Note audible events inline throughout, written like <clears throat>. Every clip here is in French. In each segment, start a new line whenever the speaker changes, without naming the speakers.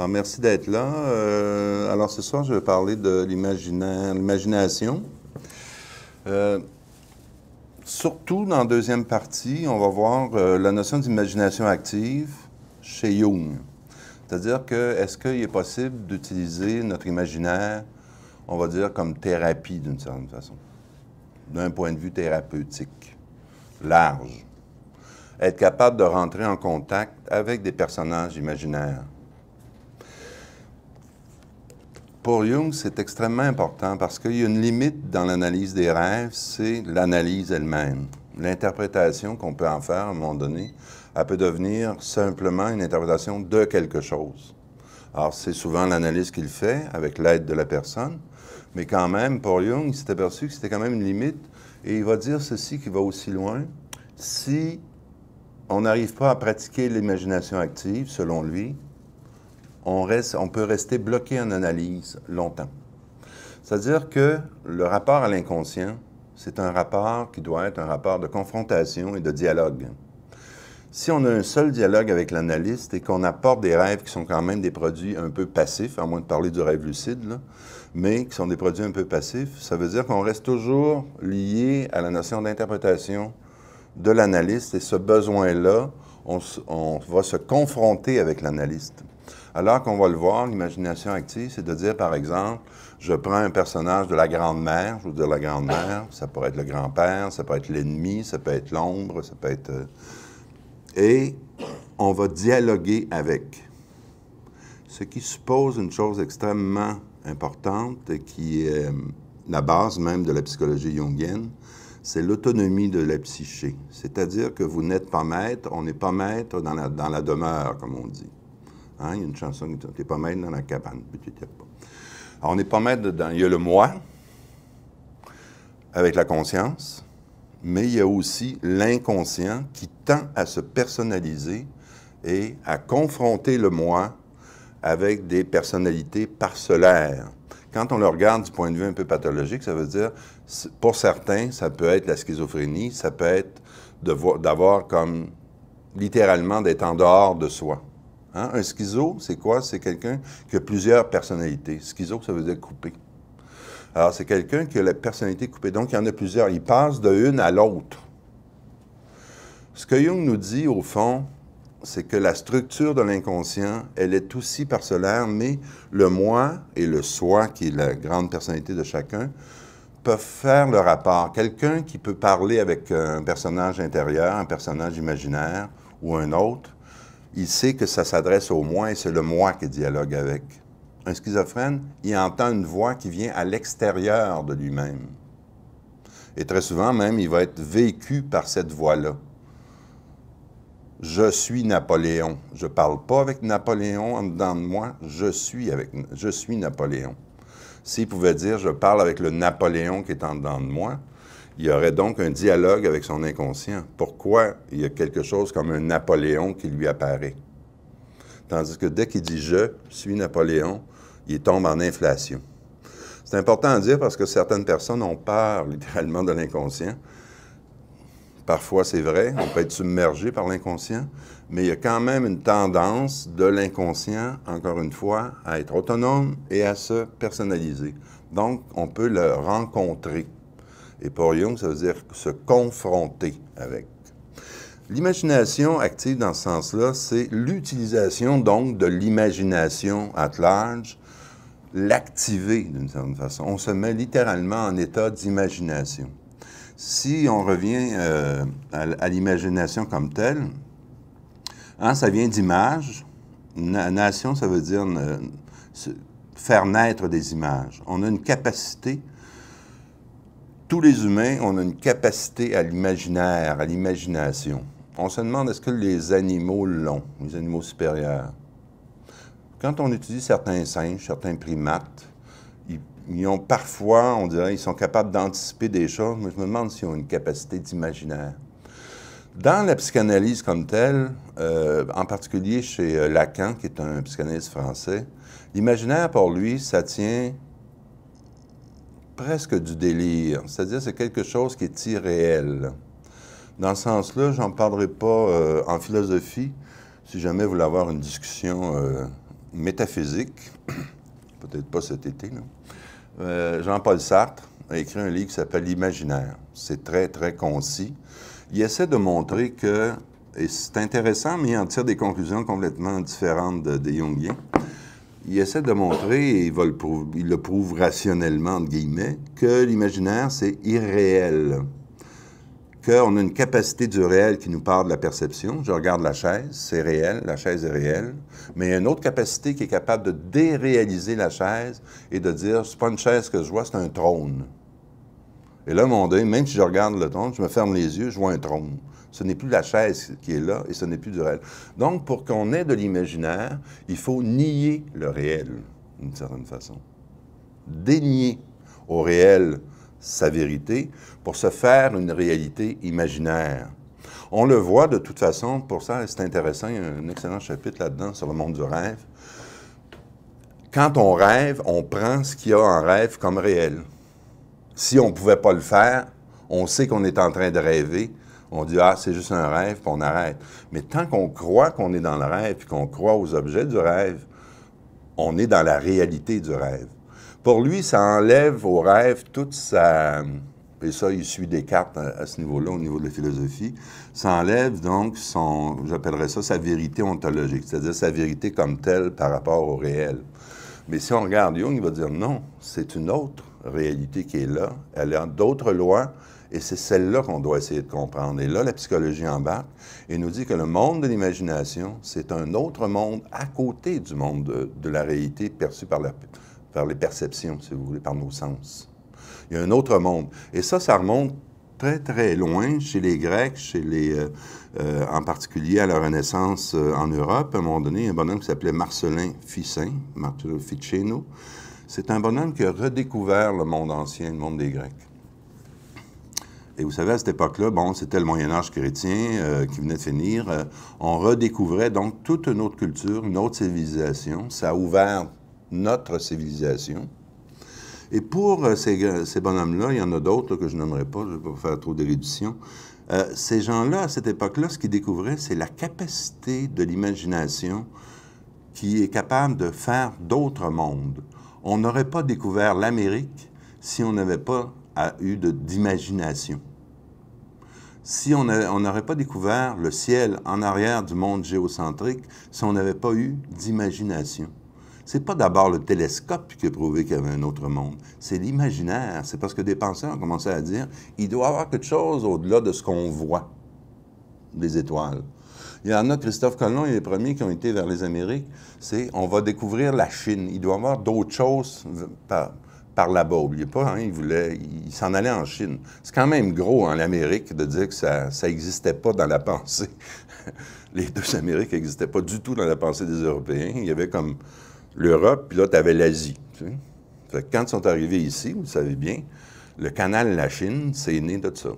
Ah, merci d'être là. Euh, alors, ce soir, je vais parler de l'imagination. Euh, surtout dans la deuxième partie, on va voir euh, la notion d'imagination active chez Jung. C'est-à-dire que, est-ce qu'il est possible d'utiliser notre imaginaire, on va dire, comme thérapie d'une certaine façon, d'un point de vue thérapeutique, large? Être capable de rentrer en contact avec des personnages imaginaires pour Jung, c'est extrêmement important parce qu'il y a une limite dans l'analyse des rêves, c'est l'analyse elle-même. L'interprétation qu'on peut en faire à un moment donné, elle peut devenir simplement une interprétation de quelque chose. Alors, c'est souvent l'analyse qu'il fait avec l'aide de la personne, mais quand même, pour Jung, il s'est aperçu que c'était quand même une limite et il va dire ceci qui va aussi loin. Si on n'arrive pas à pratiquer l'imagination active, selon lui, on, peut rester bloqué en analyse longtemps. C'est-à-dire que le rapport à l'inconscient, c'est un rapport qui doit être un rapport de confrontation et de dialogue. Si on a un seul dialogue avec l'analyste et qu'on apporte des rêves qui sont quand même des produits un peu passifs, à moins de parler du rêve lucide, mais qui sont des produits un peu passifs, ça veut dire qu'on reste toujours lié à la notion d'interprétation de l'analyste et ce besoin-là, on va se confronter avec l'analyste. Alors qu'on va le voir, l'imagination active, c'est de dire, par exemple, je prends un personnage de la grand-mère, je veux dire la grand-mère, ça pourrait être le grand-père, ça peut être l'ennemi, ça peut être l'ombre, ça peut être... Euh, et on va dialoguer avec. Ce qui suppose une chose extrêmement importante, qui est euh, la base même de la psychologie jungienne, c'est l'autonomie de la psyché. C'est-à-dire que vous n'êtes pas maître, on n'est pas maître dans la, dans la demeure, comme on dit. Hein, il y a une chanson qui dit pas maître dans la cabane, mais tu pas. Alors, on n'est pas maître dedans. Il y a le moi, avec la conscience, mais il y a aussi l'inconscient qui tend à se personnaliser et à confronter le moi avec des personnalités parcellaires. Quand on le regarde du point de vue un peu pathologique, ça veut dire, pour certains, ça peut être la schizophrénie, ça peut être d'avoir comme littéralement d'être en dehors de soi. Hein? Un schizo, c'est quoi? C'est quelqu'un qui a plusieurs personnalités. Schizo, ça veut dire coupé. Alors, c'est quelqu'un qui a la personnalité coupée. Donc, il y en a plusieurs. Il passe de une à l'autre. Ce que Jung nous dit, au fond, c'est que la structure de l'inconscient, elle est aussi parcellaire, mais le moi et le soi, qui est la grande personnalité de chacun, peuvent faire le rapport. Quelqu'un qui peut parler avec un personnage intérieur, un personnage imaginaire ou un autre, il sait que ça s'adresse au moi et c'est le moi qui dialogue avec. Un schizophrène, il entend une voix qui vient à l'extérieur de lui-même. Et très souvent même, il va être vécu par cette voix-là. Je suis Napoléon. Je ne parle pas avec Napoléon en dedans de moi. Je suis, avec, je suis Napoléon. S'il pouvait dire, je parle avec le Napoléon qui est en dedans de moi, il y aurait donc un dialogue avec son inconscient. Pourquoi il y a quelque chose comme un Napoléon qui lui apparaît? Tandis que dès qu'il dit je suis Napoléon, il tombe en inflation. C'est important à dire parce que certaines personnes ont peur littéralement de l'inconscient. Parfois, c'est vrai, on peut être submergé par l'inconscient, mais il y a quand même une tendance de l'inconscient, encore une fois, à être autonome et à se personnaliser. Donc, on peut le rencontrer. Et pour Jung, ça veut dire se confronter avec. L'imagination active dans ce sens-là, c'est l'utilisation donc de l'imagination at large, l'activer d'une certaine façon. On se met littéralement en état d'imagination. Si on revient euh, à, l'imagination comme telle, hein, ça vient d'image. nation, ça veut dire euh, faire naître des images. On a une capacité tous les humains, ont a une capacité à l'imaginaire, à l'imagination. On se demande est-ce que les animaux l'ont, les animaux supérieurs. Quand on étudie certains singes, certains primates, ils, ont parfois, on dirait, ils sont capables d'anticiper des choses, mais je me demande s'ils ont une capacité d'imaginaire. Dans la psychanalyse comme telle, euh, en particulier chez euh, Lacan, qui est un psychanalyste français, l'imaginaire pour lui, ça tient presque du délire, c'est-à-dire c'est quelque chose qui est irréel. Dans ce sens-là, j'en parlerai pas euh, en philosophie, si jamais vous voulez avoir une discussion euh, métaphysique, <coughs> peut-être pas cet été, euh, Jean-Paul Sartre a écrit un livre qui s'appelle L'imaginaire. C'est très, très concis. Il essaie de montrer que, et c'est intéressant, mais il en tire des conclusions complètement différentes de, des Jungiens il essaie de montrer, et il, le, prouve, rationnellement, entre guillemets, que l'imaginaire, c'est irréel. Qu'on a une capacité du réel qui nous parle de la perception. Je regarde la chaise, c'est réel, la chaise est réelle. Mais il y a une autre capacité qui est capable de déréaliser la chaise et de dire n'est pas une chaise que je vois, c'est un trône. Et là, mon Dieu, même si je regarde le trône, je me ferme les yeux, je vois un trône. Ce n'est plus la chaise qui est là et ce n'est plus du réel. Donc, pour qu'on ait de l'imaginaire, il faut nier le réel, d'une certaine façon. Dénier au réel sa vérité pour se faire une réalité imaginaire. On le voit de toute façon, pour ça c'est intéressant, il y a un excellent chapitre là-dedans sur le monde du rêve. Quand on rêve, on prend ce qu'il y a en rêve comme réel. Si on ne pouvait pas le faire, on sait qu'on est en train de rêver, on dit Ah, c'est juste un rêve, puis on arrête. Mais tant qu'on croit qu'on est dans le rêve, puis qu'on croit aux objets du rêve, on est dans la réalité du rêve. Pour lui, ça enlève au rêve toute sa. Et ça, il suit Descartes à, à ce niveau-là, au niveau de la philosophie. Ça enlève donc son. J'appellerais ça sa vérité ontologique, c'est-à-dire sa vérité comme telle par rapport au réel. Mais si on regarde Jung, il va dire non, c'est une autre réalité qui est là. Elle a d'autres lois, et c'est celle-là qu'on doit essayer de comprendre. Et là, la psychologie embarque et nous dit que le monde de l'imagination, c'est un autre monde à côté du monde de, la réalité perçue par, par les perceptions, si vous voulez, par nos sens. Il y a un autre monde. Et ça, ça remonte très, très loin chez les Grecs, chez les, euh, euh, en particulier à la Renaissance euh, en Europe. À un moment donné, un bonhomme qui s'appelait Marcelin Ficin, Ficino, c'est un bonhomme qui a redécouvert le monde ancien, le monde des Grecs. Et vous savez, à cette époque-là, bon, c'était le Moyen Âge chrétien euh, qui venait de finir. Euh, on redécouvrait donc toute une autre culture, une autre civilisation. Ça a ouvert notre civilisation. Et pour euh, ces, ces bonhommes-là, il y en a d'autres que je n'aimerais pas, je ne vais pas faire trop d'érudition. ces gens-là, à cette époque-là, ce qu'ils découvraient, c'est la capacité de l'imagination qui est capable de faire d'autres mondes. On n'aurait pas découvert l'Amérique si on n'avait pas eu d'imagination si on n'aurait pas découvert le ciel en arrière du monde géocentrique, si on n'avait pas eu d'imagination. C'est pas d'abord le télescope qui a prouvé qu'il y avait un autre monde, c'est l'imaginaire. C'est parce que des penseurs ont commencé à dire il doit y avoir quelque chose au-delà de ce qu'on voit, des étoiles. Il y en a, Christophe Colomb et les premiers qui ont été vers les Amériques, c'est on va découvrir la Chine. Il doit y avoir d'autres choses par là-bas. Oubliez pas, hein, il voulait, il s'en allait en Chine. C'est quand même gros en Amérique de dire que ça n'existait pas dans la <laughs> pensée. Les deux Amériques n'existaient pas du tout dans la pensée des Européens. Il y avait comme l'Europe, puis là, tu avais l'Asie. quand ils sont arrivés ici, vous le savez bien, le canal de la Chine, c'est né de ça.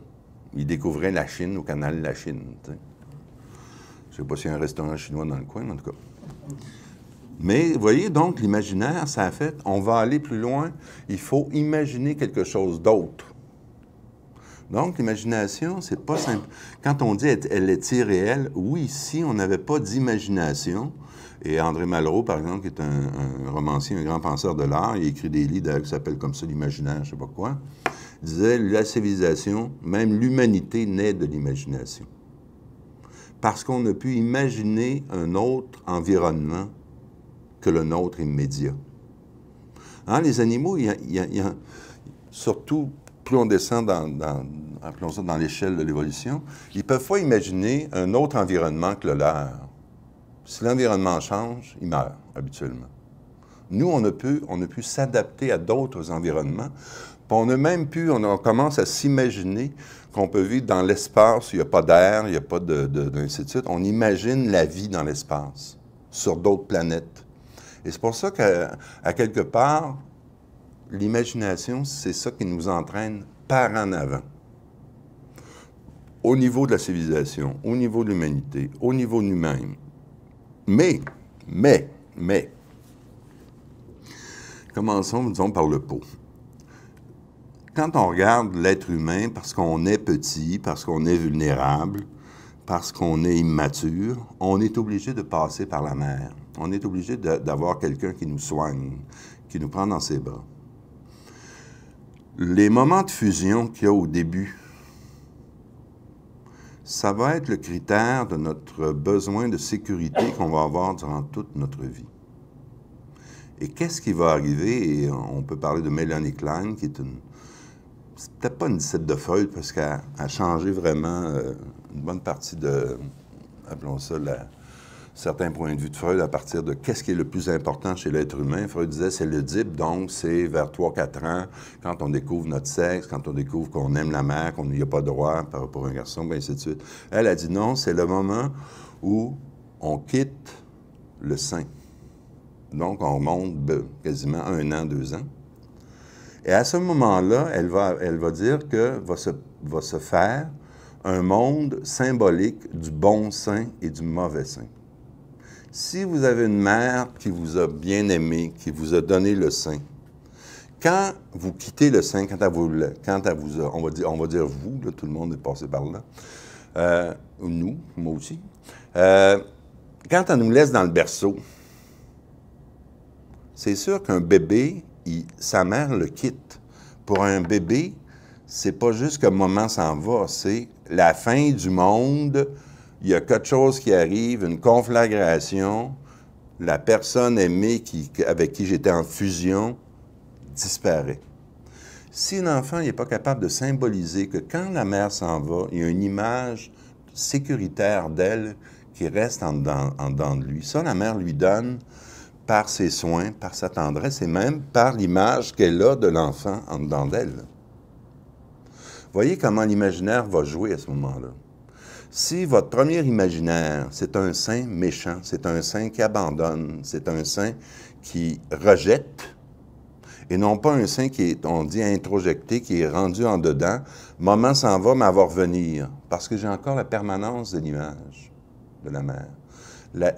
Ils découvraient la Chine au canal de la Chine. Tu sais. Je ne sais pas s'il y a un restaurant chinois dans le coin, mais en tout cas. Mais voyez donc, l'imaginaire, ça a fait, on va aller plus loin, il faut imaginer quelque chose d'autre. Donc, l'imagination, c'est pas simple. Quand on dit elle est irréelle, oui, si, on n'avait pas d'imagination. Et André Malraux, par exemple, qui est un, romancier, un grand penseur de l'art, il écrit des livres qui s'appellent comme ça l'imaginaire, je sais pas quoi, disait la civilisation, même l'humanité naît de l'imagination. Parce qu'on a pu imaginer un autre environnement que le nôtre immédiat. Hein, les animaux, surtout plus on descend dans, l'échelle de l'évolution, ils ne peuvent pas imaginer un autre environnement que le leur. Si l'environnement change, ils meurent habituellement. Nous, on a pu, on pu s'adapter à d'autres environnements. on a même pu, on, commence à s'imaginer qu'on peut vivre dans l'espace, il n'y a pas d'air, il n'y a pas de, On imagine la vie dans l'espace, sur d'autres planètes. Et c'est pour ça qu'à à quelque part, l'imagination, c'est ça qui nous entraîne par en avant. Au niveau de la civilisation, au niveau de l'humanité, au niveau de nous-mêmes. Mais, mais, mais, commençons, disons, par le pot. Quand on regarde l'être humain, parce qu'on est petit, parce qu'on est vulnérable, parce qu'on est immature, on est obligé de passer par la mer on est obligé d'avoir quelqu'un qui nous soigne, qui nous prend dans ses bras. Les moments de fusion qu'il y a au début, ça va être le critère de notre besoin de sécurité qu'on va avoir durant toute notre vie. Et qu'est-ce qui va arriver? on peut parler de Mélanie Klein, qui est une. C'est peut-être pas une sette de feuilles, parce qu'elle a changé vraiment euh, une bonne partie de. Appelons ça la, certains points de vue de Freud à partir de qu'est-ce qui est le plus important chez l'être humain. Freud disait c'est le dip, donc c'est vers 3-4 ans, quand on découvre notre sexe, quand on découvre qu'on aime la mère, qu'on n'y a pas droit pour un garçon, et ben, ainsi de suite. Elle a dit non, c'est le moment où on quitte le sein. Donc on remonte quasiment un an, deux ans. Et à ce moment-là, elle va, elle va dire que va se, va se faire un monde symbolique du bon sein et du mauvais sein. Si vous avez une mère qui vous a bien aimé, qui vous a donné le sein, quand vous quittez le sein, quand elle vous, a, on va dire, on va dire vous, tout le monde est passé par là, euh, nous, moi aussi, euh, quand elle nous laisse dans le berceau, c'est sûr qu'un bébé, sa mère le quitte. Pour un bébé, c'est pas juste que moment s'en va, c'est la fin du monde, il y a quelque chose qui arrive, une conflagration, la personne aimée avec qui j'étais en fusion disparaît. Si enfant n'est pas capable de symboliser que quand la mère s'en va, il y a une image sécuritaire d'elle qui reste en dedans, de lui. Ça, la mère lui donne par ses soins, par sa tendresse et même par l'image qu'elle a de l'enfant en dedans d'elle. Voyez comment l'imaginaire va jouer à ce moment-là. Si votre premier imaginaire, c'est un saint méchant, c'est un saint qui abandonne, c'est un saint qui rejette, et non pas un saint qui est, on dit, introjecté, qui est rendu en dedans, moment s'en va, mais va revenir, parce que j'ai encore la permanence de l'image de la mère.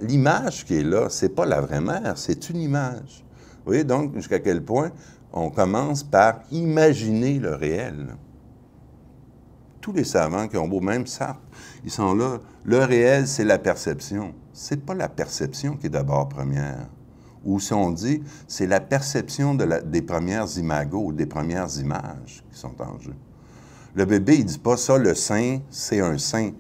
L'image qui est là, c'est pas la vraie mère, c'est une image. Vous voyez donc jusqu'à quel point on commence par imaginer le réel. Tous les savants qui ont beau, même Sartre, ils sont là. Le réel, c'est la perception. C'est pas la perception qui est d'abord première. Ou si on dit, c'est la perception des premières imagos, des premières images qui sont en jeu. Le bébé, il dit pas ça, le sein, c'est un sein.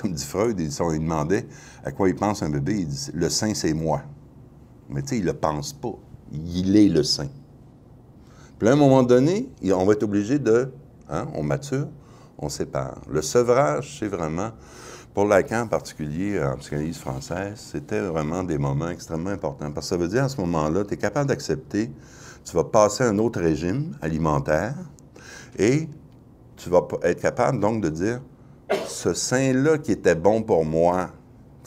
comme dit Freud, ils il demandait à quoi il pense un bébé, il dit, le sein, c'est moi. Mais tu sais, il le pense pas. Il est le sein. Puis à un moment donné, on va être obligé de, hein, on mature, on sépare. Le sevrage, c'est vraiment, pour Lacan en particulier, euh, en psychanalyse française, c'était vraiment des moments extrêmement importants. Parce que ça veut dire, à ce moment-là, tu es capable d'accepter, tu vas passer à un autre régime alimentaire et tu vas être capable donc de dire, ce sein-là qui était bon pour moi,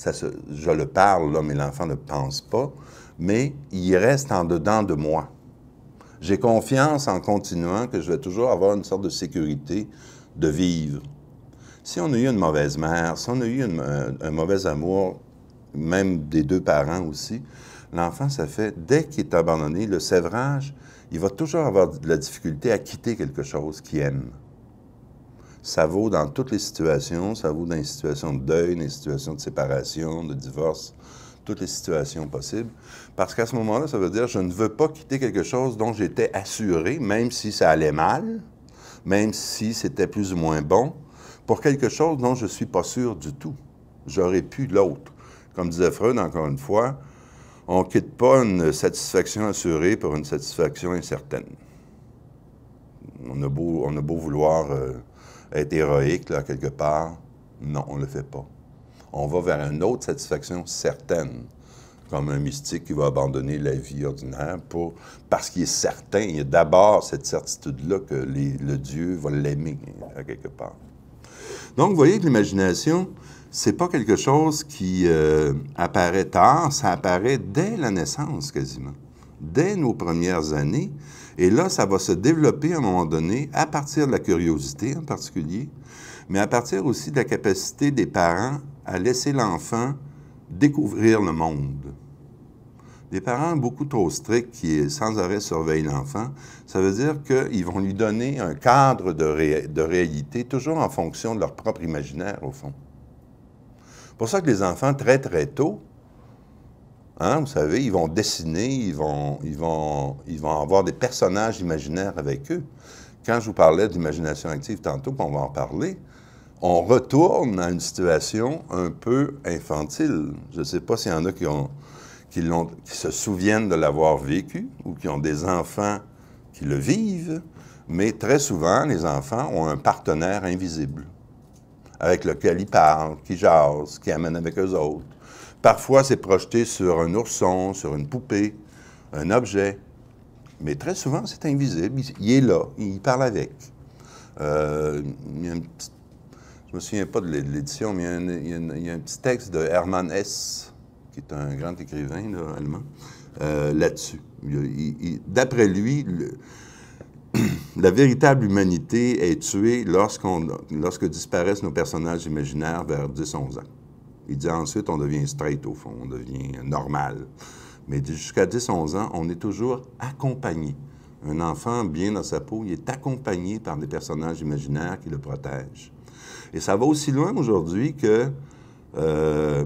je le parle, là, mais l'enfant ne pense pas, mais il reste en dedans de moi. J'ai confiance en continuant que je vais toujours avoir une sorte de sécurité de vivre. Si on a eu une mauvaise mère, si on a eu un, mauvais amour, même des deux parents aussi, l'enfant, ça fait, dès qu'il est abandonné, le sévrage, il va toujours avoir de la difficulté à quitter quelque chose qu'il aime. Ça vaut dans toutes les situations, ça vaut dans les situations de deuil, dans les situations de séparation, de divorce, toutes les situations possibles. Parce qu'à ce moment-là, ça veut dire je ne veux pas quitter quelque chose dont j'étais assuré, même si ça allait mal, même si c'était plus ou moins bon, pour quelque chose dont je ne suis pas sûr du tout. J'aurais pu l'autre. Comme disait Freud, encore une fois, on ne quitte pas une satisfaction assurée pour une satisfaction incertaine. On a beau, vouloir euh, être héroïque, là, quelque part, non, on ne le fait pas. On va vers une autre satisfaction certaine comme un mystique qui va abandonner la vie ordinaire pour, parce qu'il est certain, il y a d'abord cette certitude-là que le Dieu va l'aimer à quelque part. Donc, vous voyez que l'imagination, c'est pas quelque chose qui euh, apparaît tard, ça apparaît dès la naissance quasiment, dès nos premières années. Et là, ça va se développer à un moment donné, à partir de la curiosité en particulier, mais à partir aussi de la capacité des parents à laisser l'enfant découvrir le monde. Des parents beaucoup trop stricts qui sans arrêt surveillent l'enfant, ça veut dire qu'ils vont lui donner un cadre de, réalité toujours en fonction de leur propre imaginaire, au fond. pour ça que les enfants, très très tôt, hein, vous savez, ils vont dessiner, ils vont, ils vont avoir des personnages imaginaires avec eux. Quand je vous parlais d'imagination active tantôt, qu'on va en parler, on retourne à une situation un peu infantile. Je ne sais pas s'il y en a qui, se souviennent de l'avoir vécu ou qui ont des enfants qui le vivent, mais très souvent, les enfants ont un partenaire invisible avec lequel ils parlent, qui jasent, qui amène avec eux autres. Parfois, c'est projeté sur un ourson, sur une poupée, un objet, mais très souvent, c'est invisible. Il, est là, il parle avec. Euh, il je me souviens pas de l'édition, mais il y, a un, petit texte de Hermann Hesse, qui est un grand écrivain allemand, euh, là-dessus. D'après lui, le, <clears throat> la véritable humanité est tuée lorsqu'on, lorsque disparaissent nos personnages imaginaires vers 10-11 ans. Il dit ensuite, on devient straight au fond, on devient normal. Mais jusqu'à 10-11 ans, on est toujours accompagné. Un enfant bien dans sa peau, il est accompagné par des personnages imaginaires qui le protègent. Et ça va aussi loin aujourd'hui que euh,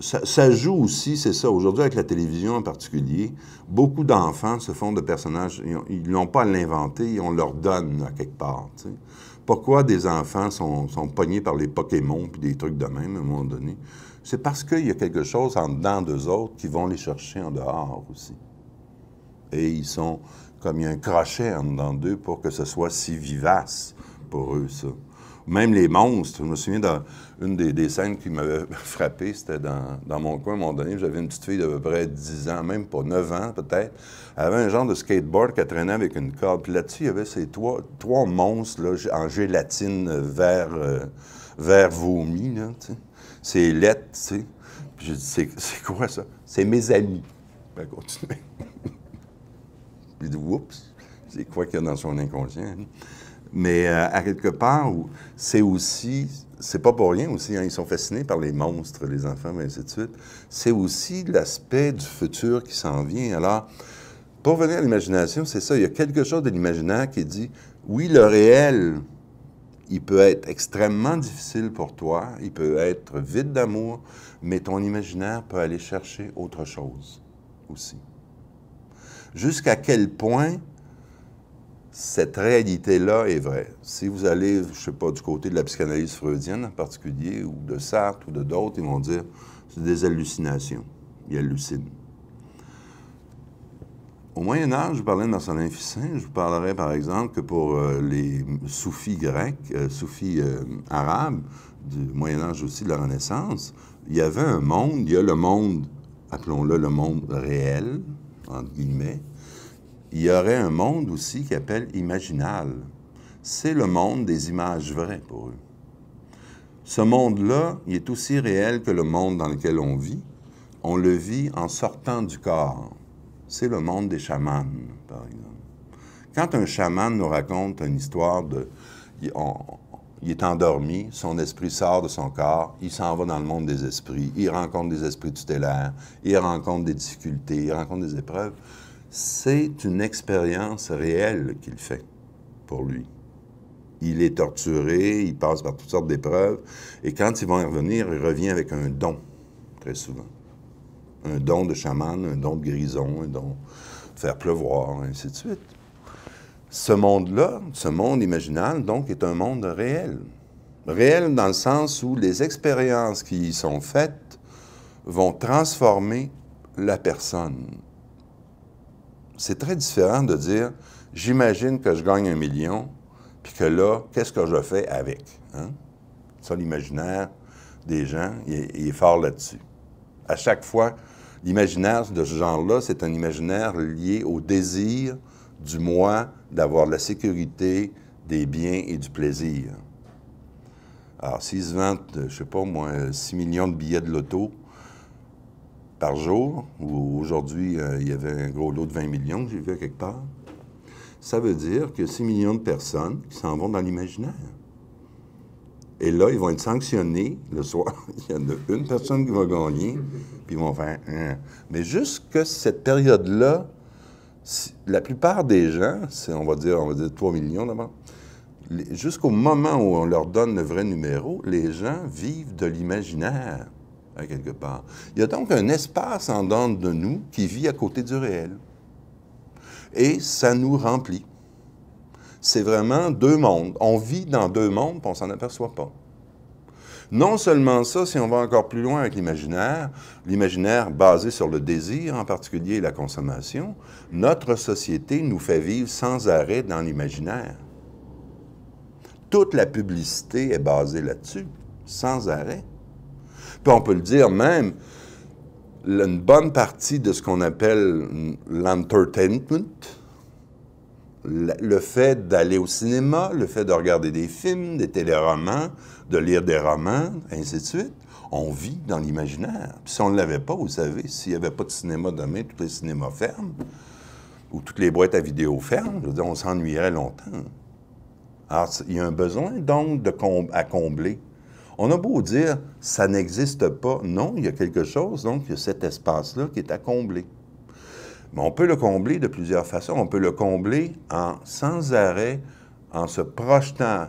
ça, joue aussi, c'est ça, aujourd'hui avec la télévision en particulier, beaucoup d'enfants se font de personnages, ils n'ont pas à l'inventer, on leur donne à quelque part. Pourquoi des enfants sont, sont, pognés par les Pokémon puis des trucs de même à un moment donné? C'est parce qu'il y a quelque chose en dedans d'eux autres qui vont les chercher en dehors aussi. Et ils sont comme il y a un crochet en dedans d'eux pour que ce soit si vivace pour eux, ça. Même les monstres. Je me souviens d'une des, scènes qui m'avait <laughs> frappé, c'était dans, mon coin, à un moment donné, j'avais une petite fille d'à peu près 10 ans, même pas 9 ans peut-être. Elle avait un genre de skateboard qui traînait avec une corde. Puis là-dessus, il y avait ces trois, monstres là, en gélatine vert, euh, vert vomi. c'est lettre, tu sais. Puis j'ai dit, c'est quoi ça? C'est mes amis. Ben, continuez. <laughs> Puis dit, oups, c'est quoi qu'il y a dans son inconscient? Hein? Mais euh, à quelque part, c'est aussi, c'est pas pour rien aussi, hein, ils sont fascinés par les monstres, les enfants, et ainsi de suite. C'est aussi l'aspect du futur qui s'en vient. Alors, pour venir à l'imagination, c'est ça. Il y a quelque chose de l'imaginaire qui dit oui, le réel, il peut être extrêmement difficile pour toi, il peut être vide d'amour, mais ton imaginaire peut aller chercher autre chose aussi. Jusqu'à quel point cette réalité-là est vraie. Si vous allez, je sais pas, du côté de la psychanalyse freudienne en particulier, ou de Sartre ou de d'autres, ils vont dire c'est des hallucinations. Ils hallucinent. Au Moyen Âge, je parlais de Marcelin Ficin, je vous parlerai par exemple que pour euh, les soufis grecs, euh, soufis euh, arabes, du Moyen Âge aussi, de la Renaissance, il y avait un monde, il y a le monde, appelons-le le monde réel, entre guillemets, il y aurait un monde aussi qu'ils appellent imaginal. C'est le monde des images vraies pour eux. Ce monde-là, il est aussi réel que le monde dans lequel on vit. On le vit en sortant du corps. C'est le monde des chamans, par exemple. Quand un chaman nous raconte une histoire de... Il, il est endormi, son esprit sort de son corps, il s'en va dans le monde des esprits, il rencontre des esprits tutélaires, il rencontre des difficultés, il rencontre des épreuves c'est une expérience réelle qu'il fait pour lui. Il est torturé, il passe par toutes sortes d'épreuves, et quand ils vont y revenir, il revient avec un don, très souvent. Un don de chaman, un don de grison, un don de faire pleuvoir, ainsi de suite. Ce monde-là, ce monde imaginal, donc, est un monde réel. Réel dans le sens où les expériences qui y sont faites vont transformer la personne c'est très différent de dire j'imagine que je gagne un million, puis que là, qu'est-ce que je fais avec? Hein? Ça, l'imaginaire des gens, il est, fort là-dessus. À chaque fois, l'imaginaire de ce genre-là, c'est un imaginaire lié au désir du moi d'avoir la sécurité des biens et du plaisir. Alors, s'ils se vendent, je ne sais pas moins 6 millions de billets de loto, par jour, ou aujourd'hui, euh, il y avait un gros lot de 20 millions que j'ai vu quelque part, ça veut dire que 6 millions de personnes qui s'en vont dans l'imaginaire. Et là, ils vont être sanctionnés le soir. <laughs> il y en a une personne qui va gagner, puis ils vont faire un. Mais jusque cette période-là, la plupart des gens, on va dire, on va dire 3 millions d'abord, jusqu'au moment où on leur donne le vrai numéro, les gens vivent de l'imaginaire. Hein, quelque part. Il y a donc un espace en dehors de nous qui vit à côté du réel. Et ça nous remplit. C'est vraiment deux mondes. On vit dans deux mondes, puis on s'en aperçoit pas. Non seulement ça, si on va encore plus loin avec l'imaginaire, l'imaginaire basé sur le désir, en particulier la consommation, notre société nous fait vivre sans arrêt dans l'imaginaire. Toute la publicité est basée là-dessus, sans arrêt on peut le dire même, une bonne partie de ce qu'on appelle l'entertainment, le fait d'aller au cinéma, le fait de regarder des films, des téléromans, de lire des romans, ainsi de suite, on vit dans l'imaginaire. Si on ne l'avait pas, vous savez, s'il n'y avait pas de cinéma demain, tous les cinémas ferment, ou toutes les boîtes à vidéo ferment, on s'ennuierait longtemps. Alors, il y a un besoin, donc, de à combler. On a beau dire, ça n'existe pas. Non, il y a quelque chose, donc, il y a cet espace-là qui est à combler. Mais on peut le combler de plusieurs façons. On peut le combler en sans arrêt, en se projetant,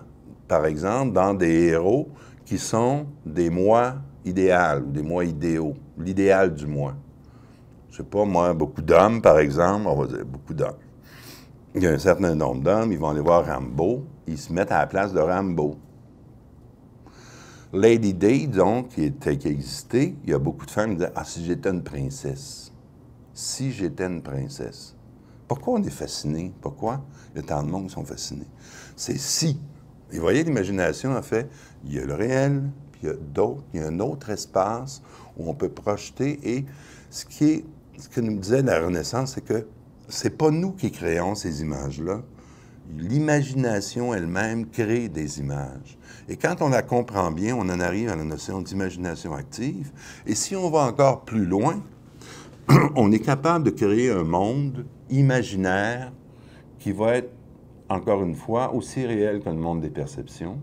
par exemple, dans des héros qui sont des mois idéaux ou des mois idéaux, l'idéal du mois. Je sais pas, moi, beaucoup d'hommes, par exemple, on va dire beaucoup d'hommes. Il y a un certain nombre d'hommes, ils vont aller voir Rambo, ils se mettent à la place de Rambo. Lady Day, donc, qui, était, existé, existait, il y a beaucoup de femmes qui disaient Ah, si j'étais une princesse. Si j'étais une princesse. Pourquoi on est fasciné? Pourquoi il y a tant de monde qui sont fascinés? C'est si. Et vous voyez, l'imagination a fait il y a le réel, puis il y a d'autres, il y a un autre espace où on peut projeter. Et ce, qui est, ce que nous disait la Renaissance, c'est que c'est pas nous qui créons ces images-là. L'imagination elle-même crée des images. Et quand on la comprend bien, on en arrive à la notion d'imagination active. Et si on va encore plus loin, <clears throat> on est capable de créer un monde imaginaire qui va être, encore une fois, aussi réel que le monde des perceptions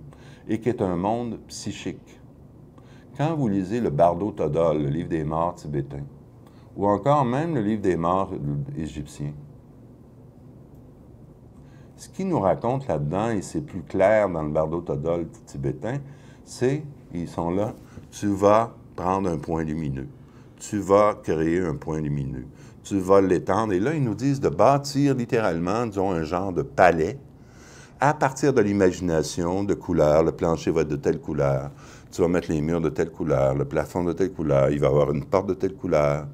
et qui est un monde psychique. Quand vous lisez le Bardo Todol, le livre des morts tibétain, ou encore même le livre des morts égyptien, ce qu'ils nous raconte là-dedans, et c'est plus clair dans le bardo todol tibétain, c'est, ils sont là, tu vas prendre un point lumineux, tu vas créer un point lumineux, tu vas l'étendre. Et là, ils nous disent de bâtir littéralement, disons, un genre de palais à partir de l'imagination de couleurs. Le plancher va être de telle couleur, tu vas mettre les murs de telle couleur, le plafond de telle couleur, il va avoir une porte de telle couleur,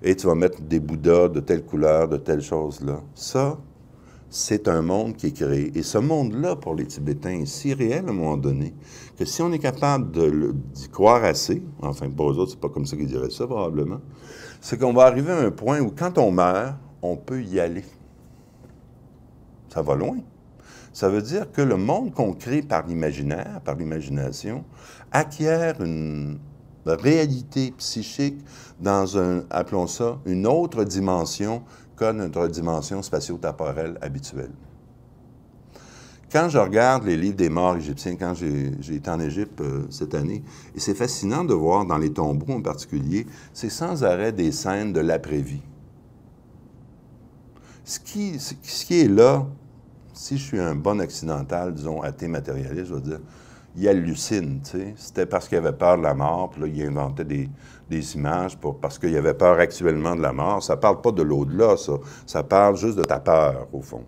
et tu vas mettre des bouddhas de telle couleur, de telle chose-là. Ça, c'est un monde qui est créé. Et ce monde-là, pour les Tibétains, est si réel à un moment donné que si on est capable d'y croire assez, enfin pour eux autres, c'est pas comme ça qu'ils diraient ça probablement, c'est qu'on va arriver à un point où quand on meurt, on peut y aller. Ça va loin. Ça veut dire que le monde qu'on crée par l'imaginaire, par l'imagination, acquiert une réalité psychique dans un, appelons ça, une autre dimension notre dimension spatio-temporelle habituelle. Quand je regarde les livres des morts égyptiens, quand j'ai été en Égypte euh, cette année, et c'est fascinant de voir dans les tombeaux en particulier, c'est sans arrêt des scènes de l'après-vie. Ce qui, qui est là, si je suis un bon occidental, disons athée matérialiste, je veux dire, il hallucine, tu C'était parce qu'il avait peur de la mort, puis là, il inventait des, des images pour, parce qu'il y avait peur actuellement de la mort. Ça parle pas de l'au-delà, ça. Ça parle juste de ta peur, au fond.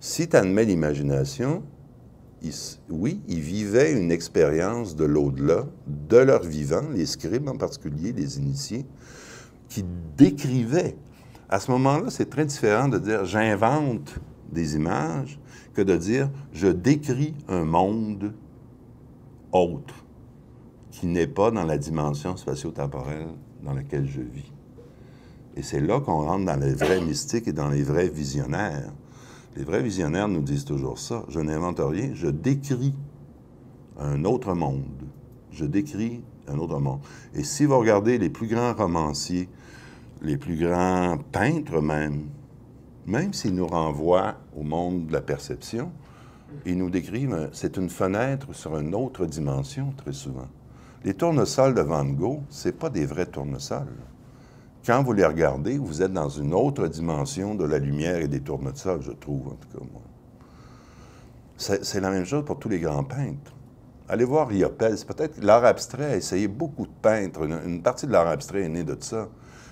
Si tu admets l'imagination, oui, ils vivaient une expérience de l'au-delà, de leur vivant, les scribes en particulier, les initiés, qui décrivaient. À ce moment-là, c'est très différent de dire j'invente des images que de dire je décris un monde autre qui n'est pas dans la dimension spatio-temporelle dans laquelle je vis. Et c'est là qu'on rentre dans les vrais mystiques et dans les vrais visionnaires. Les vrais visionnaires nous disent toujours ça. Je n'invente rien, je décris un autre monde. Je décris un autre monde. Et si vous regardez les plus grands romanciers, les plus grands peintres même, même s'ils nous renvoient au monde de la perception, ils nous décrivent, c'est une fenêtre sur une autre dimension très souvent. Les tournesols de Van Gogh, ce pas des vrais tournesols. Quand vous les regardez, vous êtes dans une autre dimension de la lumière et des tournesols, je trouve, en tout cas, moi. C'est la même chose pour tous les grands peintres. Allez voir C'est Peut-être l'art abstrait a essayé beaucoup de peintres. Une, partie de l'art abstrait est née de ça.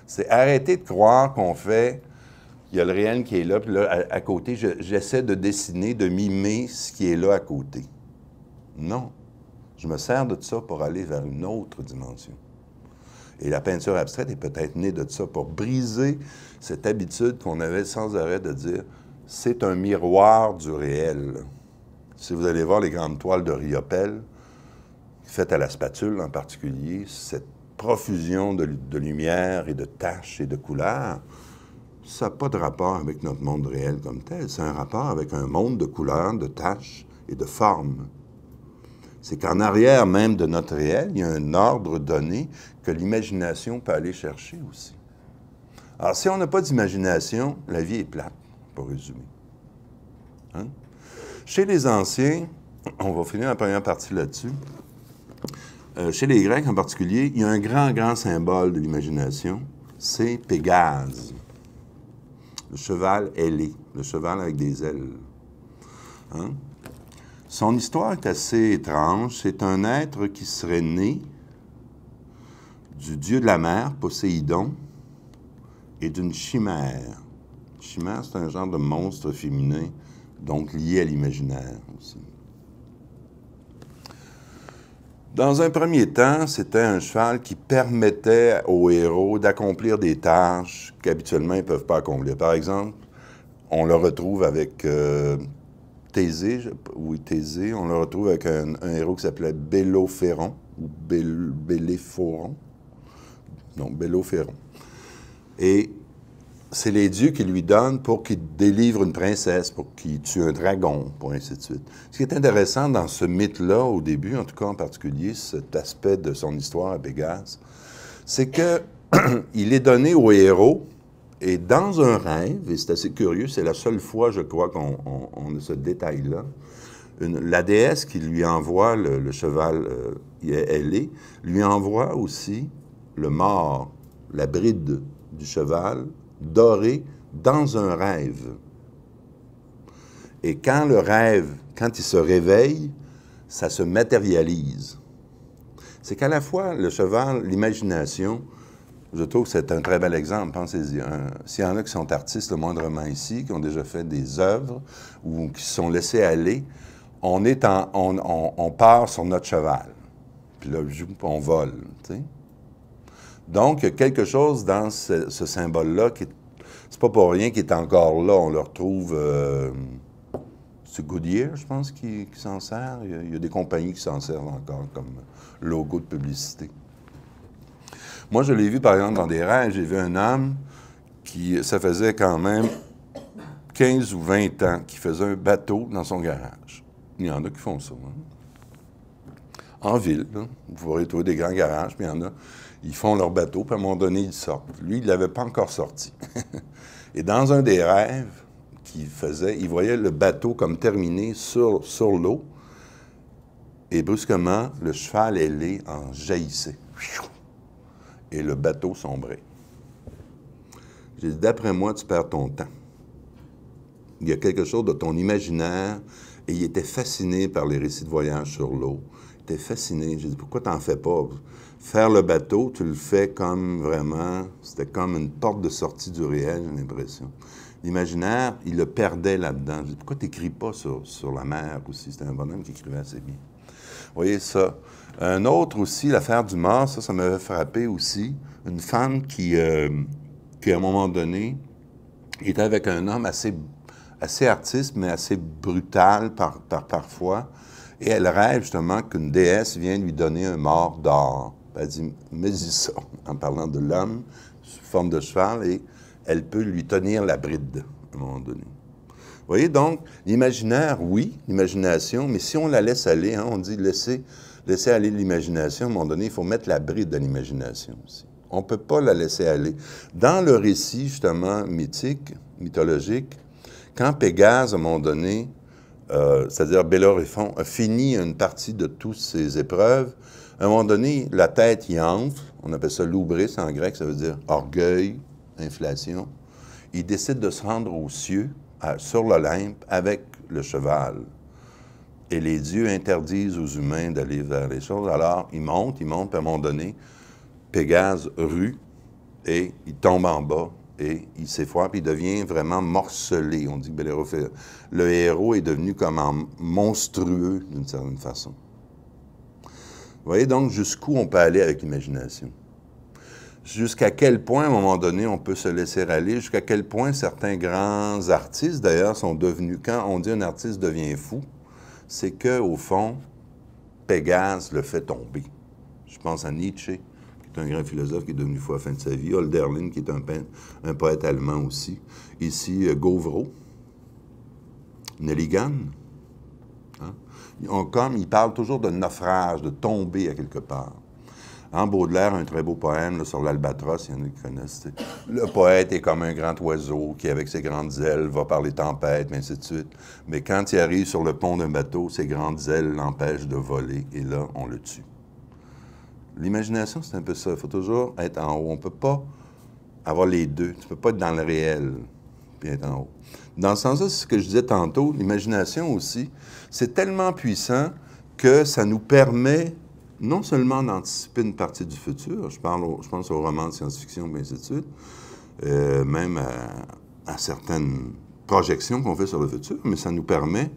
C'est arrêter de croire qu'on fait il y a le réel qui est là, puis là, à, côté, j'essaie de dessiner, de mimer ce qui est là à côté. Non. Je me sers de ça pour aller vers une autre dimension. Et la peinture abstraite est peut-être née de ça pour briser cette habitude qu'on avait sans arrêt de dire c'est un miroir du réel. Si vous allez voir les grandes toiles de Riopelle, faites à la spatule en particulier, cette profusion de, lumière et de taches et de couleurs, ça n'a pas de rapport avec notre monde réel comme tel. C'est un rapport avec un monde de couleurs, de taches et de formes. C'est qu'en arrière même de notre réel, il y a un ordre donné que l'imagination peut aller chercher aussi. Alors, si on n'a pas d'imagination, la vie est plate, pour résumer. Hein? Chez les anciens, on va finir la première partie là-dessus. Euh, chez les Grecs en particulier, il y a un grand, grand symbole de l'imagination, c'est Pégase, le cheval ailé, le cheval avec des ailes. Hein? Son histoire est assez étrange. C'est un être qui serait né du dieu de la mer, Poséidon, et d'une chimère. Chimère, c'est un genre de monstre féminin, donc lié à l'imaginaire aussi. Dans un premier temps, c'était un cheval qui permettait aux héros d'accomplir des tâches qu'habituellement ils ne peuvent pas accomplir. Par exemple, on le retrouve avec euh, Thésée, on le retrouve avec un, héros qui s'appelait Bélophéron ou Non, Bélophéron. Et c'est les dieux qui lui donnent pour qu'il délivre une princesse, pour qu'il tue un dragon, pour ainsi de suite. Ce qui est intéressant dans ce mythe-là, au début, en tout cas en particulier, cet aspect de son histoire à Pégase, c'est qu'il <clears throat> est donné au héros et dans un rêve, et c'est assez curieux, c'est la seule fois, je crois, qu'on a ce détail-là, la déesse qui lui envoie le, cheval euh, ailé, lui envoie aussi le mort, la bride du cheval, doré dans un rêve. Et quand le rêve, quand il se réveille, ça se matérialise. C'est qu'à la fois le cheval, l'imagination, je trouve que c'est un très bel exemple. Pensez-y. S'il y en a qui sont artistes le moindrement ici, qui ont déjà fait des œuvres ou qui se sont laissés aller, on, est en, on, part sur notre cheval. Puis là, on vole. Donc, il y a quelque chose dans ce, symbole-là qui C'est pas pour rien qu'il est encore là. On le retrouve. Euh, c'est Goodyear, je pense, qui, s'en sert. il y, a, des compagnies qui s'en servent encore comme logo de publicité. Moi, je l'ai vu, par exemple, dans des rêves, j'ai vu un homme qui, ça faisait quand même 15 ou 20 ans qui faisait un bateau dans son garage. Il y en a qui font ça. Hein? En ville, vous pourrez trouver des grands garages, mais il y en a, ils font leur bateau, puis à un moment donné, ils sortent. Lui, il ne l'avait pas encore sorti. <laughs> Et dans un des rêves qu'il faisait, il voyait le bateau comme terminé sur, sur l'eau, et brusquement, le cheval ailé en jaillissait et le bateau sombrait. J'ai dit, d'après moi, tu perds ton temps. Il y a quelque chose de ton imaginaire, et il était fasciné par les récits de voyage sur l'eau. Il était fasciné. J'ai dit, pourquoi t'en fais pas? Faire le bateau, tu le fais comme vraiment, c'était comme une porte de sortie du réel, j'ai l'impression. L'imaginaire, il le perdait là-dedans. J'ai dit, pourquoi t'écris pas sur, sur la mer aussi? C'était un bonhomme qui écrivait assez bien. Vous voyez ça? Un autre aussi, l'affaire du mort, ça, ça m'avait frappé aussi. Une femme euh, qui, à un moment donné, était avec un homme assez, assez artiste, mais assez brutal par, parfois. Et elle rêve justement qu'une déesse vient lui donner un mort d'or. Elle dit ça, en parlant de l'homme, sous forme de cheval, et elle peut lui tenir la bride à un moment donné. Vous voyez donc, l'imaginaire, oui, l'imagination, mais si on la laisse aller, hein, on dit laisser laisser aller l'imagination, à un moment donné, il faut mettre la bride de l'imagination aussi. On ne peut pas la laisser aller. Dans le récit, justement, mythique, mythologique, quand Pégase, à un moment donné, euh, c'est-à-dire Bélorifon, a fini une partie de toutes ses épreuves, à un moment donné, la tête y enfle, on appelle ça l'oubris en grec, ça veut dire orgueil, inflation. Il décide de se rendre aux cieux, sur l'Olympe, avec le cheval. Et les dieux interdisent aux humains d'aller vers les choses. Alors, ils montent, ils montent, puis à un moment donné, Pégase rue et il tombe en bas et il s'effroie, puis il devient vraiment morcelé. On dit que le héros est devenu comme un monstrueux d'une certaine façon. Vous voyez donc jusqu'où on peut aller avec l'imagination. Jusqu'à quel point, à un moment donné, on peut se laisser aller, jusqu'à quel point certains grands artistes, d'ailleurs, sont devenus, quand on dit un artiste devient fou, c'est que au fond, Pégase le fait tomber. Je pense à Nietzsche, qui est un grand philosophe qui est devenu fou à la fin de sa vie, Holderlin, qui est un, un poète allemand aussi, ici euh, Gauvreau, Nelligan. Hein? On, comme il parle toujours de naufrage, de tomber à quelque part. En hein, Baudelaire, un très beau poème sur l'albatros, il y en a qui connaissent. Le poète est comme un grand oiseau qui, avec ses grandes ailes, va par les tempêtes, et ainsi de suite. Mais quand il arrive sur le pont d'un bateau, ses grandes ailes l'empêchent de voler, et là, on le tue. L'imagination, c'est un peu ça. Il faut toujours être en haut. On ne peut pas avoir les deux. Tu ne peux pas être dans le réel puis être en haut. Dans ce sens-là, c'est ce que je disais tantôt, l'imagination aussi, c'est tellement puissant que ça nous permet non seulement d'anticiper une partie du futur, je, pense aux romans de science-fiction, et ainsi de suite, euh, même à, certaines projections qu'on fait sur le futur, mais ça nous permet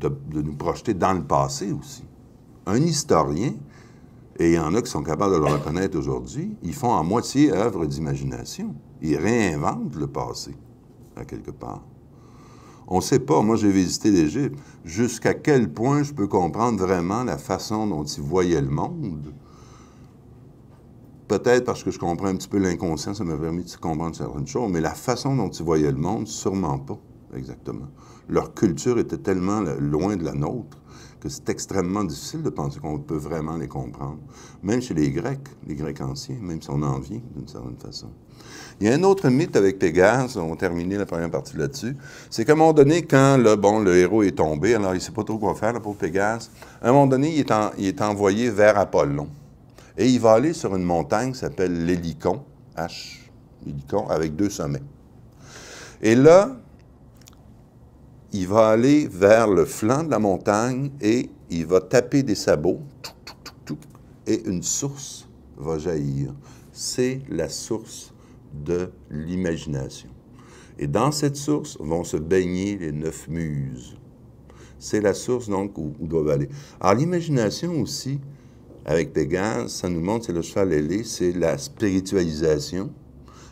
de, de, nous projeter dans le passé aussi. Un historien, et il y en a qui sont capables de le reconnaître aujourd'hui, ils font en moitié œuvre d'imagination. Ils réinventent le passé, à quelque part. On ne sait pas, moi j'ai visité l'Égypte, jusqu'à quel point je peux comprendre vraiment la façon dont ils voyaient le monde. Peut-être parce que je comprends un petit peu l'inconscient, ça m'a permis de comprendre certaines choses, mais la façon dont ils voyaient le monde, sûrement pas, exactement. Leur culture était tellement loin de la nôtre que c'est extrêmement difficile de penser qu'on peut vraiment les comprendre. Même chez les Grecs, les Grecs anciens, même si on en vient d'une certaine façon. Il y a un autre mythe avec Pégase, on terminé la première partie là-dessus, c'est qu'à un moment donné, quand le, bon, le héros est tombé, alors il ne sait pas trop quoi faire, le pauvre Pégase, à un moment donné, il est, envoyé vers Apollon. Et il va aller sur une montagne qui s'appelle l'Hélicon, H, l'Hélicon, avec deux sommets. Et là, il va aller vers le flanc de la montagne et il va taper des sabots, tout, tout, tout, et une source va jaillir. C'est la source de l'imagination. Et dans cette source vont se baigner les neuf muses. C'est la source donc où, doivent aller. Alors l'imagination aussi, avec Pégase, ça nous montre, c'est le cheval ailé, c'est la spiritualisation.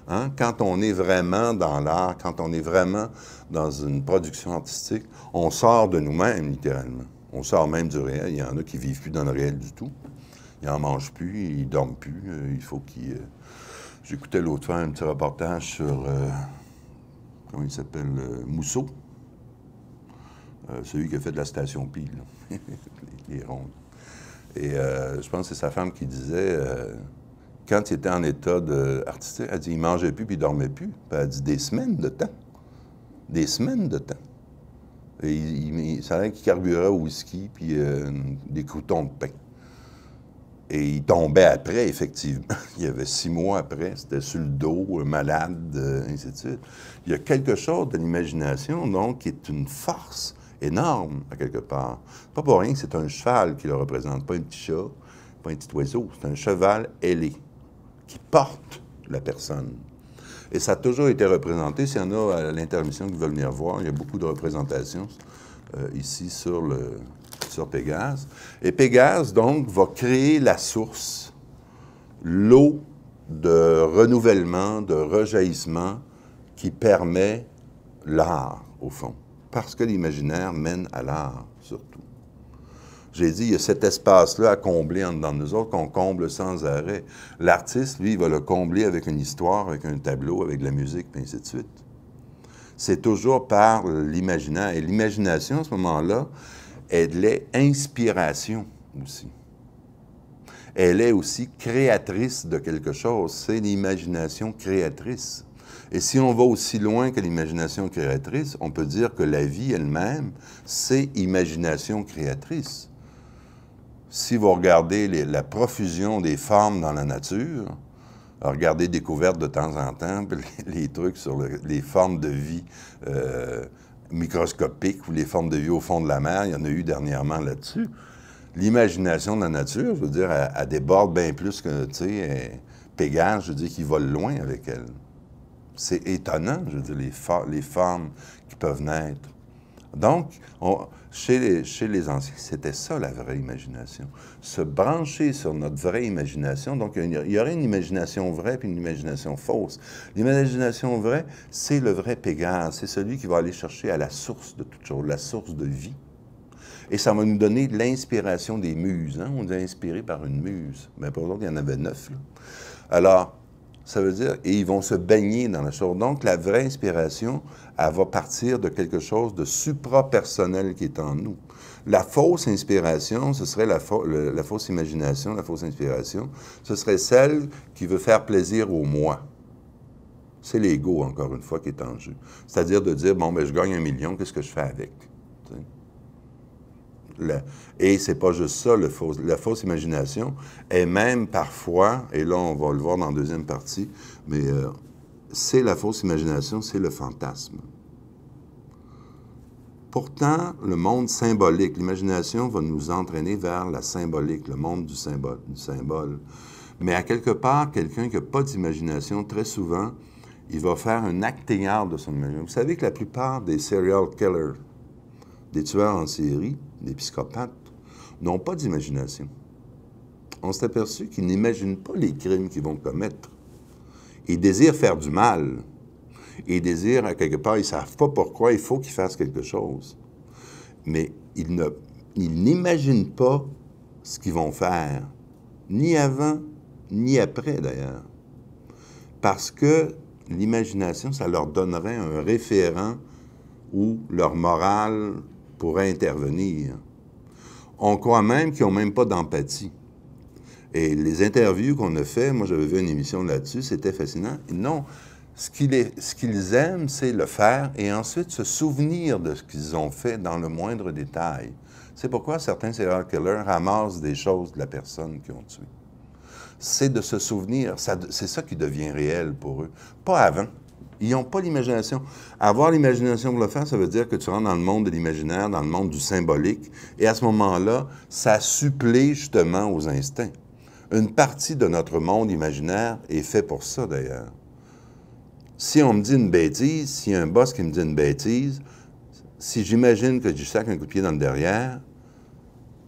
Hein. Quand on est vraiment dans l'art, quand on est vraiment dans une production artistique, on sort de nous-mêmes littéralement. On sort même du réel. Il y en a qui vivent plus dans le réel du tout. Ils n'en mangent plus, ils dorment plus. Euh, il faut qu'ils euh, J'écoutais l'autre fois un petit reportage sur, euh, comment il s'appelle, euh, Mousseau, euh, celui qui a fait de la station pile, <laughs> les, rondes. Et je pense que c'est sa femme qui disait, quand il était en état d'artiste, artistique, elle dit, il mangeait plus puis il dormait plus. Puis elle dit, des semaines de temps. Des semaines de temps. Et il, il, ça a qu'il carburait au whisky puis des croutons de pec. Et il tombait après, effectivement. <laughs> il y avait six mois après, c'était sur le dos, euh, malade, euh, ainsi de suite. Il y a quelque chose de l'imagination, donc, qui est une force énorme, à quelque part. Pas pour rien que c'est un cheval qui le représente, pas un petit chat, pas un petit oiseau, c'est un cheval ailé qui porte la personne. Et ça a toujours été représenté. S'il y en a à l'intermission qui veulent venir voir, il y a beaucoup de représentations euh, ici sur le, sur Pégase. Et Pégase, donc, va créer la source, l'eau de renouvellement, de rejaillissement qui permet l'art, au fond. Parce que l'imaginaire mène à l'art, surtout. J'ai dit, il y a cet espace-là à combler en dedans de nous autres qu'on comble sans arrêt. L'artiste, lui, va le combler avec une histoire, avec un tableau, avec de la musique, et ainsi de suite. C'est toujours par l'imaginaire. Et l'imagination, à ce moment-là, elle est inspiration aussi. Elle est aussi créatrice de quelque chose. C'est l'imagination créatrice. Et si on va aussi loin que l'imagination créatrice, on peut dire que la vie elle-même, c'est imagination créatrice. Si vous regardez la profusion des formes dans la nature, regardez découvertes de temps en temps, <laughs> les, trucs sur les formes de vie. Euh, microscopiques ou les formes de vie au fond de la mer. Il y en a eu dernièrement là-dessus. L'imagination de la nature, je veux dire, elle, déborde bien plus que, tu sais, euh, Pégase, je veux dire, qui vole loin avec elle. C'est étonnant, je veux dire, les, les formes qui peuvent naître. Donc, on, chez les, anciens, c'était ça la vraie imagination. Se brancher sur notre vraie imagination. Donc, il y aurait une imagination vraie puis une imagination fausse. L'imagination vraie, c'est le vrai Pégase. C'est celui qui va aller chercher à la source de toute chose, la source de vie. Et ça va nous donner l'inspiration des muses. Hein? On est inspiré par une muse. Mais pour l'autre, il y en avait neuf. Alors, ça veut dire, et ils vont se baigner dans la chose. Donc, la vraie inspiration, elle va partir de quelque chose de supra-personnel qui est en nous. La fausse inspiration, ce serait la, fausse imagination, la fausse inspiration, ce serait celle qui veut faire plaisir au moi. C'est l'ego, encore une fois, qui est en jeu. C'est-à-dire de dire, bon, mais ben, je gagne un million, qu'est-ce que je fais avec? et c'est pas juste ça, la fausse imagination est même parfois, et là on va le voir dans la deuxième partie, mais euh, c'est la fausse imagination, c'est le fantasme. Pourtant, le monde symbolique, l'imagination va nous entraîner vers la symbolique, le monde du symbole. Du symbole. Mais à quelque part, quelqu'un qui n'a pas d'imagination, très souvent, il va faire un actéard de son imagination. Vous savez que la plupart des serial killers, des tueurs en série, les psychopathes, n'ont pas d'imagination. On s'est aperçu qu'ils n'imaginent pas les crimes qu'ils vont commettre. Ils désirent faire du mal. Ils désirent, à quelque part, ils ne savent pas pourquoi, il faut qu'ils fassent quelque chose. Mais ils, ils n'imaginent pas ce qu'ils vont faire, ni avant, ni après d'ailleurs. Parce que l'imagination, ça leur donnerait un référent où leur morale, pour intervenir. On croit même qu'ils n'ont même pas d'empathie. Et les interviews qu'on a fait, moi j'avais vu une émission là-dessus, c'était fascinant. non, ce qu'ils aiment, c'est le faire et ensuite se souvenir de ce qu'ils ont fait dans le moindre détail. C'est pourquoi certains serial killers ramassent des choses de la personne qu'ils ont tuée. C'est de se souvenir, c'est ça qui devient réel pour eux, pas avant. Ils n'ont pas l'imagination. Avoir l'imagination pour le faire, ça veut dire que tu rentres dans le monde de l'imaginaire, dans le monde du symbolique, et à ce moment-là, ça supplée justement aux instincts. Une partie de notre monde imaginaire est fait pour ça, d'ailleurs. Si on me dit une bêtise, si un boss qui me dit une bêtise, si j'imagine que j'ai sac un coup de pied dans le derrière,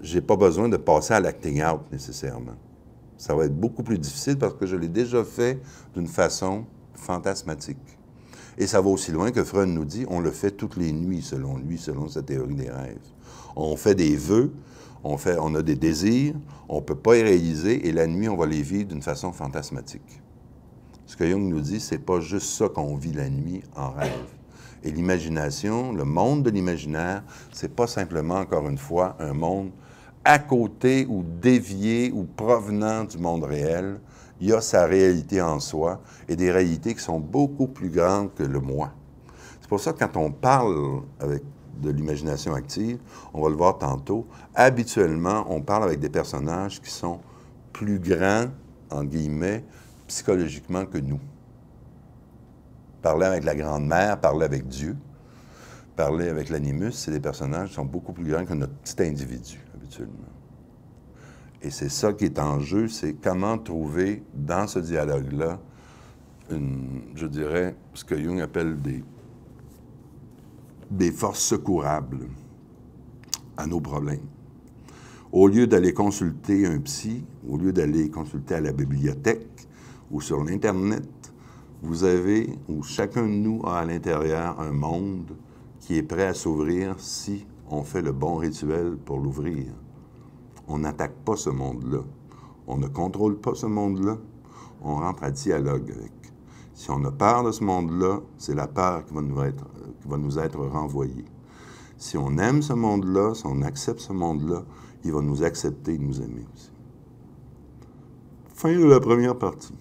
j'ai pas besoin de passer à l'acting out nécessairement. Ça va être beaucoup plus difficile parce que je l'ai déjà fait d'une façon fantasmatique. Et ça va aussi loin que Freud nous dit, on le fait toutes les nuits, selon lui, selon sa théorie des rêves. On fait des vœux, on, fait, on a des désirs, on ne peut pas les réaliser, et la nuit, on va les vivre d'une façon fantasmatique. Ce que Jung nous dit, c'est pas juste ça qu'on vit la nuit en rêve. Et l'imagination, le monde de l'imaginaire, c'est pas simplement, encore une fois, un monde à côté ou dévié ou provenant du monde réel, il y a sa réalité en soi et des réalités qui sont beaucoup plus grandes que le moi. C'est pour ça que quand on parle avec de l'imagination active, on va le voir tantôt, habituellement, on parle avec des personnages qui sont plus grands, en guillemets, psychologiquement que nous. Parler avec la grande-mère, parler avec Dieu, parler avec l'animus, c'est des personnages qui sont beaucoup plus grands que notre petit individu, habituellement. Et c'est ça qui est en jeu, c'est comment trouver dans ce dialogue-là je dirais, ce que Jung appelle des, des forces secourables à nos problèmes. Au lieu d'aller consulter un psy, au lieu d'aller consulter à la bibliothèque ou sur l'Internet, vous avez, ou chacun de nous a à l'intérieur un monde qui est prêt à s'ouvrir si on fait le bon rituel pour l'ouvrir. On n'attaque pas ce monde-là. On ne contrôle pas ce monde-là. On rentre à dialogue avec. Si on a peur de ce monde-là, c'est la peur qui va nous être, renvoyée. Si on aime ce monde-là, si on accepte ce monde-là, il va nous accepter et nous aimer aussi. Fin de la première partie.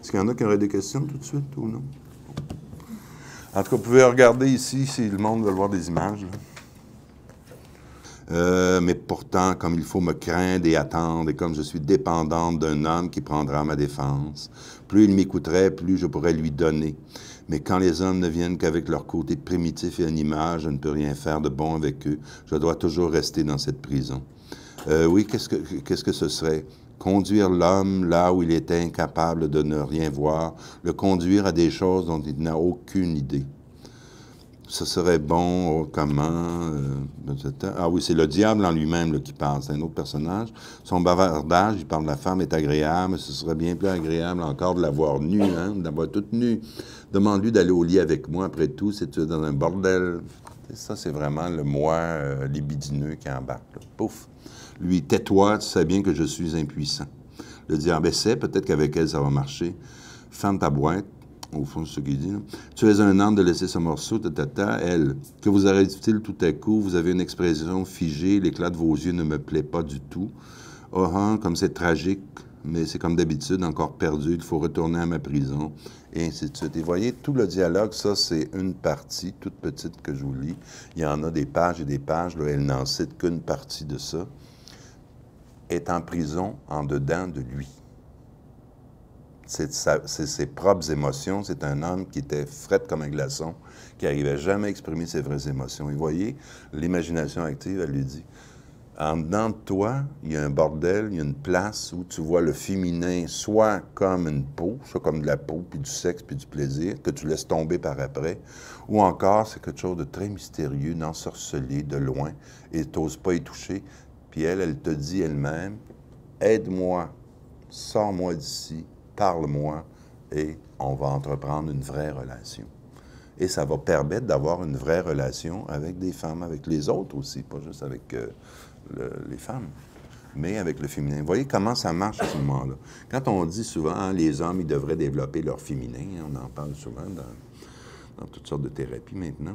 Est-ce qu'il y en a qui auraient des questions tout de suite ou non? En tout cas, vous pouvez regarder ici si le monde veut voir des images. Euh, mais pourtant, comme il faut me craindre et attendre, et comme je suis dépendante d'un homme qui prendra ma défense, plus il m'écouterait, plus je pourrais lui donner. Mais quand les hommes ne viennent qu'avec leur côté primitif et animal, je ne peux rien faire de bon avec eux. Je dois toujours rester dans cette prison. Euh, oui, qu'est-ce que ce serait conduire l'homme là où il est incapable de ne rien voir, le conduire à des choses dont il n'a aucune idée ce serait bon, comment... Euh, » Ah oui, c'est le diable en lui-même qui parle, c'est un autre personnage. Son bavardage, il parle de la femme est agréable, mais ce serait bien plus agréable encore de l'avoir nue, hein, de toute nue. Demande-lui d'aller au lit avec moi, après tout, c'est tu es dans un bordel. ça, c'est vraiment le moi euh, libidineux qui embarque. Pouf! Lui, tais-toi, tu sais bien que je suis impuissant. Le diable essaie, peut-être qu'avec elle, ça va marcher. Ferme ta boîte, au fond, c'est ce qu'il dit. Tu es un an de laisser ce morceau, tata, elle. Que vous avez t il tout à coup? Vous avez une expression figée, l'éclat de vos yeux ne me plaît pas du tout. Oh, hein, comme c'est tragique, mais c'est comme d'habitude, encore perdu, il faut retourner à ma prison, et ainsi de suite. Et voyez, tout le dialogue, ça, c'est une partie, toute petite que je vous lis. Il y en a des pages et des pages, là, elle n'en cite qu'une partie de ça. Est en prison, en dedans de lui c'est ses propres émotions. C'est un homme qui était frette comme un glaçon, qui n'arrivait jamais à exprimer ses vraies émotions. Et voyez, l'imagination active, elle lui dit, en dedans de toi, il y a un bordel, il y a une place où tu vois le féminin soit comme une peau, soit comme de la peau, puis du sexe, puis du plaisir, que tu laisses tomber par après, ou encore c'est quelque chose de très mystérieux, d'ensorcelé, de loin, et tu n'oses pas y toucher. Puis elle, elle te dit elle-même, aide-moi, sors-moi d'ici, parle-moi et on va entreprendre une vraie relation. Et ça va permettre d'avoir une vraie relation avec des femmes, avec les autres aussi, pas juste avec euh, les femmes, mais avec le féminin. Vous voyez comment ça marche à ce moment-là. Quand on dit souvent, hein, les hommes, ils devraient développer leur féminin, hein, on en parle souvent dans, toutes sortes de thérapies maintenant,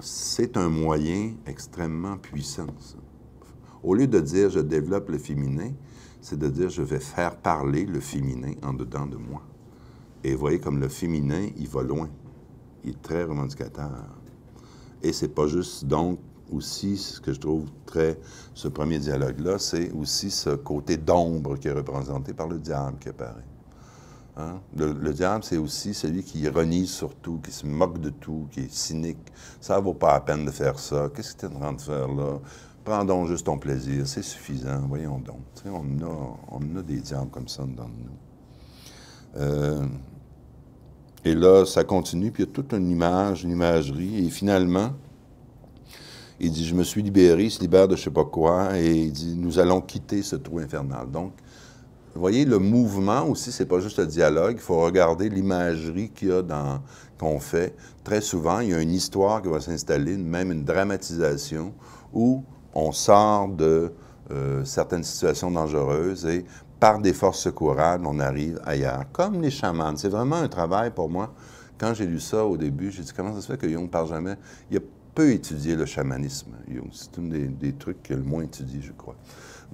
c'est un moyen extrêmement puissant. Au lieu de dire je développe le féminin, c'est-à-dire je vais faire parler le féminin en dedans de moi. Et vous voyez comme le féminin, il va loin. Il est très revendicateur. Et c'est pas juste donc aussi ce que je trouve très ce premier dialogue là, c'est aussi ce côté d'ombre qui est représenté par le diable qui apparaît. Hein? Le, diable, c'est aussi celui qui ironise sur tout, qui se moque de tout, qui est cynique. Ça vaut pas la peine de faire ça. Qu'est-ce que tu es en train de faire là? Prends juste ton plaisir, c'est suffisant, voyons donc. on a, on a des diables comme ça dans nous. Euh, et là, ça continue, puis il y a toute une image, une imagerie, et finalement, il dit, je me suis libéré, il se libère de je ne sais pas quoi, et il dit, nous allons quitter ce trou infernal. Donc, vous voyez, le mouvement aussi, c'est pas juste le dialogue. Il faut regarder l'imagerie qu'il y a dans qu'on fait. Très souvent, il y a une histoire qui va s'installer, même une dramatisation, où on sort de euh, certaines situations dangereuses et par des forces secourables, on arrive ailleurs, comme les chamans. C'est vraiment un travail pour moi. Quand j'ai lu ça au début, j'ai dit comment ça se fait que Jung parle jamais Il a peu étudié le chamanisme, Jung. C'est un des, des trucs qu'il a le moins étudié, je crois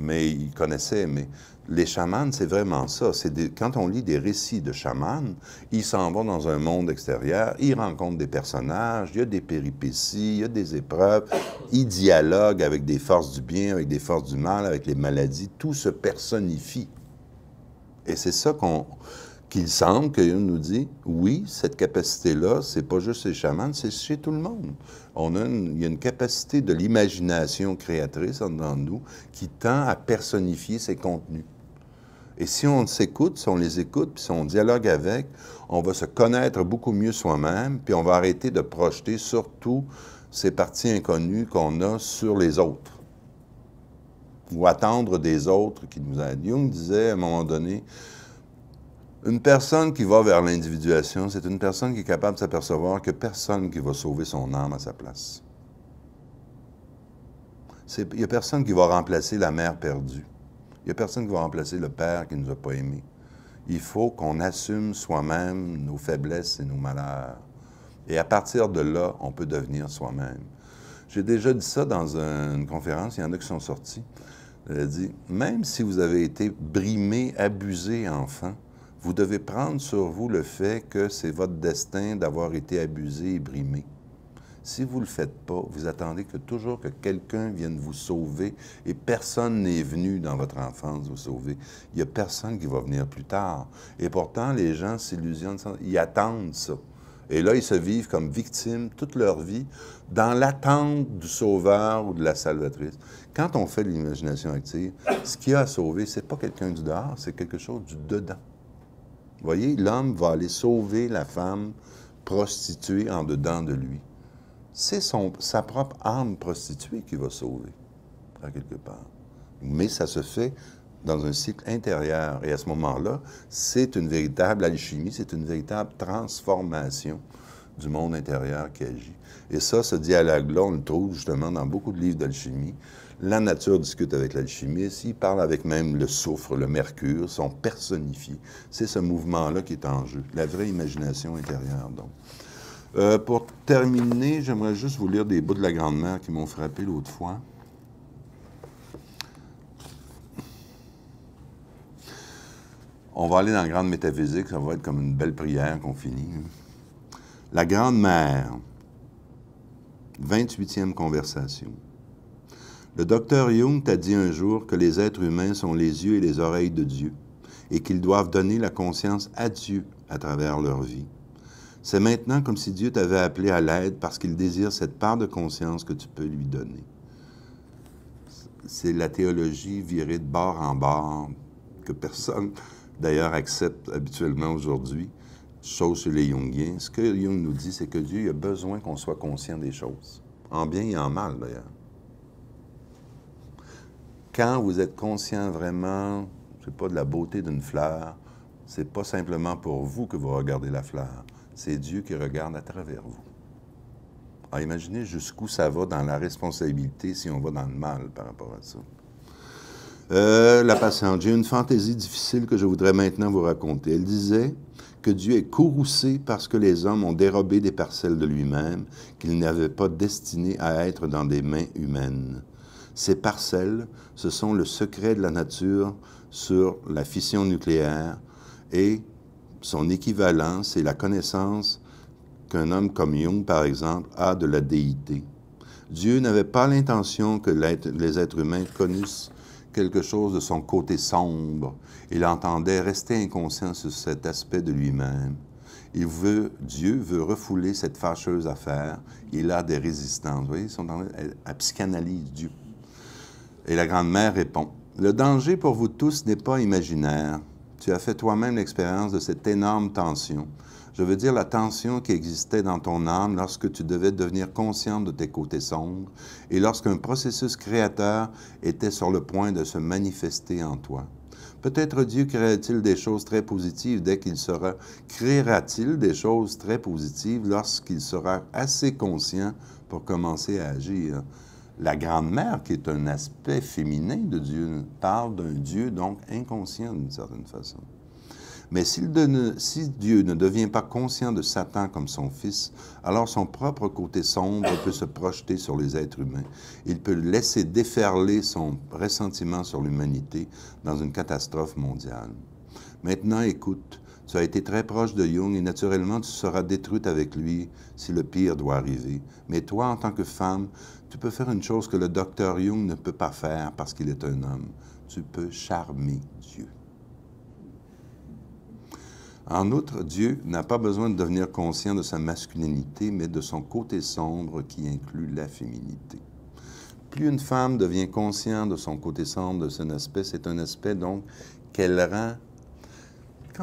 mais ils connaissaient. Mais les chamans, c'est vraiment ça. quand on lit des récits de chamans, ils s'en vont dans un monde extérieur, ils rencontrent des personnages, il y a des péripéties, il y a des épreuves, ils dialoguent avec des forces du bien, avec des forces du mal, avec les maladies, tout se personnifie. Et c'est ça qu'on qu'il semble qu'il nous dit, oui, cette capacité-là, c'est pas juste chez les chamans, c'est chez tout le monde. On a il y a une capacité de l'imagination créatrice en nous qui tend à personnifier ses contenus. Et si on s'écoute, si on les écoute, puis si on dialogue avec, on va se connaître beaucoup mieux soi-même, puis on va arrêter de projeter surtout ces parties inconnues qu'on a sur les autres ou attendre des autres qui nous aident. Jung disait à un moment donné, une personne qui va vers l'individuation, c'est une personne qui est capable de s'apercevoir que personne qui va sauver son âme à sa place. Il n'y a personne qui va remplacer la mère perdue. Il n'y a personne qui va remplacer le père qui ne nous a pas aimés. Il faut qu'on assume soi-même nos faiblesses et nos malheurs. Et à partir de là, on peut devenir soi-même. J'ai déjà dit ça dans une conférence, il y en a qui sont sortis. Elle a dit, même si vous avez été brimé, abusé enfant, vous devez prendre sur vous le fait que c'est votre destin d'avoir été abusé et brimé. Si vous ne le faites pas, vous attendez que toujours que quelqu'un vienne vous sauver et personne n'est venu dans votre enfance vous sauver. Il n'y a personne qui va venir plus tard. Et pourtant, les gens s'illusionnent, ils attendent ça. Et là, ils se vivent comme victimes toute leur vie dans l'attente du sauveur ou de la salvatrice. Quand on fait l'imagination active, ce qui a à sauver, ce n'est pas quelqu'un du dehors, c'est quelque chose du dedans voyez, l'homme va aller sauver la femme prostituée en dedans de lui. C'est sa propre âme prostituée qui va sauver, à quelque part. Mais ça se fait dans un cycle intérieur. Et à ce moment-là, c'est une véritable alchimie, c'est une véritable transformation du monde intérieur qui agit. Et ça, ce dialogue-là, on le trouve justement dans beaucoup de livres d'alchimie. La nature discute avec l'alchimiste, il parle avec même le soufre, le mercure, sont personnifiés. C'est ce mouvement-là qui est en jeu, la vraie imagination intérieure, donc. Euh, pour terminer, j'aimerais juste vous lire des bouts de la Grande-Mère qui m'ont frappé l'autre fois. On va aller dans la grande métaphysique, ça va être comme une belle prière qu'on finit. Hein. La Grande-Mère, 28e conversation. Le docteur Jung t'a dit un jour que les êtres humains sont les yeux et les oreilles de Dieu et qu'ils doivent donner la conscience à Dieu à travers leur vie. C'est maintenant comme si Dieu t'avait appelé à l'aide parce qu'il désire cette part de conscience que tu peux lui donner. C'est la théologie virée de bord en bord que personne d'ailleurs accepte habituellement aujourd'hui, chose chez les Jungiens. Ce que Jung nous dit, c'est que Dieu a besoin qu'on soit conscient des choses, en bien et en mal d'ailleurs quand vous êtes conscient vraiment, c'est pas de la beauté d'une fleur, c'est pas simplement pour vous que vous regardez la fleur, c'est Dieu qui regarde à travers vous. imaginez jusqu'où ça va dans la responsabilité si on va dans le mal par rapport à ça. Euh, la patiente, j'ai une fantaisie difficile que je voudrais maintenant vous raconter. Elle disait que Dieu est courroucé parce que les hommes ont dérobé des parcelles de lui-même qu'il n'avait pas destinées à être dans des mains humaines. Ces parcelles, ce sont le secret de la nature sur la fission nucléaire et son équivalent, c'est la connaissance qu'un homme comme Jung, par exemple, a de la déité. Dieu n'avait pas l'intention que les êtres humains connaissent quelque chose de son côté sombre. Il entendait rester inconscient sur cet aspect de lui-même. Il veut, Dieu veut refouler cette fâcheuse affaire. Il a des résistances. Vous voyez, ils sont dans la psychanalyse du et la grande-mère répond Le danger pour vous tous n'est pas imaginaire. Tu as fait toi-même l'expérience de cette énorme tension. Je veux dire la tension qui existait dans ton âme lorsque tu devais devenir conscient de tes côtés sombres et lorsqu'un processus créateur était sur le point de se manifester en toi. Peut-être Dieu créera-t-il des choses très positives dès qu'il sera, créera-t-il des choses très positives lorsqu'il sera assez conscient pour commencer à agir. La grande-mère, qui est un aspect féminin de Dieu, parle d'un Dieu donc inconscient d'une certaine façon. Mais si Dieu ne devient pas conscient de Satan comme son fils, alors son propre côté sombre peut se projeter sur les êtres humains. Il peut laisser déferler son ressentiment sur l'humanité dans une catastrophe mondiale. Maintenant, écoute, tu as été très proche de Jung et naturellement tu seras détruite avec lui si le pire doit arriver. Mais toi, en tant que femme, tu peux faire une chose que le docteur Jung ne peut pas faire parce qu'il est un homme. Tu peux charmer Dieu. En outre, Dieu n'a pas besoin de devenir conscient de sa masculinité, mais de son côté sombre qui inclut la féminité. Plus une femme devient consciente de son côté sombre, de son aspect, c'est un aspect donc qu'elle rend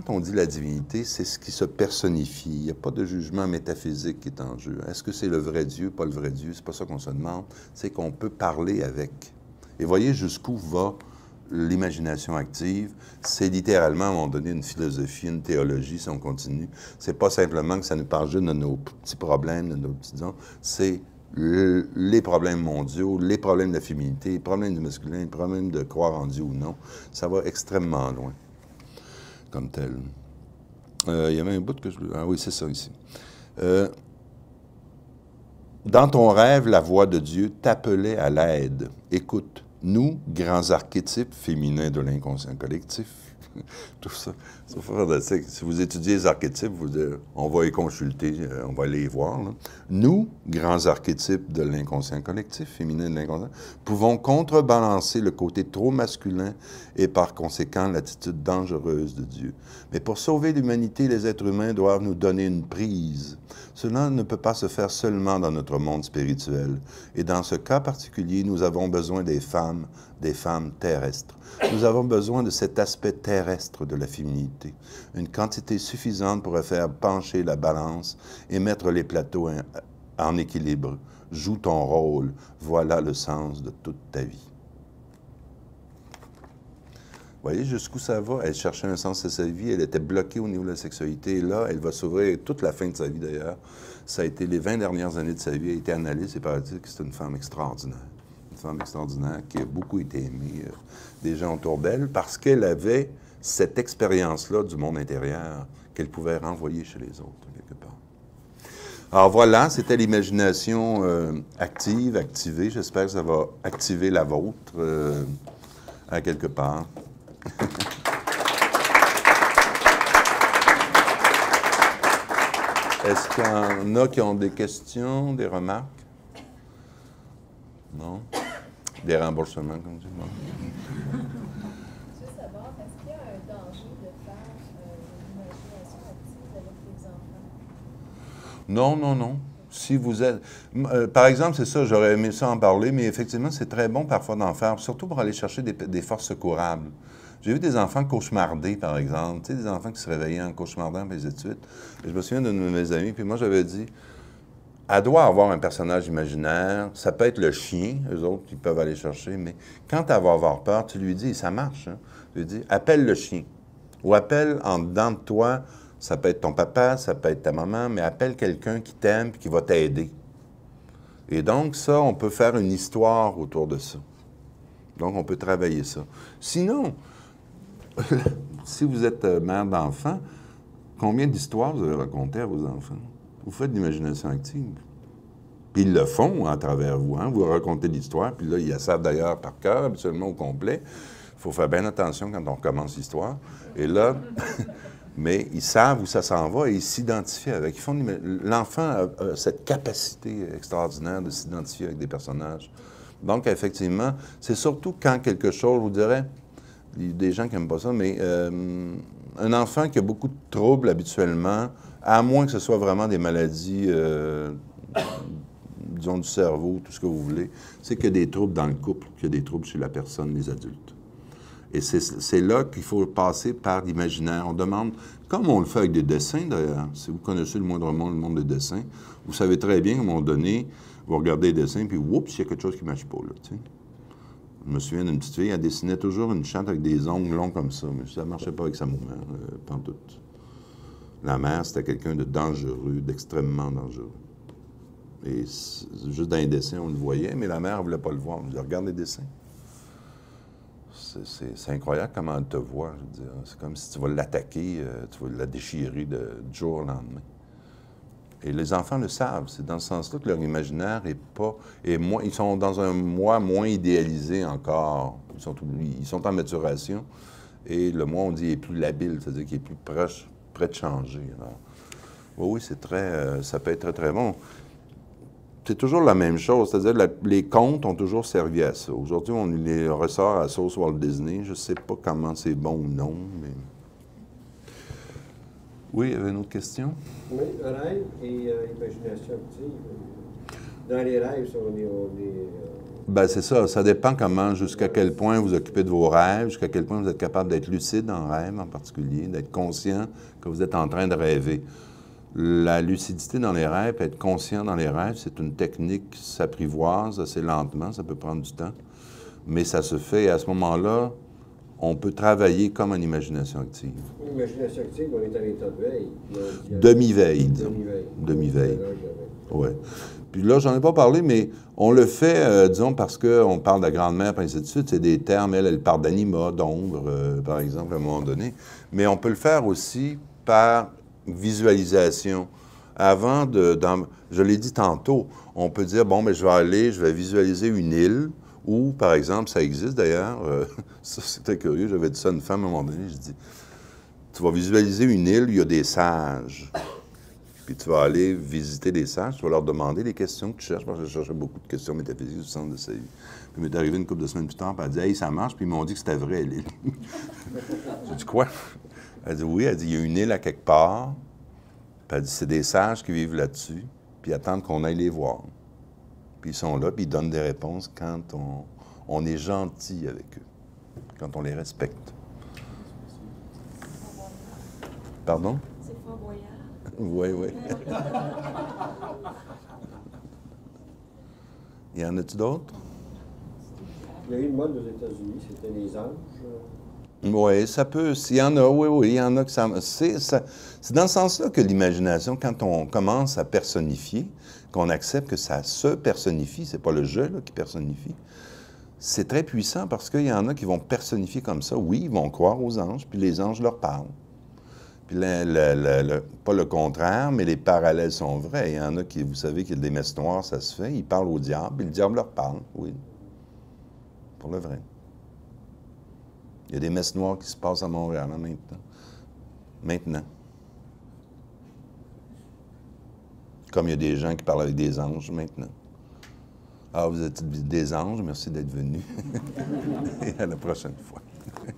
quand on dit la divinité, c'est ce qui se personnifie. Il n'y a pas de jugement métaphysique qui est en jeu. Est-ce que c'est le vrai Dieu, pas le vrai Dieu? C'est pas ça qu'on se demande. C'est qu'on peut parler avec. Et voyez jusqu'où va l'imagination active. C'est littéralement, à un moment donné, une philosophie, une théologie, si on continue. C'est pas simplement que ça nous parle juste de nos petits problèmes, de nos petits dons. C'est les problèmes mondiaux, les problèmes de la féminité, les problèmes du masculin, les problèmes de croire en Dieu ou non. Ça va extrêmement loin tel. Euh, il y avait un bout que je... Ah oui, c'est ça ici. Euh, dans ton rêve, la voix de Dieu t'appelait à l'aide. Écoute, nous, grands archétypes féminins de l'inconscient collectif, <laughs> tout ça. Si vous étudiez les archétypes, vous, euh, on va y consulter, euh, on va y voir. Nous, grands archétypes de l'inconscient collectif, féminin de l'inconscient, pouvons contrebalancer le côté trop masculin et par conséquent l'attitude dangereuse de Dieu. Mais pour sauver l'humanité, les êtres humains doivent nous donner une prise. Cela ne peut pas se faire seulement dans notre monde spirituel. Et dans ce cas particulier, nous avons besoin des femmes, des femmes terrestres nous avons besoin de cet aspect terrestre de la féminité, une quantité suffisante pour faire pencher la balance et mettre les plateaux en, équilibre. Joue ton rôle, voilà le sens de toute ta vie. Vous voyez jusqu'où ça va? Elle cherchait un sens à sa vie, elle était bloquée au niveau de la sexualité. Et là, elle va s'ouvrir toute la fin de sa vie d'ailleurs. Ça a été les 20 dernières années de sa vie. Elle a été analyse et par que c'est une femme extraordinaire femme extraordinaire qui a beaucoup été aimée euh, des gens autour d'elle parce qu'elle avait cette expérience-là du monde intérieur qu'elle pouvait renvoyer chez les autres, quelque part. Alors voilà, c'était l'imagination euh, active, activée. J'espère que ça va activer la vôtre euh, à quelque part. <laughs> Est-ce qu'il y en a qui ont des questions, des remarques? Non? Des remboursements, comme tu dis. Euh, non, non, non. Si vous êtes. Euh, par exemple, c'est ça, j'aurais aimé ça en parler, mais effectivement, c'est très bon parfois d'en faire, surtout pour aller chercher des, forces secourables. J'ai vu des enfants cauchemardés, par exemple, tu sais, des enfants qui se réveillaient en cauchemardant, puis des de suite. je me souviens d'une de mes amis, puis moi, j'avais dit elle doit avoir un personnage imaginaire. Ça peut être le chien, eux autres, qui peuvent aller chercher, mais quand elle va avoir peur, tu lui dis, ça marche, hein. tu lui dis, appelle le chien. Ou appelle en dedans de toi, ça peut être ton papa, ça peut être ta maman, mais appelle quelqu'un qui t'aime et qui va t'aider. Et donc, ça, on peut faire une histoire autour de ça. Donc, on peut travailler ça. Sinon, <laughs> si vous êtes euh, mère d'enfant, combien d'histoires vous avez racontées à vos enfants? Vous faites de l'imagination active. Puis ils le font à travers vous. Hein. Vous racontez l'histoire, puis là, ils la savent d'ailleurs par cœur, habituellement, au complet. Il faut faire bien attention quand on recommence l'histoire. Et là, <laughs> mais ils savent où ça s'en va et ils s'identifient avec. l'enfant a, cette capacité extraordinaire de s'identifier avec des personnages. Donc, effectivement, c'est surtout quand quelque chose, vous dirais, des gens qui n'aiment pas ça, mais euh, un enfant qui a beaucoup de troubles habituellement, à moins que ce soit vraiment des maladies, euh, disons, du cerveau, tout ce que vous voulez, c'est que des troubles dans le couple, qu'il y a des troubles chez la personne, les adultes. Et c'est là qu'il faut passer par l'imaginaire. On demande, comme on le fait avec des dessins d'ailleurs, hein, si vous connaissez le moindre monde, le monde des dessins, vous savez très bien qu'à un moment donné, vous regardez les dessins, puis oups, il y a quelque chose qui ne marche pas là, tu sais. Je me souviens d'une petite fille, elle dessinait toujours une chante avec des ongles longs comme ça, mais ça ne marchait pas avec sa maman, euh, tout. La mère, c'était quelqu'un de dangereux, d'extrêmement dangereux. Et juste dans les on le voyait, mais la mère ne voulait pas le voir. On disait, regarde les dessins. C'est incroyable comment elle te voit. C'est comme si tu vas l'attaquer, euh, tu vas la déchirer de, jour au lendemain. Et les enfants le savent. C'est dans ce sens-là que leur imaginaire est pas. Et moins, ils sont dans un moi moins idéalisé encore. Ils sont, ils sont en maturation. Et le moi, on dit, est plus labile, c'est-à-dire qu'il est plus proche prêt de changer. oui, oui, c'est très, euh, ça peut être très, très bon. C'est toujours la même chose, c'est-à-dire les comptes ont toujours servi à ça. Aujourd'hui, on les ressort à sauce Walt Disney. Je ne sais pas comment c'est bon ou non, mais... Oui, il y avait une autre question? Oui, rêve et euh,
imagination active. Dans les rêves, on est, euh,
ben, c'est ça. Ça dépend comment, jusqu'à quel point vous occupez de vos rêves, jusqu'à quel point vous êtes capable d'être lucide en rêve en particulier, d'être conscient que vous êtes en train de rêver. La lucidité dans les rêves, être conscient dans les rêves, c'est une technique qui s'apprivoise assez lentement, ça peut prendre du temps, mais ça se fait. Et à ce moment-là, on peut travailler comme en imagination active. Imagination active, on est à l'état de veille. Demi-veille. Demi-veille. Demi-veille. Ah, oui. Puis là, j'en ai pas parlé, mais on le fait, euh, disons, parce qu'on parle de la grande-mère, ainsi de suite. C'est des termes, elle, elle parle d'anima, d'ombre, euh, par exemple, à un moment donné. Mais on peut le faire aussi par visualisation. Avant de. je l'ai dit tantôt, on peut dire bon, mais je vais aller, je vais visualiser une île, où, par exemple, ça existe d'ailleurs, euh, <laughs> ça c'était curieux, j'avais dit ça à une femme à un moment donné, je dis tu vas visualiser une île, il y a des sages. Puis tu vas aller visiter des sages, tu vas leur demander les questions que tu cherches, parce que je cherchais beaucoup de questions métaphysiques au centre de sa vie. Puis m'est arrivé une couple de semaines plus tard, puis elle dit Hey, ça marche, puis ils m'ont dit que c'était vrai, l'île.
<laughs>
J'ai dit Quoi Elle dit Oui, elle dit Il y a une île à quelque part. Puis elle dit C'est des sages qui vivent là-dessus, puis ils attendent qu'on aille les voir. Puis ils sont là, puis ils donnent des réponses quand on, on est gentil avec eux, quand on les respecte. Pardon C'est oui, oui. y en a-tu d'autres? Il y a eu mode aux États-Unis, c'était les anges. Oui, ça peut. Il y en a, oui, oui, il y en a que C'est dans ce sens-là que l'imagination, quand on commence à personnifier, qu'on accepte que ça se personnifie, c'est pas le jeu qui personnifie, c'est très puissant parce qu'il y en a qui vont personnifier comme ça. Oui, ils vont croire aux anges, puis les anges leur parlent. Puis pas le contraire, mais les parallèles sont vrais. Il y en a qui, vous savez, qui des messes noires, ça se fait. Ils parlent au diable, puis le diable leur parle, oui. Pour le vrai. Il y a des messes noires qui se passent à Montréal en même temps. Maintenant. Comme il y a des gens qui parlent avec des anges maintenant. Ah, vous êtes des anges, merci d'être venus. <laughs> et à la prochaine fois. <laughs>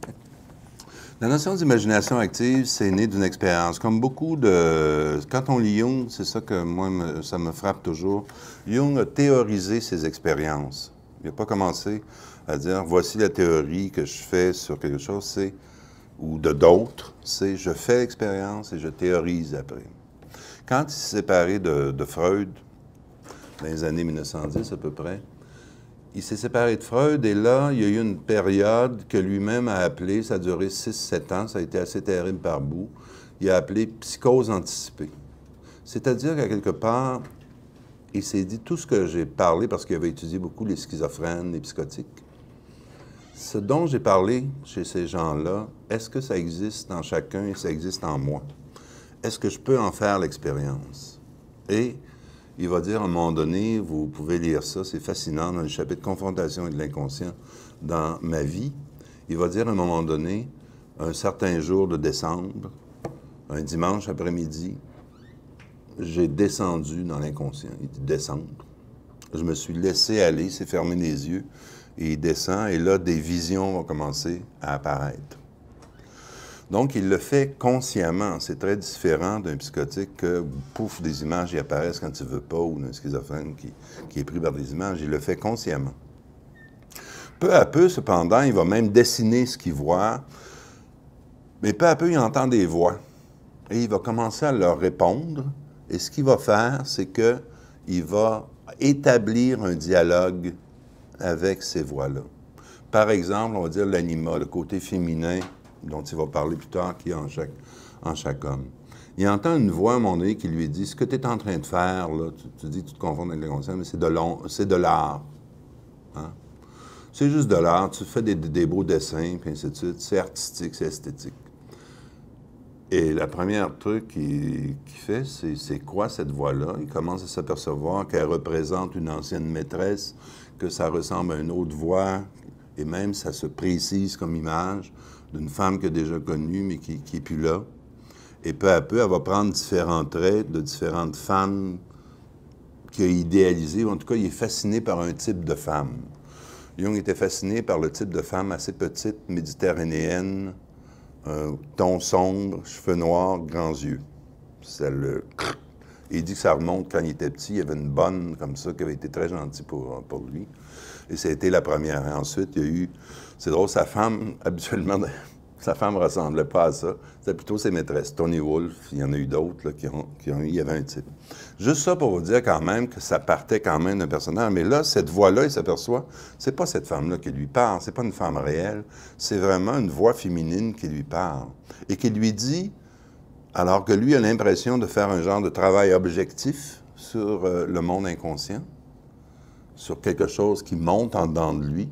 La notion d'imagination active, c'est né d'une expérience. Comme beaucoup de... Quand on lit Jung, c'est ça que moi, ça me frappe toujours. Jung a théorisé ses expériences. Il n'a pas commencé à dire, voici la théorie que je fais sur quelque chose, c'est... ou de d'autres, c'est je fais l'expérience et je théorise après. Quand il s'est séparé de, de Freud, dans les années 1910 à peu près, il s'est séparé de Freud et là, il y a eu une période que lui-même a appelée, ça a duré 6-7 ans, ça a été assez terrible par bout, il a appelé psychose anticipée. C'est-à-dire qu'à quelque part, il s'est dit tout ce que j'ai parlé, parce qu'il avait étudié beaucoup les schizophrènes, les psychotiques. Ce dont j'ai parlé chez ces gens-là, est-ce que ça existe en chacun et ça existe en moi? Est-ce que je peux en faire l'expérience? Et il va dire à un moment donné, vous pouvez lire ça, c'est fascinant, dans le chapitre Confrontation et de l'inconscient dans ma vie, il va dire à un moment donné, un certain jour de décembre, un dimanche après-midi, j'ai descendu dans l'inconscient. Il dit descendre. Je me suis laissé aller, c'est fermer les yeux, et il descend, et là, des visions vont commencer à apparaître. Donc, il le fait consciemment. C'est très différent d'un psychotique que, pouf, des images y apparaissent quand tu veux pas, ou d'un schizophrène qui, qui est pris par des images. Il le fait consciemment. Peu à peu, cependant, il va même dessiner ce qu'il voit, mais peu à peu, il entend des voix. Et il va commencer à leur répondre. Et ce qu'il va faire, c'est qu'il va établir un dialogue avec ces voix-là. Par exemple, on va dire l'anima, le côté féminin dont il va parler plus tard, qui est en chaque, en chaque homme. Il entend une voix à un qui lui dit Ce que tu es en train de faire, là, tu, dis, tu te confonds avec de mais c'est de l'art. Hein? C'est juste de l'art, tu fais des, beaux dessins, puis ainsi de C'est artistique, c'est esthétique. Et la première truc qu'il fait, c'est c'est quoi cette voix-là? Il commence à s'apercevoir qu'elle représente une ancienne maîtresse, que ça ressemble à une autre voix, et même ça se précise comme image d'une femme a déjà connue, mais qui n'est plus là. Et peu à peu, elle va prendre différents traits de différentes femmes qu'il a idéalisées, en tout cas, il est fasciné par un type de femme. Jung était fasciné par le type de femme assez petite, méditerranéenne, euh, ton sombre, cheveux noirs, grands yeux. c'est le... <clears throat> Il dit que ça remonte quand il était petit. Il y avait une bonne comme ça qui avait été très gentille pour, pour lui. Et ça a été la première. ensuite, il y a eu c'est drôle, sa femme, <laughs> habituellement, sa femme ressemblait pas à ça. C'est plutôt ses maîtresses. Tony Wolf, il y en a eu d'autres qui, ont, ont eu, il y avait un type. Juste ça pour vous dire quand même que ça partait quand même d'un personnage. Mais là, cette voix-là, il s'aperçoit, c'est pas cette femme-là qui lui parle, c'est pas une femme réelle, c'est vraiment une voix féminine qui lui parle et qui lui dit, alors que lui a l'impression de faire un genre de travail objectif sur euh, le monde inconscient, sur quelque chose qui monte en dedans de lui,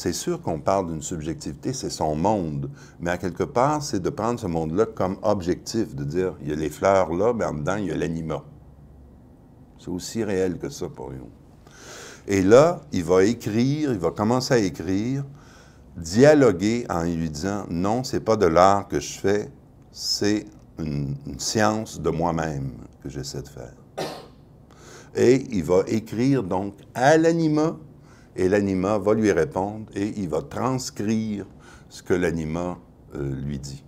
c'est sûr qu'on parle d'une subjectivité, c'est son monde. Mais à quelque part, c'est de prendre ce monde-là comme objectif, de dire, il y a les fleurs là, mais en dedans, il y a l'anima. C'est aussi réel que ça pour nous. Et là, il va écrire, il va commencer à écrire, dialoguer en lui disant, non, c'est pas de l'art que je fais, c'est une, une science de moi-même que j'essaie de faire. Et il va écrire donc à l'anima et l'anima va lui répondre et il va transcrire ce que l'anima euh, lui dit.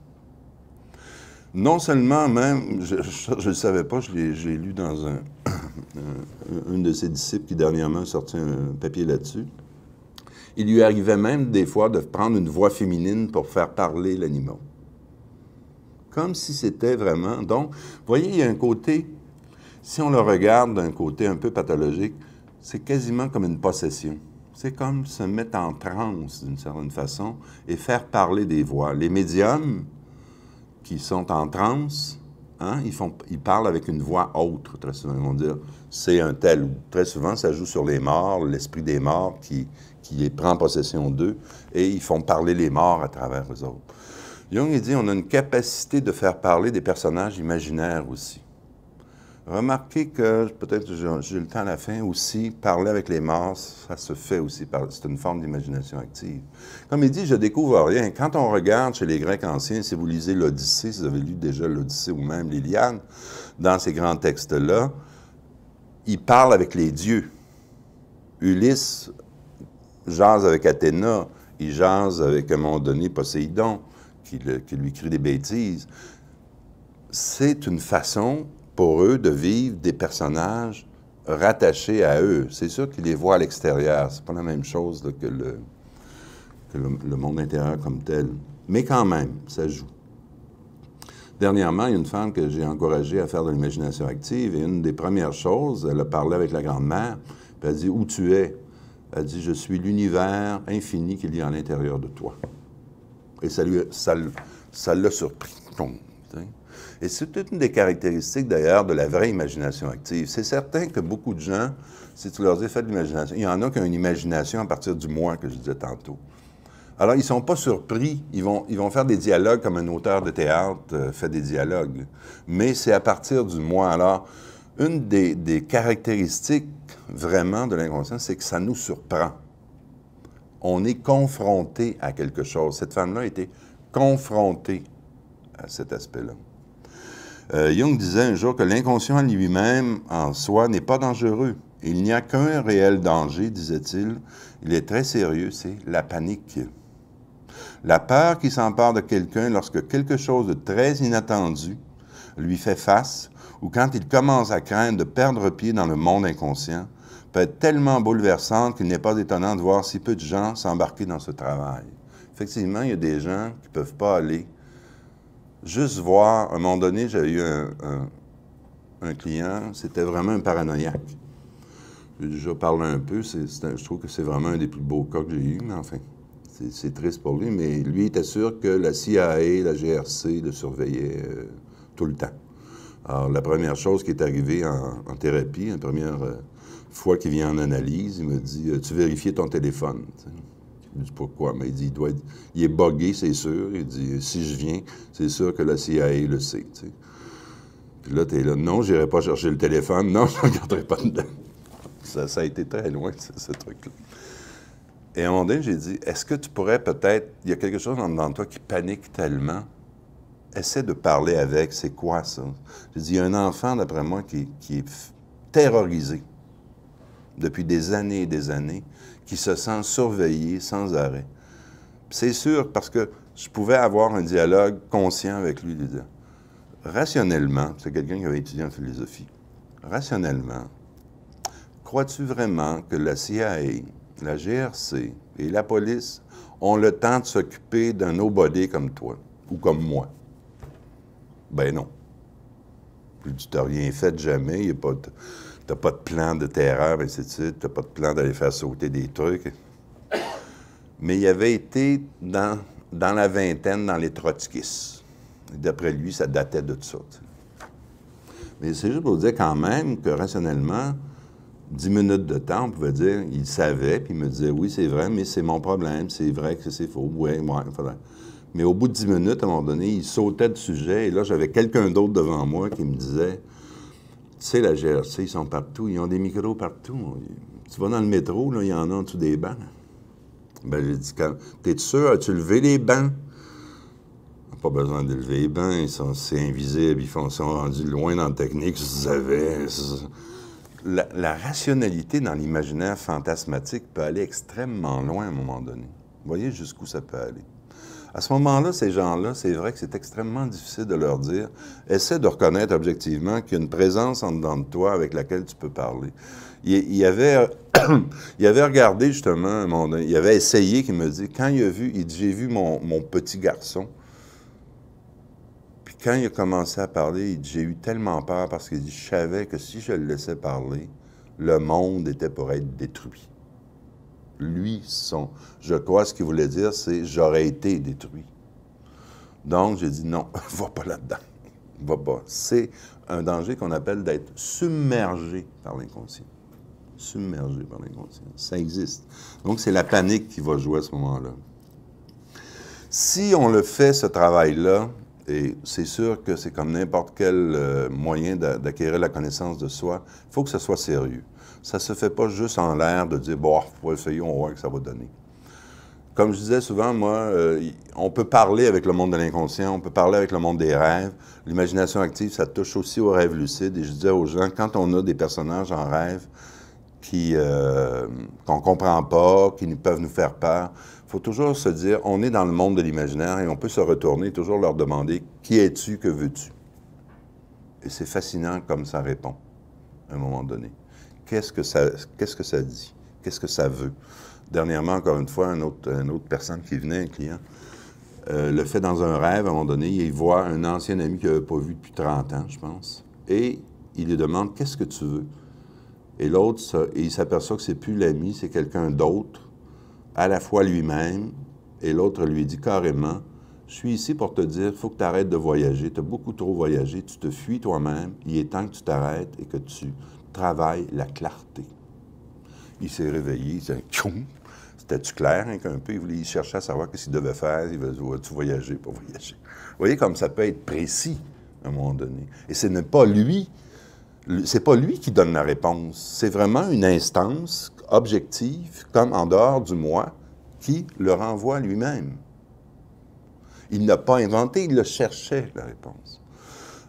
Non seulement même, je ne le savais pas, je l'ai lu dans un, <coughs> un, de ses disciples qui dernièrement a sorti un papier là-dessus, il lui arrivait même des fois de prendre une voix féminine pour faire parler l'anima. Comme si c'était vraiment... Donc, vous voyez, il y a un côté, si on le regarde d'un côté un peu pathologique, c'est quasiment comme une possession c'est comme se mettre en transe d'une certaine façon et faire parler des voix. Les médiums qui sont en transe, hein, ils, font, ils parlent avec une voix autre, très souvent. Ils vont dire c'est un tel ou. Très souvent, ça joue sur les morts, l'esprit des morts qui, qui prend possession d'eux et ils font parler les morts à travers eux autres. Jung, il dit on a une capacité de faire parler des personnages imaginaires aussi. Remarquez que, peut-être j'ai le temps à la fin aussi, parler avec les morts, ça se fait aussi. C'est une forme d'imagination active. Comme il dit, je découvre rien. Quand on regarde chez les Grecs anciens, si vous lisez l'Odyssée, si vous avez lu déjà l'Odyssée ou même l'Iliade, dans ces grands textes-là, ils parlent avec les dieux. Ulysse jase avec Athéna, il jase avec, à un moment donné, Poséidon, qui, qui lui crie des bêtises. C'est une façon pour eux de vivre des personnages rattachés à eux. C'est sûr qu'ils les voient à l'extérieur. C'est pas la même chose que, le, le, monde intérieur comme tel. Mais quand même, ça joue. Dernièrement, il y a une femme que j'ai encouragée à faire de l'imagination active et une des premières choses, elle a parlé avec la grand-mère, elle a dit Où tu es Elle a dit Je suis l'univers infini qu'il y a à l'intérieur de toi. Et ça ça, l'a surpris. Et c'est une des caractéristiques d'ailleurs de la vraie imagination active. C'est certain que beaucoup de gens, si tu leur dis fais de l'imagination, il y en a qui ont une imagination à partir du moi que je disais tantôt. Alors, ils ne sont pas surpris. Ils vont, ils vont faire des dialogues comme un auteur de théâtre euh, fait des dialogues. Mais c'est à partir du moi. Alors, une des, des caractéristiques vraiment de l'inconscient, c'est que ça nous surprend. On est confronté à quelque chose. Cette femme-là a été confrontée à cet aspect-là. Euh, Jung disait un jour que l'inconscient en lui-même en soi n'est pas dangereux. Il n'y a qu'un réel danger, disait-il. Il est très sérieux, c'est la panique. La peur qui s'empare de quelqu'un lorsque quelque chose de très inattendu lui fait face ou quand il commence à craindre de perdre pied dans le monde inconscient peut être tellement bouleversante qu'il n'est pas étonnant de voir si peu de gens s'embarquer dans ce travail. Effectivement, il y a des gens qui ne peuvent pas aller juste voir, à un moment donné, j'ai eu un, client, c'était vraiment un paranoïaque. Je déjà parlé un peu, je trouve que c'est vraiment un des plus beaux cas que j'ai eu, mais enfin, c'est triste pour lui, mais lui était sûr que la CIA, la GRC le surveillaient euh, tout le temps. Alors, la première chose qui est arrivée en, thérapie, la première euh, fois qu'il vient en analyse, il me dit euh, Tu vérifies ton téléphone. Je dis pourquoi, mais il dit doit il est bogué, c'est sûr. Il dit si je viens, c'est sûr que la CIA le sait. Puis là, tu es là, non, n'irai pas chercher le téléphone, non, <laughs> je ne regarderai pas dedans. Ça, a été très loin, ce, truc-là. Et à un moment donné, j'ai dit est-ce que tu pourrais peut-être. Il y a quelque chose en dedans toi qui panique tellement. Essaie de parler avec, c'est quoi ça? J'ai dit il y a un enfant, d'après moi, qui est terrorisé depuis des années et des années qui se sent surveillé sans arrêt. C'est sûr, parce que je pouvais avoir un dialogue conscient avec lui, lui dire, rationnellement, c'est quelqu'un qui avait étudié en philosophie, rationnellement, crois-tu vraiment que la CIA, la GRC et la police ont le temps de s'occuper d'un nobody comme toi ou comme moi? Ben non. Puis tu n'as rien fait jamais, il n'y a pas... De... T'as pas de plan de terreur, ainsi c'est T'as pas de plan d'aller faire sauter des trucs. Mais il avait été dans, dans la vingtaine dans les trotskistes. D'après lui, ça datait de tout ça. Mais c'est juste pour dire quand même que rationnellement, dix minutes de temps, on pouvait dire, il savait, puis il me disait, oui, c'est vrai, mais c'est mon problème, c'est vrai que c'est faux, oui, oui, fallait. Mais au bout de dix minutes, à un moment donné, il sautait de sujet, et là, j'avais quelqu'un d'autre devant moi qui me disait, c'est la GRC, ils sont partout, ils ont des micros partout. Tu vas dans le métro, là, il y en a en dessous des bancs. Ben, j'ai dit, t'es sûr, as-tu levé les bancs? Pas besoin de lever les bancs, ils sont, c'est invisible, ils font, sont rendus loin dans la technique, vous savez. La, la, rationalité dans l'imaginaire fantasmatique peut aller extrêmement loin à un moment donné. voyez jusqu'où ça peut aller. À ce moment-là, ces gens-là, c'est vrai que c'est extrêmement difficile de leur dire. Essaie de reconnaître objectivement qu'il y a une présence en dedans de toi avec laquelle tu peux parler. Il, y avait, <coughs> il avait regardé justement, mon, il avait essayé, qu'il me dit, quand il a vu, il dit, j'ai vu mon, petit garçon puis quand il a commencé à parler, il j'ai eu tellement peur parce qu'il dit, je savais que si je le laissais parler, le monde était pour être détruit lui son « Je crois ce qu'il voulait dire, c'est j'aurais été détruit. Donc, j'ai dit non, <laughs> va pas là-dedans. Va pas. C'est un danger qu'on appelle d'être submergé par l'inconscient. Submergé par l'inconscient. Ça existe. Donc, c'est la panique qui va jouer à ce moment-là. Si on le fait, ce travail-là, et c'est sûr que c'est comme n'importe quel euh, moyen d'acquérir la connaissance de soi, il faut que ce soit sérieux. Ça ne se fait pas juste en l'air de dire, bon, faut essayer, on va que ça va donner. Comme je disais souvent, moi, euh, on peut parler avec le monde de l'inconscient, on peut parler avec le monde des rêves. L'imagination active, ça touche aussi aux rêves lucides. Et je disais aux gens, quand on a des personnages en rêve qui, euh, qu'on ne comprend pas, qui peuvent nous faire peur, il faut toujours se dire, on est dans le monde de l'imaginaire et on peut se retourner et toujours leur demander, qui es-tu, que veux-tu? Et c'est fascinant comme ça répond à un moment donné qu'est-ce que ça, qu'est-ce que ça dit, qu'est-ce que ça veut. Dernièrement, encore une fois, une autre, personne qui venait, un client, euh, le fait dans un rêve, à un moment donné, il voit un ancien ami qu'il n'avait pas vu depuis 30 ans, je pense, et il lui demande Qu'est-ce que tu veux Et l'autre, il s'aperçoit que ce n'est plus l'ami, c'est quelqu'un d'autre, à la fois lui-même, et l'autre lui dit carrément Je suis ici pour te dire, il faut que tu arrêtes de voyager, tu as beaucoup trop voyagé, tu te fuis toi-même, il est temps que tu t'arrêtes et que tu travaille la clarté. Il s'est réveillé, il s'est c'était-tu clair hein, un peu? Il, cherchait à savoir ce qu'il devait faire, il veut voyager, pas voyager. Vous voyez comme ça peut être précis à un moment donné. Et ce n'est pas lui, c'est pas lui qui donne la réponse, c'est vraiment une instance objective, comme en dehors du moi, qui le renvoie lui-même. Il n'a pas inventé, il le cherchait, la réponse.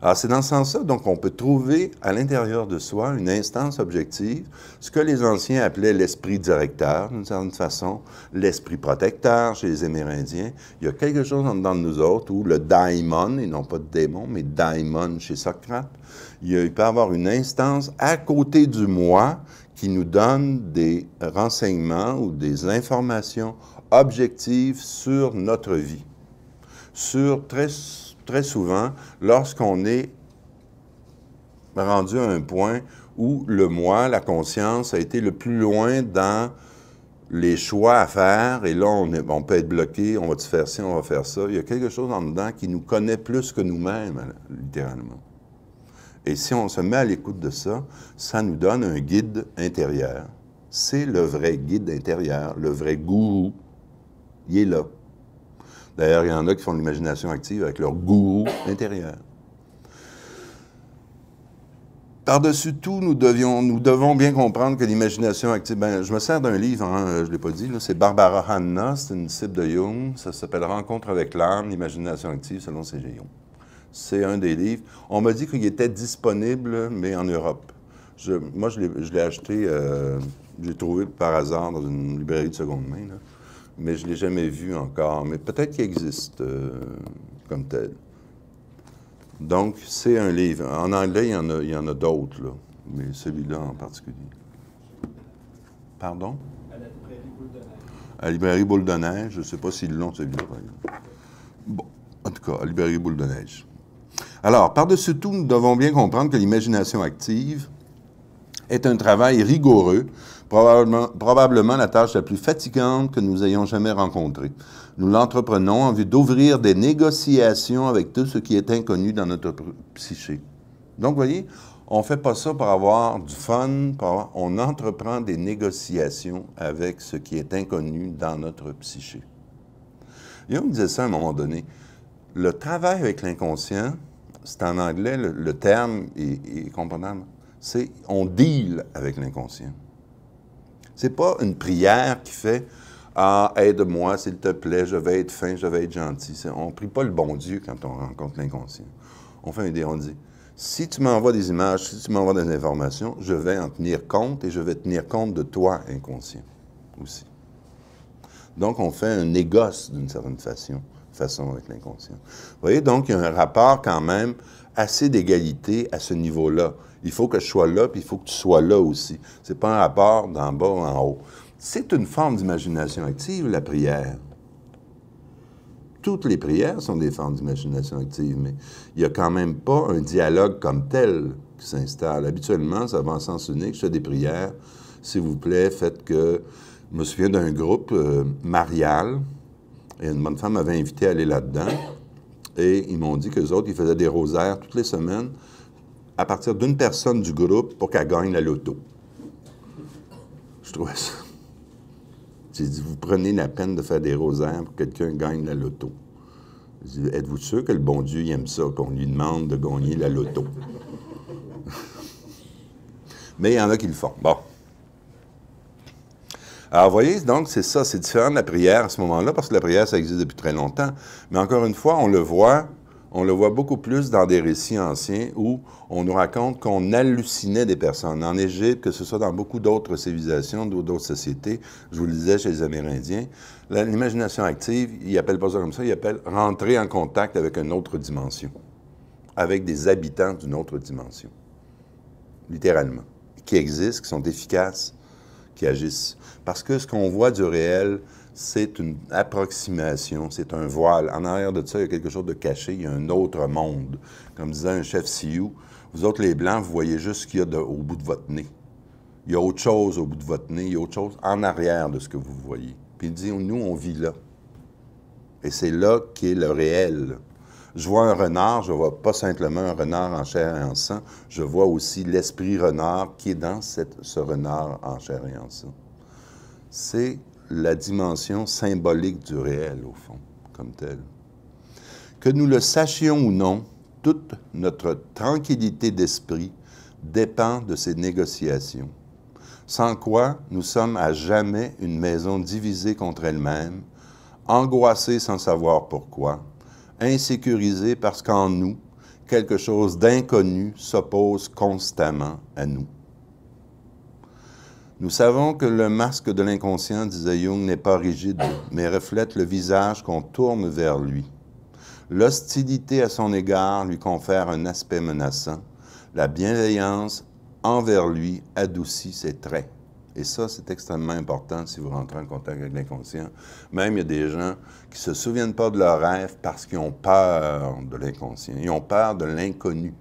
Alors, ah, c'est dans ce sens-là, donc, on peut trouver à l'intérieur de soi une instance objective, ce que les anciens appelaient l'esprit directeur, d'une certaine façon, l'esprit protecteur chez les Amérindiens. Il y a quelque chose en dedans de nous autres où le daimon, et non pas de démon, mais daimon chez Socrate, il, il peut y avoir une instance à côté du moi qui nous donne des renseignements ou des informations objectives sur notre vie, sur très très souvent, lorsqu'on est rendu à un point où le moi, la conscience, a été le plus loin dans les choix à faire, et là, on, peut être bloqué, on va se faire ci, on va faire ça. Il y a quelque chose en dedans qui nous connaît plus que nous-mêmes, littéralement. Et si on se met à l'écoute de ça, ça nous donne un guide intérieur. C'est le vrai guide intérieur, le vrai goût Il est là. D'ailleurs, il y en a qui font de l'imagination active avec leur gourou intérieur. Par-dessus tout, nous, devions, nous devons bien comprendre que l'imagination active... Ben, je me sers d'un livre, hein, je ne l'ai pas dit, c'est Barbara Hanna, c'est une cible de Jung. Ça s'appelle « Rencontre avec l'âme, l'imagination active selon C.G. Jung ». C'est un des livres. On m'a dit qu'il était disponible, mais en Europe. moi, je l'ai acheté, je euh, j'ai trouvé par hasard dans une librairie de seconde main mais je ne l'ai jamais vu encore. Mais peut-être qu'il existe euh, comme tel. Donc, c'est un livre. En anglais, il y en a, d'autres, mais celui-là en particulier. Pardon? À la librairie Boule de Neige. À la librairie Boule de Neige, je ne sais pas si le celui-là, Bon, en tout cas, à la librairie Boule de Neige. Alors, par-dessus tout, nous devons bien comprendre que l'imagination active est un travail rigoureux probablement, la tâche la plus fatigante que nous ayons jamais rencontrée. Nous l'entreprenons en vue d'ouvrir des négociations avec tout ce qui est inconnu dans notre psyché. Donc, vous voyez, on ne fait pas ça pour avoir du fun, on entreprend des négociations avec ce qui est inconnu dans notre psyché. Jung disait ça à un moment donné. Le travail avec l'inconscient, c'est en anglais, le, terme est, est comprenable, c'est on deal avec l'inconscient. C'est pas une prière qui fait Ah, aide-moi, s'il te plaît, je vais être fin, je vais être gentil. On ne prie pas le bon Dieu quand on rencontre l'inconscient. On fait un idée, on dit Si tu m'envoies des images, si tu m'envoies des informations, je vais en tenir compte et je vais tenir compte de toi, inconscient, aussi. Donc, on fait un négoce d'une certaine façon, façon avec l'inconscient. Vous voyez, donc, il y a un rapport quand même assez d'égalité à ce niveau-là. Il faut que je sois là, puis il faut que tu sois là aussi. C'est pas un rapport d'en bas en haut. C'est une forme d'imagination active, la prière. Toutes les prières sont des formes d'imagination active, mais il n'y a quand même pas un dialogue comme tel qui s'installe. Habituellement, ça va en sens unique. Je fais des prières. S'il vous plaît, faites que. Je me souviens d'un groupe euh, marial, et une bonne femme m'avait invité à aller là-dedans. Et ils m'ont dit que les autres, ils faisaient des rosaires toutes les semaines à partir d'une personne du groupe pour qu'elle gagne la loto. Je trouve ça. J'ai dit, vous prenez la peine de faire des rosaires pour que quelqu'un gagne la loto. êtes-vous sûr que le bon Dieu aime ça, qu'on lui demande de gagner la loto? <laughs> Mais il y en a qui le font. Bon. Alors, voyez, donc, c'est ça, c'est différent de la prière à ce moment-là, parce que la prière, ça existe depuis très longtemps. Mais encore une fois, on le voit, on le voit beaucoup plus dans des récits anciens où on nous raconte qu'on hallucinait des personnes. En Égypte, que ce soit dans beaucoup d'autres civilisations, d'autres sociétés, je vous le disais chez les Amérindiens, l'imagination active, ils appelle pas ça comme ça, ils appelle rentrer en contact avec une autre dimension, avec des habitants d'une autre dimension, littéralement, qui existent, qui sont efficaces, qui agissent. Parce que ce qu'on voit du réel, c'est une approximation, c'est un voile. En arrière de ça, il y a quelque chose de caché, il y a un autre monde. Comme disait un chef Sioux, vous autres les Blancs, vous voyez juste ce qu'il y a au bout de votre nez. Il y a autre chose au bout de votre nez, il y a autre chose en arrière de ce que vous voyez. Puis il dit, nous, on vit là. Et c'est là qu'est le réel. Je vois un renard, je ne vois pas simplement un renard en chair et en sang, je vois aussi l'esprit renard qui est dans cette, ce renard en chair et en sang. C'est la dimension symbolique du réel, au fond, comme tel. Que nous le sachions ou non, toute notre tranquillité d'esprit dépend de ces négociations, sans quoi nous sommes à jamais une maison divisée contre elle-même, angoissée sans savoir pourquoi, insécurisée parce qu'en nous, quelque chose d'inconnu s'oppose constamment à nous. Nous savons que le masque de l'inconscient, disait Jung, n'est pas rigide, mais reflète le visage qu'on tourne vers lui. L'hostilité à son égard lui confère un aspect menaçant. La bienveillance envers lui adoucit ses traits. Et ça, c'est extrêmement important si vous rentrez en contact avec l'inconscient. Même il y a des gens qui ne se souviennent pas de leurs rêves parce qu'ils ont peur de l'inconscient. Ils ont peur de l'inconnu.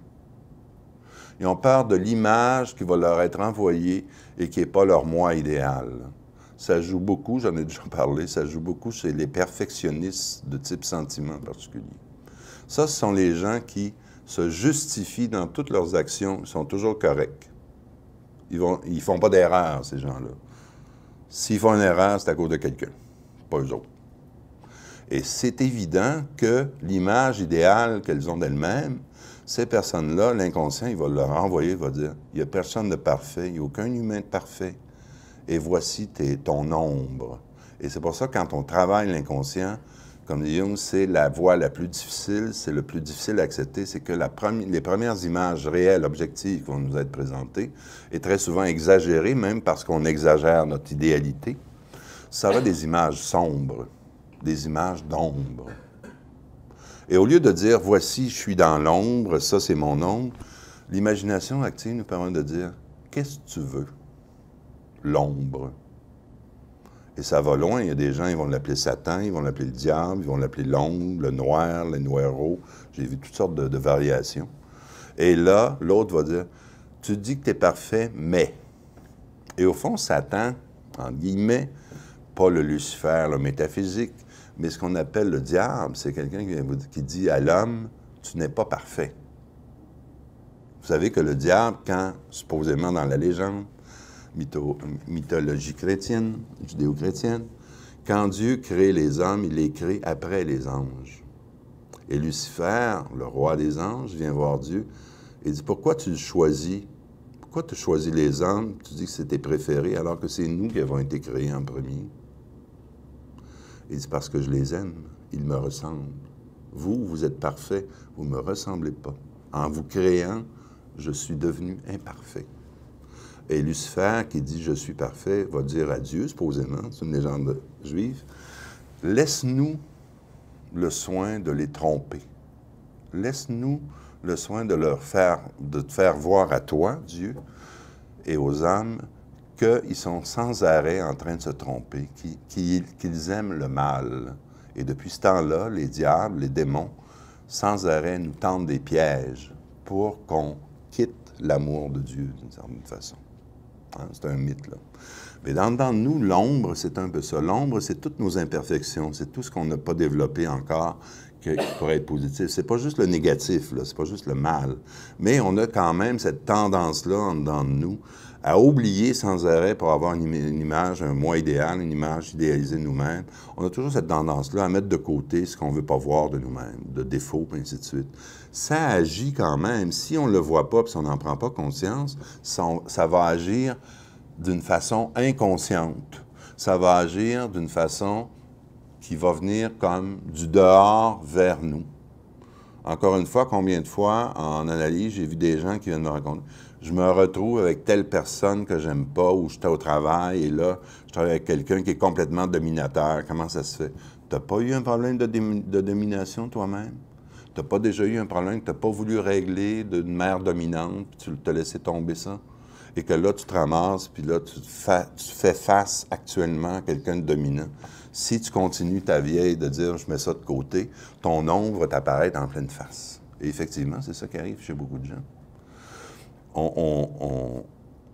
Ils ont peur de l'image qui va leur être envoyée et qui n'est pas leur moi idéal. Ça joue beaucoup, j'en ai déjà parlé, ça joue beaucoup chez les perfectionnistes de type sentiment particulier. Ça, ce sont les gens qui se justifient dans toutes leurs actions, ils sont toujours corrects. Ils ne ils font pas d'erreur, ces gens-là. S'ils font une erreur, c'est à cause de quelqu'un, pas eux autres. Et c'est évident que l'image idéale qu'elles ont d'elles-mêmes ces personnes-là, l'inconscient, il va leur envoyer, il va dire, il n'y a personne de parfait, il n'y a aucun humain de parfait. Et voici tes, ton ombre. Et c'est pour ça que quand on travaille l'inconscient, comme dit Jung, c'est la voie la plus difficile, c'est le plus difficile à accepter, c'est que les premières images réelles, objectives qui vont nous être présentées, et très souvent exagérées, même parce qu'on exagère notre idéalité. Ça va des images sombres, des images d'ombre. Et au lieu de dire, voici, je suis dans l'ombre, ça c'est mon ombre, l'imagination active nous permet de dire, qu'est-ce que tu veux? L'ombre. Et ça va loin, il y a des gens, ils vont l'appeler Satan, ils vont l'appeler le diable, ils vont l'appeler l'ombre, le noir, les noireau. J'ai vu toutes sortes de, variations. Et là, l'autre va dire, tu dis que tu es parfait, mais. Et au fond, Satan, en guillemets, pas le Lucifer, le métaphysique, mais ce qu'on appelle le diable, c'est quelqu'un qui, dit à l'homme, tu n'es pas parfait. Vous savez que le diable, quand, supposément dans la légende, mythologie chrétienne, judéo-chrétienne, quand Dieu crée les hommes, il les crée après les anges. Et Lucifer, le roi des anges, vient voir Dieu et dit, pourquoi tu le choisis? Pourquoi tu choisis les hommes? Tu dis que c'était préféré, alors que c'est nous qui avons été créés en premier. Il dit parce que je les aime, ils me ressemblent. Vous, vous êtes parfait, vous ne me ressemblez pas. En vous créant, je suis devenu imparfait. Et Lucifer, qui dit je suis parfait, va dire à Dieu, supposément, c'est une légende juive, laisse-nous le soin de les tromper. Laisse-nous le soin de leur faire, de te faire voir à toi, Dieu, et aux âmes qu'ils sont sans arrêt en train de se tromper, qu'ils aiment le mal. Et depuis ce temps-là, les diables, les démons, sans arrêt nous tendent des pièges pour qu'on quitte l'amour de Dieu d'une certaine façon. Hein, c'est un mythe, là. Mais dans, dans nous, l'ombre, c'est un peu ça. L'ombre, c'est toutes nos imperfections, c'est tout ce qu'on n'a pas développé encore qui pourrait être positif. C'est pas juste le négatif, là, c'est pas juste le mal. Mais on a quand même cette tendance-là en dedans de nous à oublier sans arrêt pour avoir une, image, un moi idéal, une image idéalisée de nous-mêmes. On a toujours cette tendance-là à mettre de côté ce qu'on ne veut pas voir de nous-mêmes, de défauts, et ainsi de suite. Ça agit quand même. Si on ne le voit pas, si on n'en prend pas conscience, ça va agir d'une façon inconsciente. Ça va agir d'une façon qui va venir comme du dehors vers nous. Encore une fois, combien de fois en analyse, j'ai vu des gens qui viennent me raconter je me retrouve avec telle personne que j'aime pas, ou j'étais au travail, et là, je travaille avec quelqu'un qui est complètement dominateur. Comment ça se fait? n'as pas eu un problème de, domination toi-même? T'as pas déjà eu un problème que n'as pas voulu régler d'une mère dominante, puis tu te laissais tomber ça? Et que là, tu te ramasses, puis là, tu, tu fais face actuellement à quelqu'un de dominant. Si tu continues ta vieille de dire « je mets ça de côté », ton ombre va t'apparaître en pleine face. Et effectivement, c'est ça qui arrive chez beaucoup de gens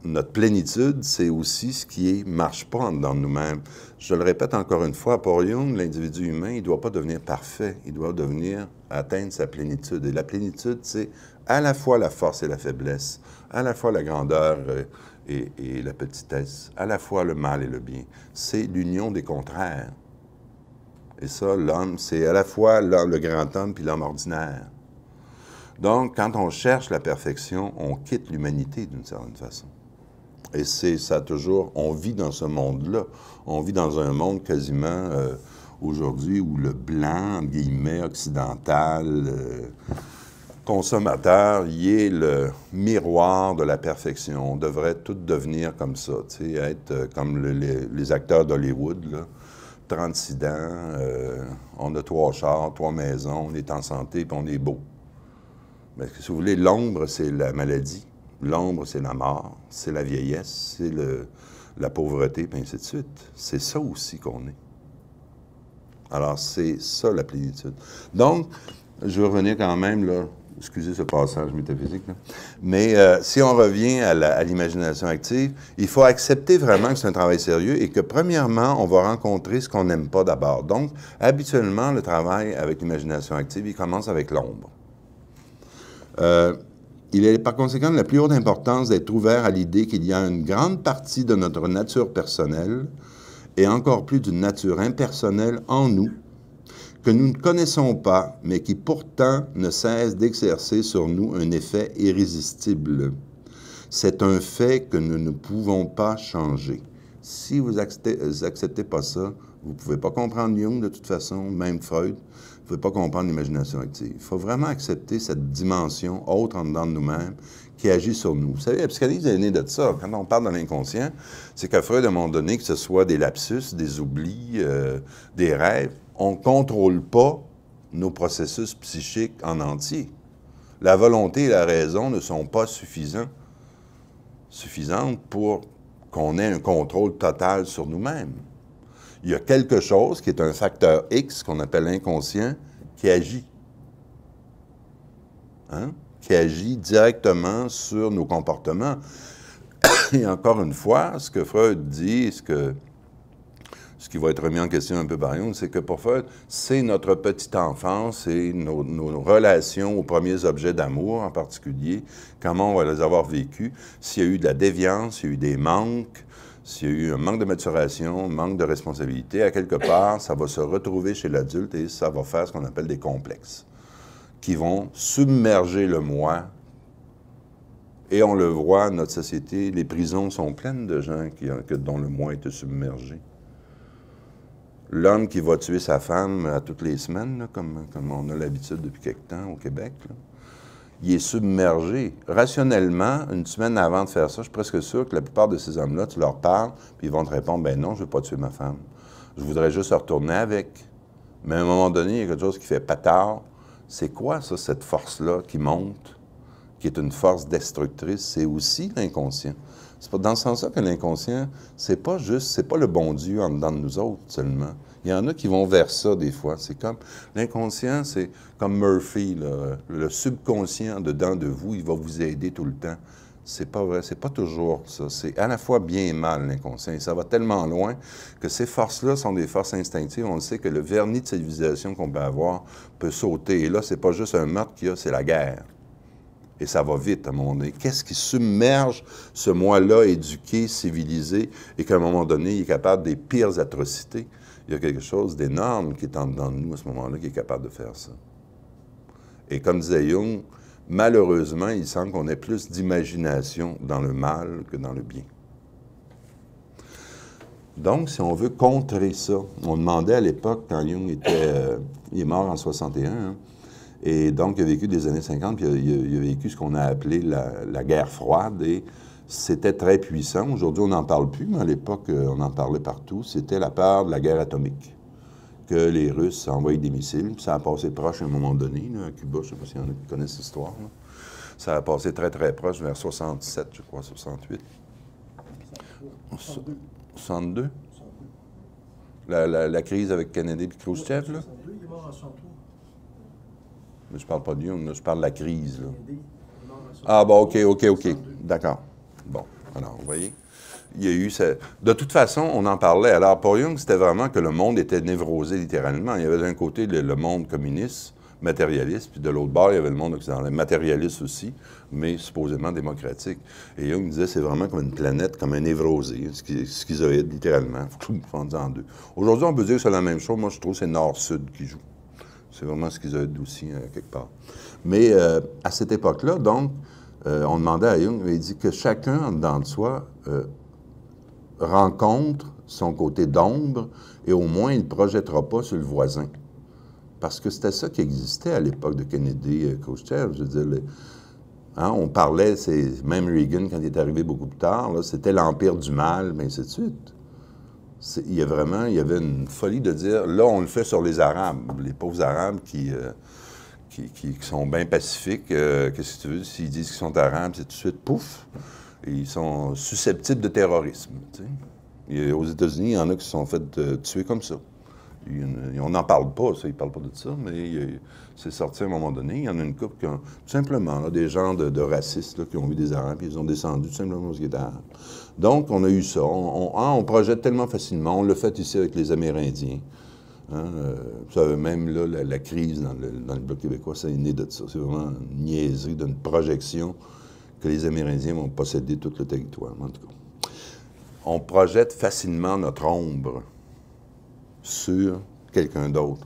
notre plénitude, c'est aussi ce qui ne marche pas dans nous-mêmes. Je le répète encore une fois, pour Jung, l'individu humain, il ne doit pas devenir parfait, il doit devenir atteindre sa plénitude. Et la plénitude, c'est à la fois la force et la faiblesse, à la fois la grandeur euh, et, et la petitesse, à la fois le mal et le bien. C'est l'union des contraires. Et ça, l'homme, c'est à la fois le grand homme puis l'homme ordinaire. Donc, quand on cherche la perfection, on quitte l'humanité d'une certaine façon. Et c'est ça toujours, on vit dans ce monde-là. On vit dans un monde quasiment euh, aujourd'hui où le blanc, guillemets, occidental, euh, consommateur, il est le miroir de la perfection. On devrait tout devenir comme ça, être euh, comme les, acteurs d'Hollywood, là. 36 ans, on a trois chars, trois maisons, on est en santé, puis on est beau que, si vous voulez, l'ombre, c'est la maladie. L'ombre, c'est la mort, c'est la vieillesse, c'est la pauvreté, et ainsi de suite. C'est ça aussi qu'on est. Alors, c'est ça la plénitude. Donc, je veux revenir quand même, là, excusez ce passage métaphysique, mais euh, si on revient à l'imagination active, il faut accepter vraiment que c'est un travail sérieux et que, premièrement, on va rencontrer ce qu'on n'aime pas d'abord. Donc, habituellement, le travail avec l'imagination active, il commence avec l'ombre. Euh, il est par conséquent de la plus haute importance d'être ouvert à l'idée qu'il y a une grande partie de notre nature personnelle, et encore plus d'une nature impersonnelle en nous, que nous ne connaissons pas, mais qui pourtant ne cesse d'exercer sur nous un effet irrésistible. C'est un fait que nous ne pouvons pas changer. Si vous acceptez pas ça, vous pouvez pas comprendre Jung de toute façon, même Freud, ne pouvez pas comprendre l'imagination active. Il faut vraiment accepter cette dimension autre en dedans de nous-mêmes qui agit sur nous. Vous savez, la psychanalyse est née de ça. Quand on parle de l'inconscient, c'est qu'à Freud, un moment donné, que ce soit des lapsus, des oublis, euh, des rêves, on ne contrôle pas nos processus psychiques en entier. La volonté et la raison ne sont pas suffisants, suffisantes pour qu'on ait un contrôle total sur nous-mêmes il y a quelque chose qui est un facteur X qu'on appelle inconscient qui agit. Hein, qui agit directement sur nos comportements. <coughs> Et encore une fois, ce que Freud dit, ce, que, ce qui va être remis en question un peu par c'est que pour Freud, c'est notre petite enfance et nos, relations aux premiers objets d'amour en particulier, comment on va les avoir vécus, s'il y a eu de la déviance, s'il y a eu des manques, s'il y a eu un manque de maturation, manque de responsabilité, à quelque part, ça va se retrouver chez l'adulte et ça va faire ce qu'on appelle des complexes qui vont submerger le moi. Et on le voit, notre société, les prisons sont pleines de gens qui, dont le moi est submergé. L'homme qui va tuer sa femme à toutes les semaines, comme, comme, on a l'habitude depuis quelque temps au Québec, il est submergé. Rationnellement, une semaine avant de faire ça, je suis presque sûr que la plupart de ces hommes-là, tu leur parles, puis ils vont te répondre Ben non, je ne veux pas tuer ma femme. Je voudrais juste retourner avec. Mais à un moment donné, il y a quelque chose qui fait patard. C'est quoi, ça, cette force-là qui monte, qui est une force destructrice? C'est aussi l'inconscient. C'est dans ce sens-là que l'inconscient, c'est pas juste, c'est pas le bon Dieu en dedans de nous autres seulement. Il y en a qui vont vers ça des fois. C'est comme l'inconscient, c'est comme Murphy, le subconscient dedans de vous, il va vous aider tout le temps. C'est pas vrai, c'est pas toujours ça. C'est à la fois bien et mal l'inconscient. ça va tellement loin que ces forces-là sont des forces instinctives. On le sait que le vernis de civilisation qu'on peut avoir peut sauter. Et là, c'est pas juste un meurtre qu'il y a, c'est la guerre. Et ça va vite à un moment donné. Qu'est-ce qui submerge ce moi-là éduqué, civilisé, et qu'à un moment donné, il est capable des pires atrocités? il y a quelque chose d'énorme qui est en dedans de nous à ce moment-là qui est capable de faire ça. Et comme disait Jung, malheureusement, il semble qu'on ait plus d'imagination dans le mal que dans le bien. Donc, si on veut contrer ça, on demandait à l'époque, quand Jung était, euh, il est mort en 61, hein, et donc il a vécu des années 50, puis il a, vécu ce qu'on a appelé la, la guerre froide, et c'était très puissant. Aujourd'hui, on n'en parle plus, mais à l'époque, euh, on en parlait partout. C'était la part de la guerre atomique. Que les Russes envoyaient des missiles. Ça a passé proche à un moment donné, là, à Cuba. Je ne sais pas si y en a qui connaissent l'histoire. Ça a passé très, très proche, vers 67, je crois, 68. 62. La, la, la, crise avec Kennedy et Khrushchev, là? Mais je parle pas de lui, je parle de la crise, Ah, bon, OK, OK, OK. D'accord. Bon, alors, vous voyez, il y a eu... ça De toute façon, on en parlait. Alors, pour Jung, c'était vraiment que le monde était névrosé littéralement. Il y avait d'un côté le, monde communiste, matérialiste, puis de l'autre bord, il y avait le monde occidental, matérialiste aussi, mais supposément démocratique. Et Jung disait, c'est vraiment comme une planète, comme un névrosé, schizoïde littéralement, fendu en deux. Aujourd'hui, on peut dire que c'est la même chose. Moi, je trouve que c'est Nord-Sud qui joue. C'est vraiment schizoïde aussi, euh, quelque part. Mais euh, à cette époque-là, donc, euh, on demandait à Young, mais il dit que chacun dans soi euh, rencontre son côté d'ombre et au moins il ne projettera pas sur le voisin. Parce que c'était ça qui existait à l'époque de Kennedy et euh, Khrushchev. Je veux dire, hein, on parlait, c'est, même Reagan, quand il est arrivé beaucoup plus tard, c'était l'empire du mal, mais ainsi de suite. il y a vraiment, il y avait une folie de dire, là, on le fait sur les Arabes, les pauvres Arabes qui qui, sont bien pacifiques, euh, qu'est-ce que tu veux, s'ils disent qu'ils sont arabes, c'est tout de suite pouf, ils sont susceptibles de terrorisme. Et aux États-Unis, il y en a qui se sont fait euh, tuer comme ça. on n'en parle pas, ça, ils ne parlent pas de ça, mais c'est sorti à un moment donné. Il y en a une couple qui ont, tout simplement, des gens de, racistes qui ont vu des Arabes, puis ils ont descendu tout simplement aux qu'ils Donc, on a eu ça. On, ah, on projette tellement facilement. On l'a fait ici avec les Amérindiens. Hein, euh, vous savez, même là, la, crise dans le, Bloc québécois, est né de ça. C'est vraiment une niaiserie d'une projection que les Amérindiens vont posséder tout le territoire, en tout cas. On projette facilement notre ombre sur quelqu'un d'autre.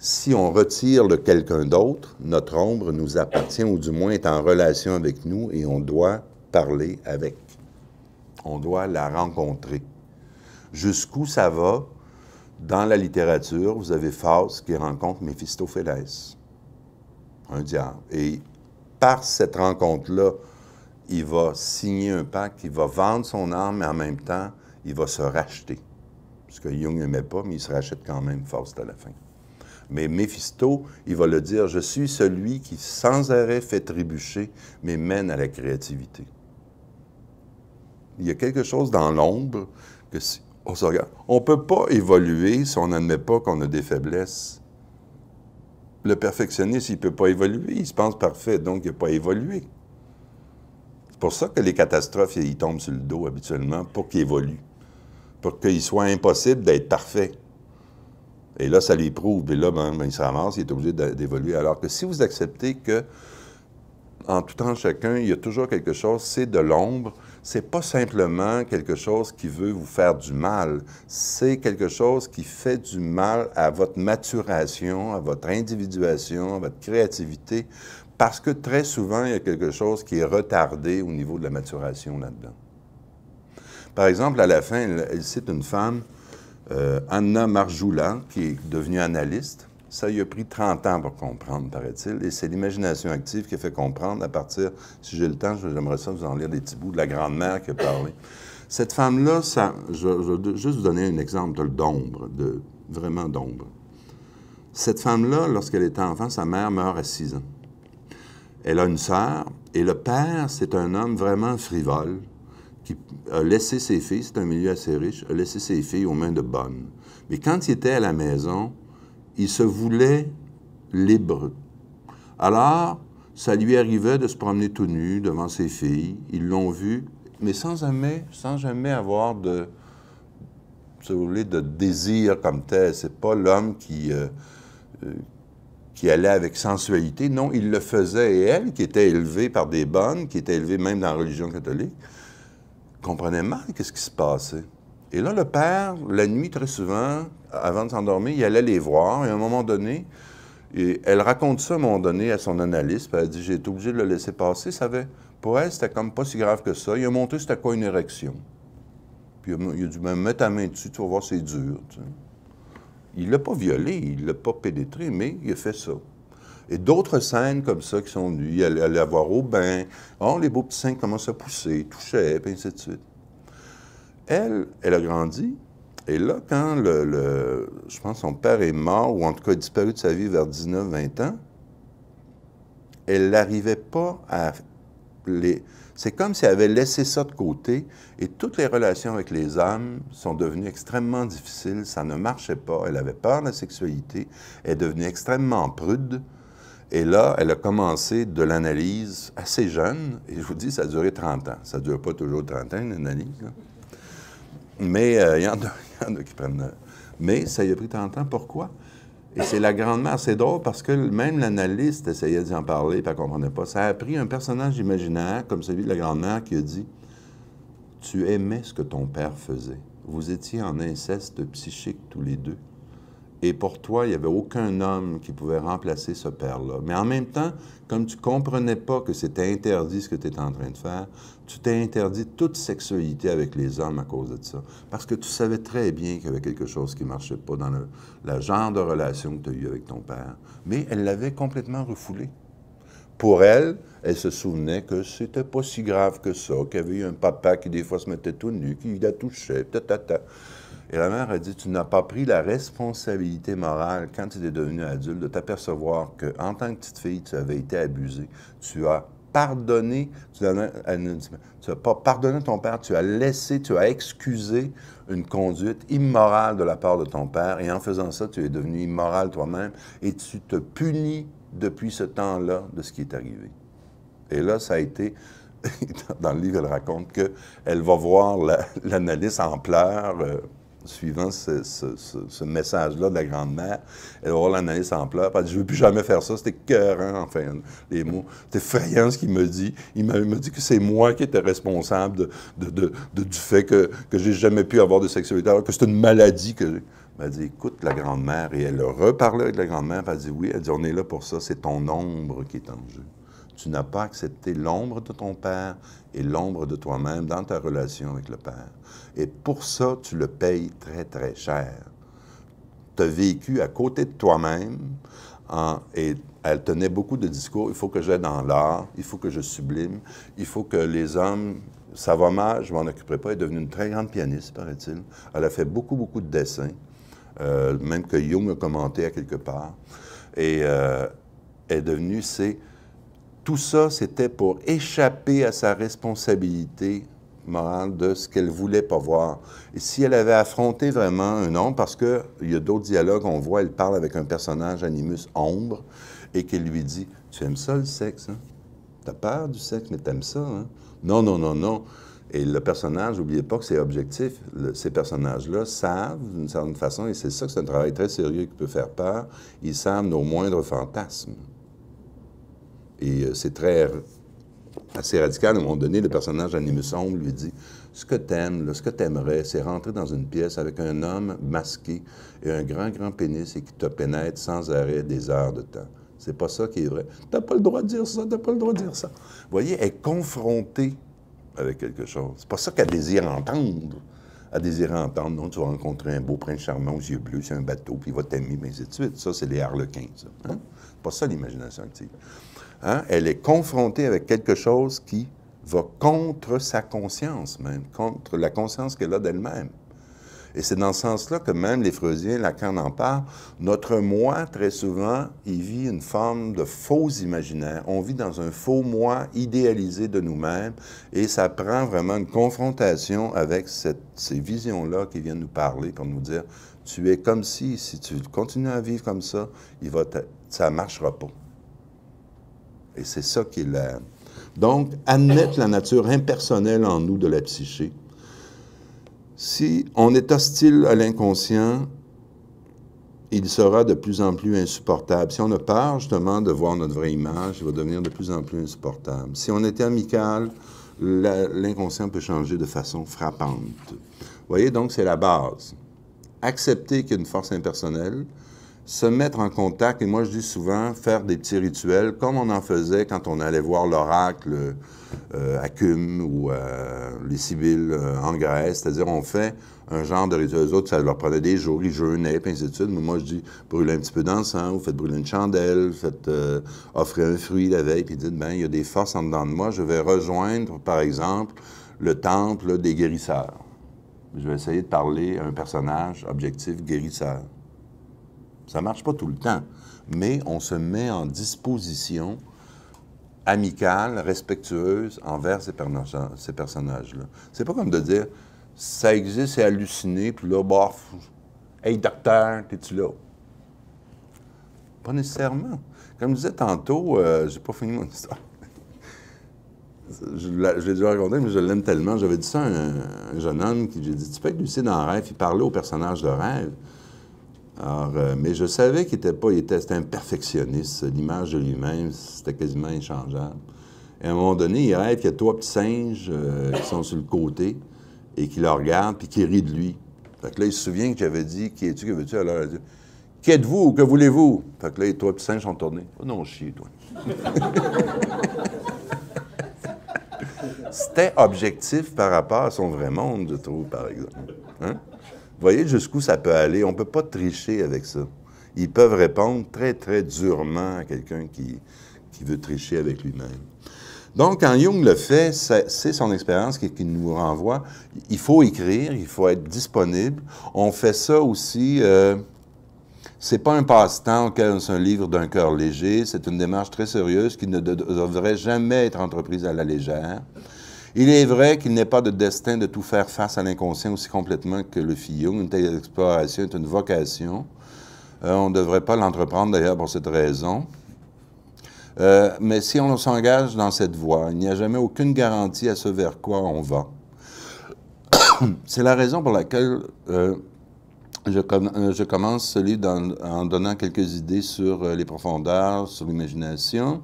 Si on retire le quelqu'un d'autre, notre ombre nous appartient, ou du moins est en relation avec nous, et on doit parler avec. On doit la rencontrer. Jusqu'où ça va, dans la littérature, vous avez Faust qui rencontre Méphistophélès, un diable. Et par cette rencontre-là, il va signer un pacte, il va vendre son âme, mais en même temps, il va se racheter. Parce que Jung n'aimait pas, mais il se rachète quand même Faust à la fin. Mais Méphisto, il va le dire, je suis celui qui sans arrêt fait trébucher, mais mène à la créativité. Il y a quelque chose dans l'ombre que on ne peut pas évoluer si on n'admet pas qu'on a des faiblesses. Le perfectionniste, il ne peut pas évoluer. Il se pense parfait, donc il peut pas évoluer. C'est pour ça que les catastrophes, il tombent sur le dos habituellement pour qu'il évolue, Pour qu'il soit impossible d'être parfait. Et là, ça lui prouve. Et là, même, ben, ben, il se il est obligé d'évoluer. Alors que si vous acceptez que, en tout temps, chacun, il y a toujours quelque chose, c'est de l'ombre, c'est pas simplement quelque chose qui veut vous faire du mal, c'est quelque chose qui fait du mal à votre maturation, à votre individuation, à votre créativité, parce que très souvent, il y a quelque chose qui est retardé au niveau de la maturation là-dedans. Par exemple, à la fin, elle, cite une femme, euh, Anna Marjoula, qui est devenue analyste, ça lui a pris 30 ans pour comprendre, paraît-il, et c'est l'imagination active qui a fait comprendre à partir, si j'ai le temps, j'aimerais ça vous en lire des petits bouts de la grande mère qui a parlé. Cette femme-là, je, vais juste vous donner un exemple d'ombre, de, vraiment d'ombre. Cette femme-là, lorsqu'elle était enfant, sa mère meurt à 6 ans. Elle a une sœur, et le père, c'est un homme vraiment frivole, qui a laissé ses filles, c'est un milieu assez riche, a laissé ses filles aux mains de bonnes. Mais quand il était à la maison, il se voulait libre. Alors, ça lui arrivait de se promener tout nu devant ses filles. Ils l'ont vu, mais sans jamais, sans jamais avoir de, de désir comme tel. C'est pas l'homme qui, euh, euh, qui allait avec sensualité. Non, il le faisait. Et elle, qui était élevée par des bonnes, qui était élevée même dans la religion catholique, comprenait mal qu'est-ce qui se passait. Et là, le père, la nuit, très souvent, avant de s'endormir, il allait les voir. Et à un moment donné, et elle raconte ça à un moment donné à son analyste. Puis elle dit J'ai été obligé de le laisser passer. Ça pour elle, c'était comme pas si grave que ça. Il a monté, c'était quoi une érection Puis il a dit, même mettre la main dessus, tu vas voir, c'est dur. Il ne Il l'a pas violé, il l'a pas pénétré, mais il a fait ça. Et d'autres scènes comme ça qui sont venues. Il allait, la avoir au bain. Oh, les beaux petits seins commencent à pousser, touchaient, puis ainsi de suite. Elle, elle a grandi. Et là, quand le, je pense son père est mort, ou en tout cas disparu de sa vie vers 19-20 ans, elle n'arrivait pas à les... C'est comme si elle avait laissé ça de côté et toutes les relations avec les hommes sont devenues extrêmement difficiles, ça ne marchait pas, elle avait peur de la sexualité, elle est devenue extrêmement prude. Et là, elle a commencé de l'analyse assez jeune, et je vous dis, ça a duré 30 ans. Ça ne dure pas toujours 30 ans, une analyse. Mais euh, il y, en a qui prennent. Euh, mais ça y a pris tant de temps. Pourquoi? Et c'est la grande mère. C'est drôle parce que même l'analyste essayait en parler, et elle ne comprenait pas. Ça a pris un personnage imaginaire comme celui de la grande mère qui a dit Tu aimais ce que ton père faisait. Vous étiez en inceste psychique tous les deux. Et pour toi, il n'y avait aucun homme qui pouvait remplacer ce père-là. Mais en même temps, comme tu ne comprenais pas que c'était interdit ce que tu étais en train de faire, tu t'es interdit toute sexualité avec les hommes à cause de ça. Parce que tu savais très bien qu'il y avait quelque chose qui ne marchait pas dans le, genre de relation que tu as eue avec ton père. Mais elle l'avait complètement refoulé. Pour elle, elle se souvenait que c'était pas si grave que ça, qu'il y avait eu un papa qui des fois se mettait tout nu, qui la touchait, ta, ta, ta. Et la mère a dit, tu n'as pas pris la responsabilité morale quand tu es devenu adulte de t'apercevoir en tant que petite fille, tu avais été abusée. Tu as pardonné, tu n'as pas pardonné ton père, tu as laissé, tu as excusé une conduite immorale de la part de ton père. Et en faisant ça, tu es devenu immoral toi-même et tu te punis depuis ce temps-là de ce qui est arrivé. Et là, ça a été <laughs> dans le livre, elle raconte qu'elle va voir l'analyse en pleurs. Euh, suivant ce, message-là de la grand mère elle va voir l'analyste en pleurs. Elle dit Je ne veux plus jamais faire ça, c'était écœurant, enfin, les mots. C'était effrayant ce qu'il me dit. Il me dit que c'est moi qui étais responsable de, du fait que, que j'ai jamais pu avoir de sexualité, alors que c'est une maladie que elle dit, écoute la grand-mère. Et elle reparlait avec la grand-mère. Elle dit, oui, elle dit, on est là pour ça. C'est ton ombre qui est en jeu. Tu n'as pas accepté l'ombre de ton père et l'ombre de toi-même dans ta relation avec le Père. Et pour ça, tu le payes très, très cher. Tu as vécu à côté de toi-même et elle tenait beaucoup de discours. Il faut que j'aille dans l'art, il faut que je sublime, il faut que les hommes. Ça va mal, je m'en occuperai pas. Elle est devenue une très grande pianiste, paraît-il. Elle a fait beaucoup, beaucoup de dessins, euh, même que Jung a commenté à quelque part. Et euh, est devenue, c'est tout ça, c'était pour échapper à sa responsabilité morale de ce qu'elle voulait pas voir. Et si elle avait affronté vraiment un homme, parce qu'il y a d'autres dialogues, on voit, elle parle avec un personnage, Animus Ombre, et qu'elle lui dit « Tu aimes ça, le sexe, hein? T'as peur du sexe, mais t'aimes ça, hein? Non, non, non, non. » Et le personnage, n'oubliez pas que c'est objectif. ces personnages-là savent, d'une certaine façon, et c'est ça que c'est un travail très sérieux qui peut faire peur, ils savent nos moindres fantasmes. Et euh, c'est très assez radical. À un moment donné, le personnage animé sombre lui dit Ce que t'aimes, ce que t'aimerais, c'est rentrer dans une pièce avec un homme masqué et un grand, grand pénis et qui te pénètre sans arrêt des heures de temps. C'est pas ça qui est vrai. T'as pas le droit de dire ça, t'as pas le droit de dire ça. voyez, être est confrontée avec quelque chose. C'est pas ça qu'elle désire entendre. à désire entendre, non, tu vas rencontrer un beau prince charmant aux yeux bleus c'est un bateau, puis il va t'aimer, mais c'est de suite. Ça, c'est les harlequins, ça. Hein? pas ça l'imagination active. Hein, elle est confrontée avec quelque chose qui va contre sa conscience même, contre la conscience qu'elle a d'elle-même. Et c'est dans ce sens-là que même les Freudiens, Lacan en parle, notre moi, très souvent, il vit une forme de faux imaginaire. On vit dans un faux moi idéalisé de nous-mêmes et ça prend vraiment une confrontation avec cette, ces visions-là qui viennent nous parler pour nous dire, tu es comme si, si tu continues à vivre comme ça, il va ça ne marchera pas. Et c'est ça qui est Donc, admettre la nature impersonnelle en nous de la psyché. Si on est hostile à l'inconscient, il sera de plus en plus insupportable. Si on a peur, justement, de voir notre vraie image, il va devenir de plus en plus insupportable. Si on est amical, l'inconscient peut changer de façon frappante. Vous voyez, donc, c'est la base. Accepter qu'une force impersonnelle, se mettre en contact, et moi je dis souvent, faire des petits rituels, comme on en faisait quand on allait voir l'oracle euh, à Cume ou euh, les Sibylles euh, en Grèce, c'est-à-dire on fait un genre de rituel. Les autres, ça leur prenait des jours, ils jeûnaient, Mais moi je dis, brûler un petit peu d'encens, vous faites brûler une chandelle, offrir un fruit la veille, puis dites, ben il y a des forces en dedans de moi, je vais rejoindre, par exemple, le temple des guérisseurs. Je vais essayer de parler à un personnage objectif guérisseur. Ça ne marche pas tout le temps, mais on se met en disposition amicale, respectueuse envers ces, personnages-là. C'est pas comme de dire ça existe, c'est halluciné, puis là, bof, hey docteur, t'es-tu là? Pas nécessairement. Comme je disais tantôt, euh, j'ai pas fini mon histoire. <laughs> je, l'ai déjà raconté, mais je l'aime tellement. J'avais dit ça à un, jeune homme qui j'ai dit Tu peux être lucide en rêve, il parlait aux personnages de rêve. Alors, euh, mais je savais qu'il était pas, il était, un perfectionniste. L'image de lui-même, c'était quasiment inchangeable. Et à un moment donné, il rêve qu'il y a trois petits singes euh, qui sont sur le côté et qui le regardent puis qui rit de lui. Fait que là, il se souvient que j'avais dit Qui es-tu, que veux-tu Alors, il a dit Qu'êtes-vous, que voulez-vous Fait que là, les trois petits singes sont tournés. Oh non, chier, toi. <laughs> c'était objectif par rapport à son vrai monde, je trouve, par exemple. Hein? voyez jusqu'où ça peut aller. On ne peut pas tricher avec ça. Ils peuvent répondre très, très durement à quelqu'un qui, veut tricher avec lui-même. Donc, quand Jung le fait, c'est son expérience qui, nous renvoie. Il faut écrire, il faut être disponible. On fait ça aussi. ce euh, c'est pas un passe-temps c'est un livre d'un cœur léger. C'est une démarche très sérieuse qui ne devrait jamais être entreprise à la légère. Il est vrai qu'il n'est pas de destin de tout faire face à l'inconscient aussi complètement que le Fillon. Une telle exploration est une vocation. Euh, on ne devrait pas l'entreprendre d'ailleurs pour cette raison. Euh, mais si on s'engage dans cette voie, il n'y a jamais aucune garantie à ce vers quoi on va. <coughs> C'est la raison pour laquelle euh, je, commence ce livre en donnant quelques idées sur les profondeurs, sur l'imagination.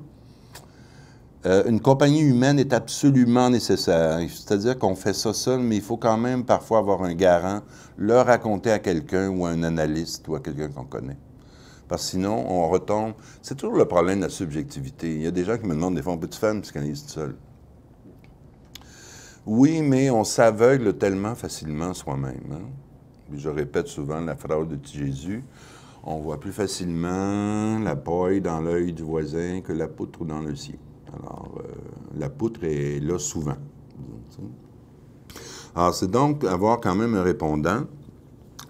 Euh, une compagnie humaine est absolument nécessaire. C'est-à-dire qu'on fait ça seul, mais il faut quand même parfois avoir un garant, le raconter à quelqu'un ou à un analyste ou à quelqu'un qu'on connaît. Parce que sinon, on retombe. C'est toujours le problème de la subjectivité. Il y a des gens qui me demandent des fois, on peut-tu faire une psychanalyse seul? Oui, mais on s'aveugle tellement facilement soi-même. Hein. je répète souvent la phrase de Jésus on voit plus facilement la paille dans l'œil du voisin que la poutre dans le ciel. Alors, euh, la poutre est là souvent. Alors, c'est donc avoir quand même un répondant.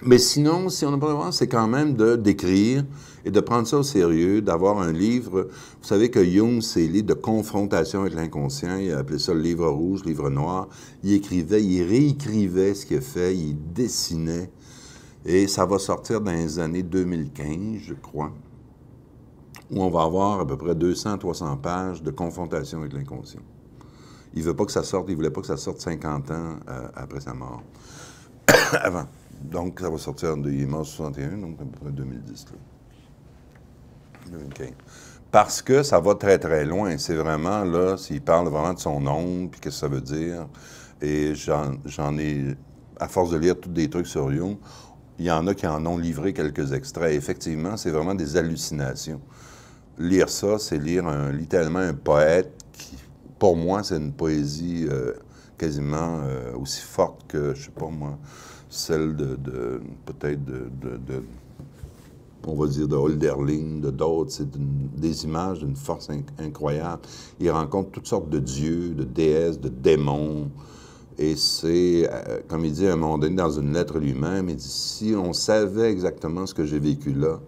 Mais sinon, si on n'a pas droit, c'est quand même de d'écrire et de prendre ça au sérieux, d'avoir un livre. Vous savez que Jung, c'est livre de confrontation avec l'inconscient. Il appelé ça le livre rouge, le livre noir. Il écrivait, il réécrivait ce qu'il a fait, il dessinait. Et ça va sortir dans les années 2015, je crois où on va avoir à peu près 200-300 pages de confrontation avec l'inconscient. Il veut pas que ça sorte, il voulait pas que ça sorte 50 ans euh, après sa mort. <coughs> Avant. Donc, ça va sortir, en 61, donc à peu près 2010. parce que ça va très, très loin. C'est vraiment, là, s'il parle vraiment de son nom, puis qu'est-ce que ça veut dire. Et j'en ai, à force de lire tous des trucs sur Jung, il y en a qui en ont livré quelques extraits. Effectivement, c'est vraiment des hallucinations lire ça, c'est lire littéralement un poète qui, pour moi, c'est une poésie euh, quasiment euh, aussi forte que, je sais pas moi, celle de, peut-être de, on va dire, de Holderling, de d'autres. C'est des images d'une force incroyable. Il rencontre toutes sortes de dieux, de déesses, de démons. Et c'est, euh, comme il dit à un moment dans une lettre lui-même, il dit, si on savait exactement ce que j'ai vécu là,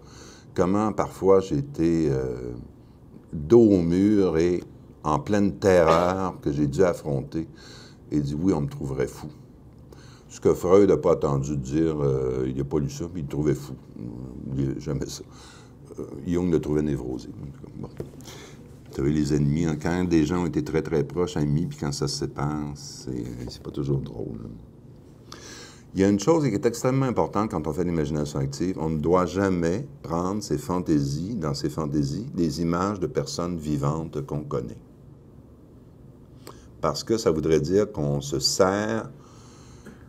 comment parfois j'étais été euh, dos au mur et en pleine terreur que j'ai dû affronter et dit oui, on me trouverait fou. Ce que Freud n'a pas attendu dire, euh, il n'a pas lu ça, mais il le trouvait fou. jamais ça. Euh, Jung le trouvait névrosé. Vous Tu les ennemis. Hein, quand des gens ont été très, très proches, amis, puis quand ça se sépare, c'est pas toujours drôle. Hein. Il y a une chose qui est extrêmement importante quand on fait l'imagination active, on ne doit jamais prendre ses fantaisies, dans ses fantaisies, des images de personnes vivantes qu'on connaît. Parce que ça voudrait dire qu'on se sert,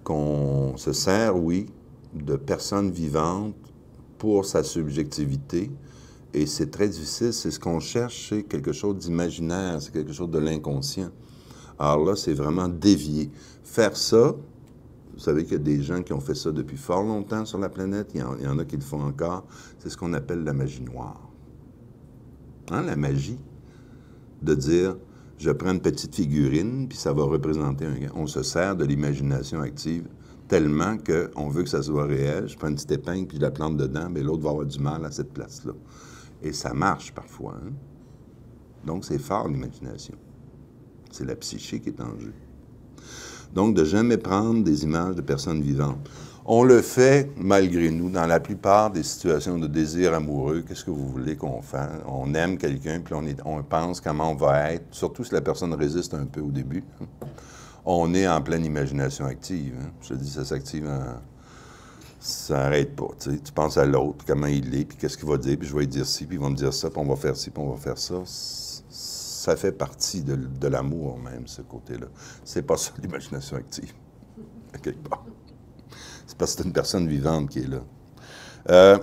qu'on se sert, oui, de personnes vivantes pour sa subjectivité, et c'est très difficile. C'est ce qu'on cherche, c'est quelque chose d'imaginaire, c'est quelque chose de l'inconscient. Alors là, c'est vraiment dévié. Faire ça, vous savez qu'il y a des gens qui ont fait ça depuis fort longtemps sur la planète. Il y en, a qui le font encore. C'est ce qu'on appelle la magie noire. Hein, la magie de dire, je prends une petite figurine, puis ça va représenter un... On se sert de l'imagination active tellement qu'on veut que ça soit réel. Je prends une petite épingle, puis je la plante dedans, mais l'autre va avoir du mal à cette place-là. Et ça marche parfois. Hein? Donc, c'est fort l'imagination. C'est la psyché qui est en jeu. Donc, de jamais prendre des images de personnes vivantes. On le fait malgré nous dans la plupart des situations de désir amoureux. Qu'est-ce que vous voulez qu'on fasse? On aime quelqu'un, puis on, pense comment on va être, surtout si la personne résiste un peu au début. on est en pleine imagination active. Hein. Je dis, ça s'active Ça n'arrête pas. Tu penses à l'autre, comment il est, puis qu'est-ce qu'il va dire, puis je vais lui dire ci, puis il va me dire ça, puis on va faire ci, puis on va faire ça ça fait partie de, l'amour même, ce côté-là. C'est pas ça l'imagination active, à quelque part. C'est parce que c'est une personne vivante qui est là. Euh,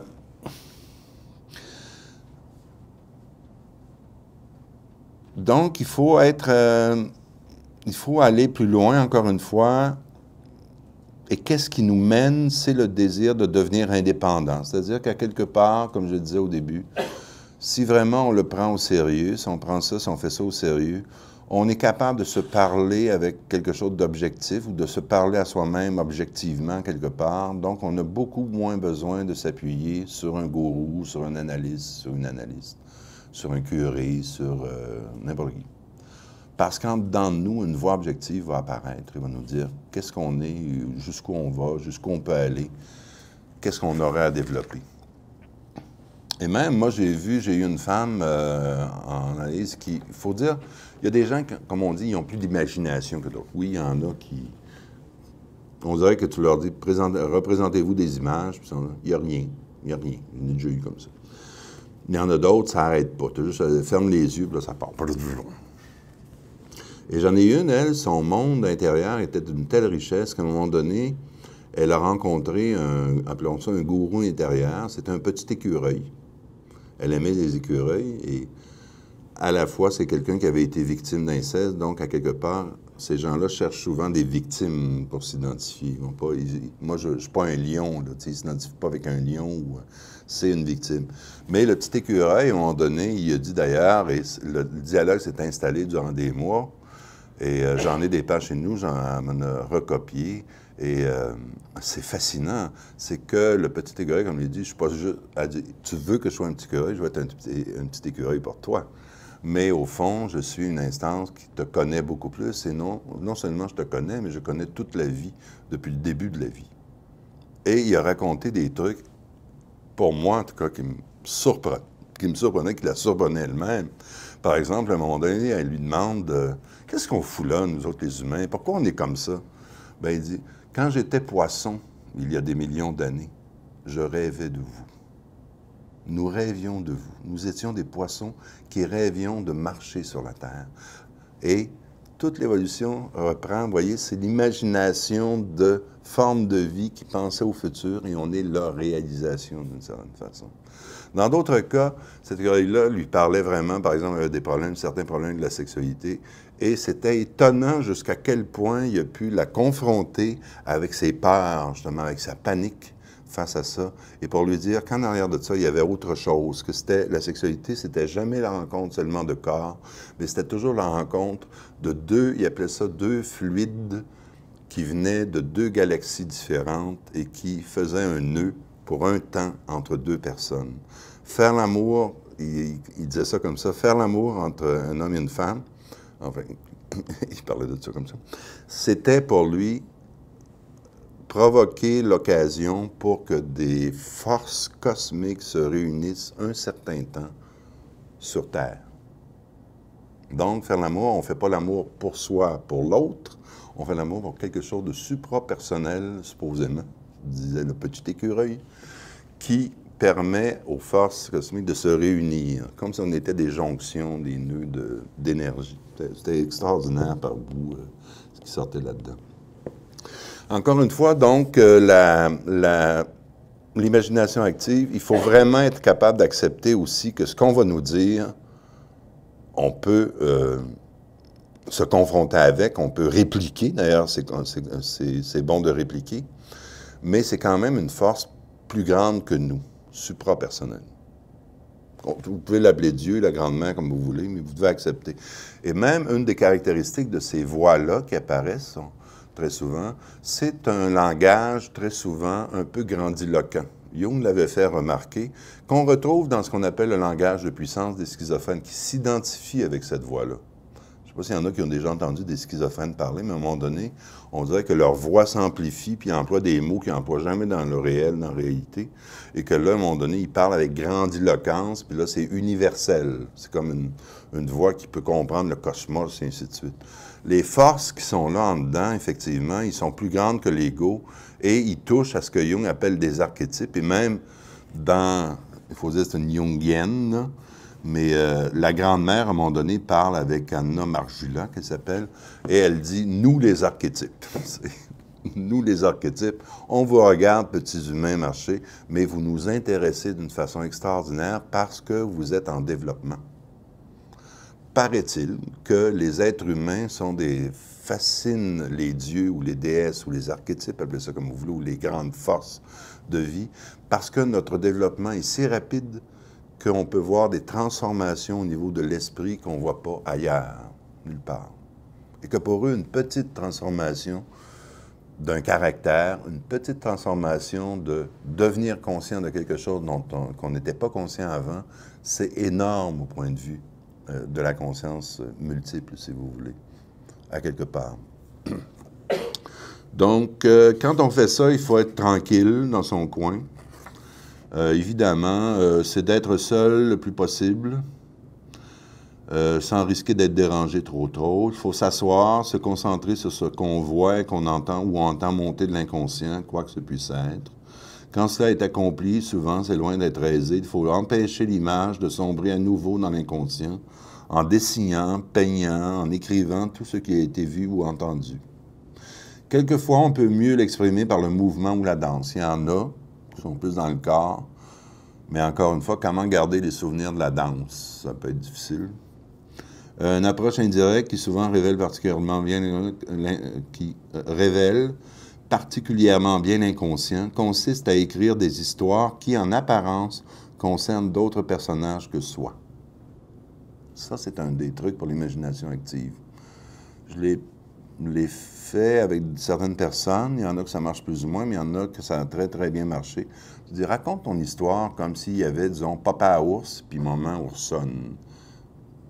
donc, il faut être. Euh, il faut aller plus loin, encore une fois. Et qu'est-ce qui nous mène? C'est le désir de devenir indépendant. C'est-à-dire qu'à quelque part, comme je disais au début, si vraiment on le prend au sérieux, si on prend ça, si on fait ça au sérieux, on est capable de se parler avec quelque chose d'objectif ou de se parler à soi-même objectivement quelque part. Donc, on a beaucoup moins besoin de s'appuyer sur un gourou, sur un analyste, sur une analyste, sur un curé, sur euh, n'importe qui. Parce qu'en dedans de nous, une voix objective va apparaître. et va nous dire qu'est-ce qu'on est, jusqu'où on va, jusqu'où on peut aller, qu'est-ce qu'on aurait à développer. Et même, moi, j'ai vu, j'ai eu une femme euh, en analyse qui, il faut dire, il y a des gens, comme on dit, ils ont plus d'imagination que d'autres. Oui, il y en a qui. On dirait que tu leur dis, représentez-vous des images, puis il n'y a rien. Il n'y a rien. J'en ai déjà eu comme ça. Il y en a d'autres, ça n'arrête pas. Tu juste, euh, ferme les yeux, puis là, ça part. Et j'en ai une, elle, son monde intérieur était d'une telle richesse qu'à un moment donné, elle a rencontré, un, appelons ça un gourou intérieur, c'est un petit écureuil. Elle aimait les écureuils et à la fois, c'est quelqu'un qui avait été victime d'inceste, donc à quelque part, ces gens-là cherchent souvent des victimes pour s'identifier. moi, je ne suis pas un lion, ils ne s'identifient pas avec un lion, ou, c'est une victime. Mais le petit écureuil, à un moment donné, il a dit d'ailleurs, et le dialogue s'est installé durant des mois, et euh, j'en ai des pages chez nous, j'en ai recopié. Et euh, c'est fascinant, c'est que le petit écureuil, comme il dit, je pense pas juste à tu veux que je sois un petit écureuil, je vais être un petit, écureuil pour toi. Mais au fond, je suis une instance qui te connaît beaucoup plus, et non, non seulement je te connais, mais je connais toute la vie, depuis le début de la vie. Et il a raconté des trucs, pour moi en tout cas, qui me surprenaient, qui me surprenait, qui la surprenaient elle-même. Par exemple, à un moment donné, elle lui demande euh, Qu'est-ce qu'on fout là, nous autres les humains Pourquoi on est comme ça Ben il dit quand j'étais poisson, il y a des millions d'années, je rêvais de vous. Nous rêvions de vous. Nous étions des poissons qui rêvions de marcher sur la Terre. Et toute l'évolution reprend, vous voyez, c'est l'imagination de formes de vie qui pensaient au futur et on est leur réalisation d'une certaine façon. Dans d'autres cas, cette oreille là lui parlait vraiment, par exemple, euh, des problèmes, certains problèmes de la sexualité et c'était étonnant jusqu'à quel point il a pu la confronter avec ses peurs, justement, avec sa panique face à ça, et pour lui dire qu'en arrière de ça, il y avait autre chose, que c'était la sexualité, c'était jamais la rencontre seulement de corps, mais c'était toujours la rencontre de deux, il appelait ça deux fluides qui venaient de deux galaxies différentes et qui faisaient un nœud pour un temps entre deux personnes. Faire l'amour, il, disait ça comme ça, faire l'amour entre un homme et une femme, enfin, <laughs> il parlait de ça comme ça, c'était pour lui provoquer l'occasion pour que des forces cosmiques se réunissent un certain temps sur Terre. Donc, faire l'amour, on ne fait pas l'amour pour soi, pour l'autre, on fait l'amour pour quelque chose de supra-personnel, supposément, disait le petit écureuil, qui permet aux forces cosmiques de se réunir, comme si on était des jonctions, des nœuds d'énergie. C'était extraordinaire par bout euh, ce qui sortait là-dedans. Encore une fois, donc, euh, l'imagination active, il faut vraiment être capable d'accepter aussi que ce qu'on va nous dire, on peut euh, se confronter avec, on peut répliquer. D'ailleurs, c'est bon de répliquer, mais c'est quand même une force plus grande que nous. Supra-personnel. Vous pouvez l'appeler Dieu, la grande-mère, comme vous voulez, mais vous devez accepter. Et même une des caractéristiques de ces voix-là qui apparaissent très souvent, c'est un langage très souvent un peu grandiloquent. Jung l'avait fait remarquer, qu'on retrouve dans ce qu'on appelle le langage de puissance des schizophrènes, qui s'identifient avec cette voix-là. Je ne sais pas s'il y en a qui ont déjà entendu des schizophrènes parler, mais à un moment donné, on dirait que leur voix s'amplifie, puis ils emploient des mots qu'ils n'emploient jamais dans le réel, dans la réalité, et que là, à un moment donné, ils parlent avec grandiloquence, puis là, c'est universel. C'est comme une, voix qui peut comprendre le cosmos, et ainsi de suite. Les forces qui sont là en dedans, effectivement, ils sont plus grandes que l'ego, et ils touchent à ce que Jung appelle des archétypes, et même dans, il faut dire, c'est une Jungienne, mais euh, la grande-mère, à un moment donné, parle avec un Anna Margula, qu'elle s'appelle, et elle dit Nous, les archétypes. <laughs> nous, les archétypes, on vous regarde, petits humains, marcher, mais vous nous intéressez d'une façon extraordinaire parce que vous êtes en développement. Paraît-il que les êtres humains sont des fascinent les dieux ou les déesses ou les archétypes, appelez ça comme vous voulez, ou les grandes forces de vie, parce que notre développement est si rapide qu'on peut voir des transformations au niveau de l'esprit qu'on ne voit pas ailleurs, nulle part. Et que pour eux, une petite transformation d'un caractère, une petite transformation de devenir conscient de quelque chose dont on n'était pas conscient avant, c'est énorme au point de vue euh, de la conscience multiple, si vous voulez, à quelque part. Donc, euh, quand on fait ça, il faut être tranquille dans son coin. Euh, évidemment, euh, c'est d'être seul le plus possible, euh, sans risquer d'être dérangé trop tôt. Il faut s'asseoir, se concentrer sur ce qu'on voit, qu'on entend ou entend monter de l'inconscient, quoi que ce puisse être. Quand cela est accompli, souvent c'est loin d'être aisé. Il faut empêcher l'image de sombrer à nouveau dans l'inconscient en dessinant, peignant, en écrivant tout ce qui a été vu ou entendu. Quelquefois, on peut mieux l'exprimer par le mouvement ou la danse. Il y en a sont plus dans le corps. Mais encore une fois, comment garder les souvenirs de la danse? Ça peut être difficile. Euh, une approche indirecte qui souvent révèle particulièrement bien, qui euh, révèle particulièrement bien l'inconscient, consiste à écrire des histoires qui, en apparence, concernent d'autres personnages que soi. Ça, c'est un des trucs pour l'imagination active. Je l'ai les fait avec certaines personnes. Il y en a que ça marche plus ou moins, mais il y en a que ça a très, très bien marché. Je dis, raconte ton histoire comme s'il y avait, disons, Papa Ours puis Maman Oursonne.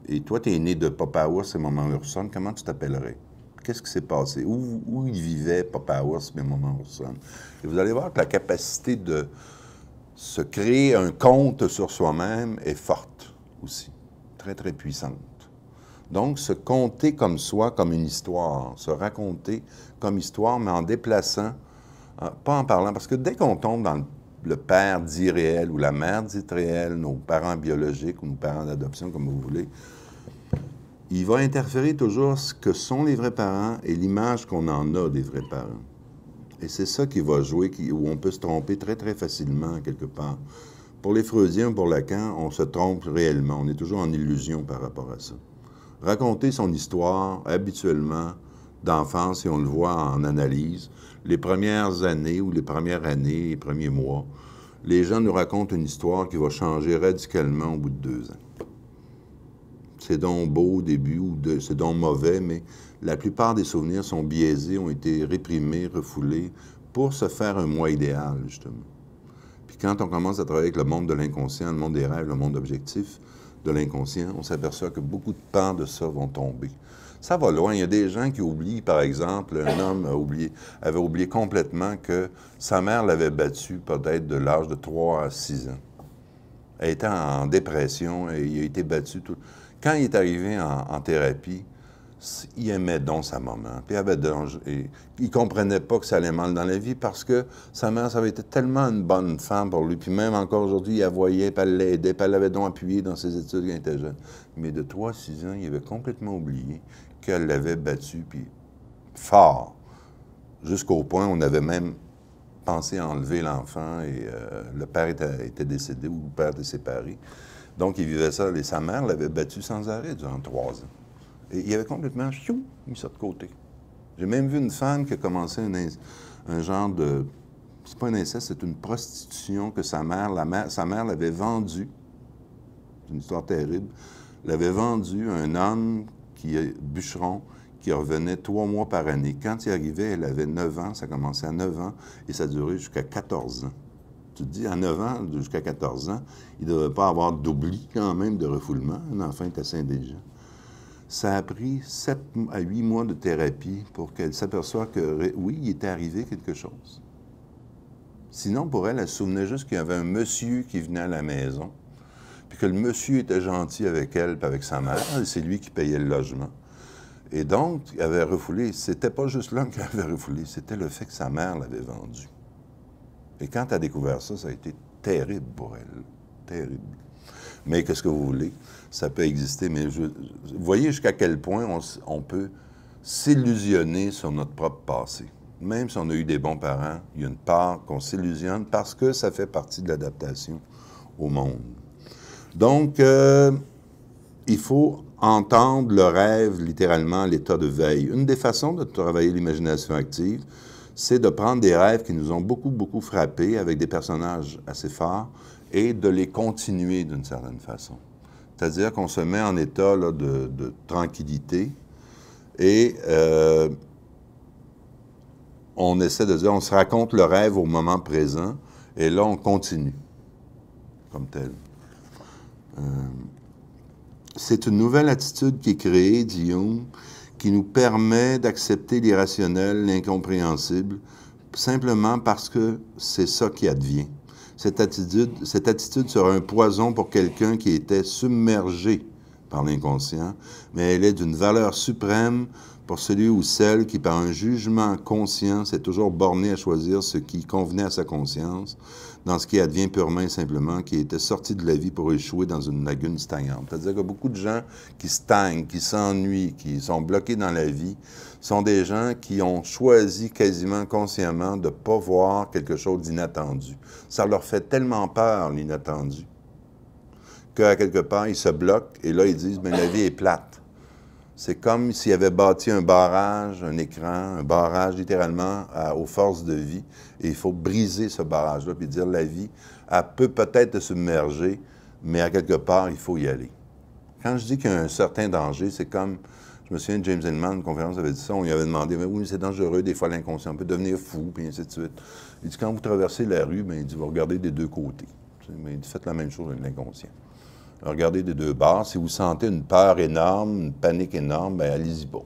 Et toi, tu es né de Papa Ours et Maman Oursonne. Comment tu t'appellerais? Qu'est-ce qui s'est passé? Où, où ils vivaient, Papa Ours et Maman Oursonne? Et vous allez voir que la capacité de se créer un compte sur soi-même est forte aussi, très, très puissante. Donc, se compter comme soi, comme une histoire, se raconter comme histoire, mais en déplaçant, euh, pas en parlant. Parce que dès qu'on tombe dans le, père dit réel ou la mère dit réel, nos parents biologiques ou nos parents d'adoption, comme vous voulez, il va interférer toujours ce que sont les vrais parents et l'image qu'on en a des vrais parents. Et c'est ça qui va jouer, où on peut se tromper très, très facilement quelque part. Pour les Freudiens, pour Lacan, on se trompe réellement. On est toujours en illusion par rapport à ça raconter son histoire habituellement d'enfance, et on le voit en analyse, les premières années ou les premières années, les premiers mois, les gens nous racontent une histoire qui va changer radicalement au bout de deux ans. C'est donc beau au début ou c'est donc mauvais, mais la plupart des souvenirs sont biaisés, ont été réprimés, refoulés, pour se faire un moi idéal, justement. Puis quand on commence à travailler avec le monde de l'inconscient, le monde des rêves, le monde objectif, de l'inconscient, on s'aperçoit que beaucoup de pans de ça vont tomber. Ça va loin. Il y a des gens qui oublient, par exemple, un homme a oublié, avait oublié complètement que sa mère l'avait battu peut-être de l'âge de 3 à 6 ans. Elle était en dépression et il a été battu. Tout... Quand il est arrivé en thérapie, il aimait donc sa maman. Puis il avait il, comprenait pas que ça allait mal dans la vie parce que sa mère, ça avait été tellement une bonne femme pour lui. Puis même encore aujourd'hui, il la voyait, puis elle l'aidait, elle l'avait donc appuyé dans ses études quand il était jeune. Mais de 3 6 ans, il avait complètement oublié qu'elle l'avait battu, puis fort. Jusqu'au point où on avait même pensé à enlever l'enfant et euh, le père était, décédé ou le père était séparé. Donc il vivait ça. Et sa mère l'avait battu sans arrêt durant trois ans. Et il avait complètement chiou, mis ça de côté. J'ai même vu une femme qui a commencé un, genre de. C'est pas un inceste, c'est une prostitution que sa mère, sa mère l'avait vendue. C'est une histoire terrible. L'avait vendue à un homme qui est bûcheron qui revenait trois mois par année. Quand il arrivait, elle avait 9 ans, ça commençait à 9 ans et ça durait jusqu'à 14 ans. Tu te dis, à 9 ans jusqu'à 14 ans, il ne devait pas avoir d'oubli quand même de refoulement. Un enfant est assez intelligent. Ça a pris sept à huit mois de thérapie pour qu'elle s'aperçoive que, oui, il était arrivé quelque chose. Sinon, pour elle, elle se souvenait juste qu'il y avait un monsieur qui venait à la maison, puis que le monsieur était gentil avec elle, puis avec sa mère, et c'est lui qui payait le logement. Et donc, il avait refoulé, c'était pas juste l'homme qu'elle avait refoulé, c'était le fait que sa mère l'avait vendu. Et quand elle a découvert ça, ça a été terrible pour elle. Terrible. Mais qu'est-ce que vous voulez? ça peut exister, mais vous voyez jusqu'à quel point on, peut s'illusionner sur notre propre passé. Même si on a eu des bons parents, il y a une part qu'on s'illusionne parce que ça fait partie de l'adaptation au monde. Donc, euh, il faut entendre le rêve littéralement l'état de veille. Une des façons de travailler l'imagination active, c'est de prendre des rêves qui nous ont beaucoup, beaucoup frappés avec des personnages assez forts et de les continuer d'une certaine façon. C'est-à-dire qu'on se met en état de, tranquillité et euh, on essaie de dire, on se raconte le rêve au moment présent et là, on continue comme tel. Euh, c'est une nouvelle attitude qui est créée, dit Jung, qui nous permet d'accepter l'irrationnel, l'incompréhensible, simplement parce que c'est ça qui advient. Cette attitude, cette attitude sera un poison pour quelqu'un qui était submergé par l'inconscient, mais elle est d'une valeur suprême pour celui ou celle qui, par un jugement conscient, s'est toujours borné à choisir ce qui convenait à sa conscience dans ce qui advient purement et simplement, qui était sorti de la vie pour échouer dans une lagune stagnante. C'est-à-dire qu'il y a beaucoup de gens qui stagnent, qui s'ennuient, qui sont bloqués dans la vie, sont des gens qui ont choisi quasiment consciemment de ne pas voir quelque chose d'inattendu. Ça leur fait tellement peur, l'inattendu, qu'à quelque part, ils se bloquent et là, ils disent, mais la vie est plate. C'est comme s'ils avaient bâti un barrage, un écran, un barrage littéralement aux forces de vie. Et il faut briser ce barrage-là, puis dire, la vie, elle peut peut-être te submerger, mais à quelque part, il faut y aller. Quand je dis qu'il y a un certain danger, c'est comme je James Inman, une conférence, avait dit ça. On lui avait demandé mais Oui, c'est dangereux, des fois l'inconscient peut devenir fou, puis ainsi de suite. Il dit Quand vous traversez la rue, bien, il dit Vous regardez des deux côtés. Mais il dit Faites la même chose avec l'inconscient. Regardez des deux bords. Si vous sentez une peur énorme, une panique énorme, bien, allez-y pas.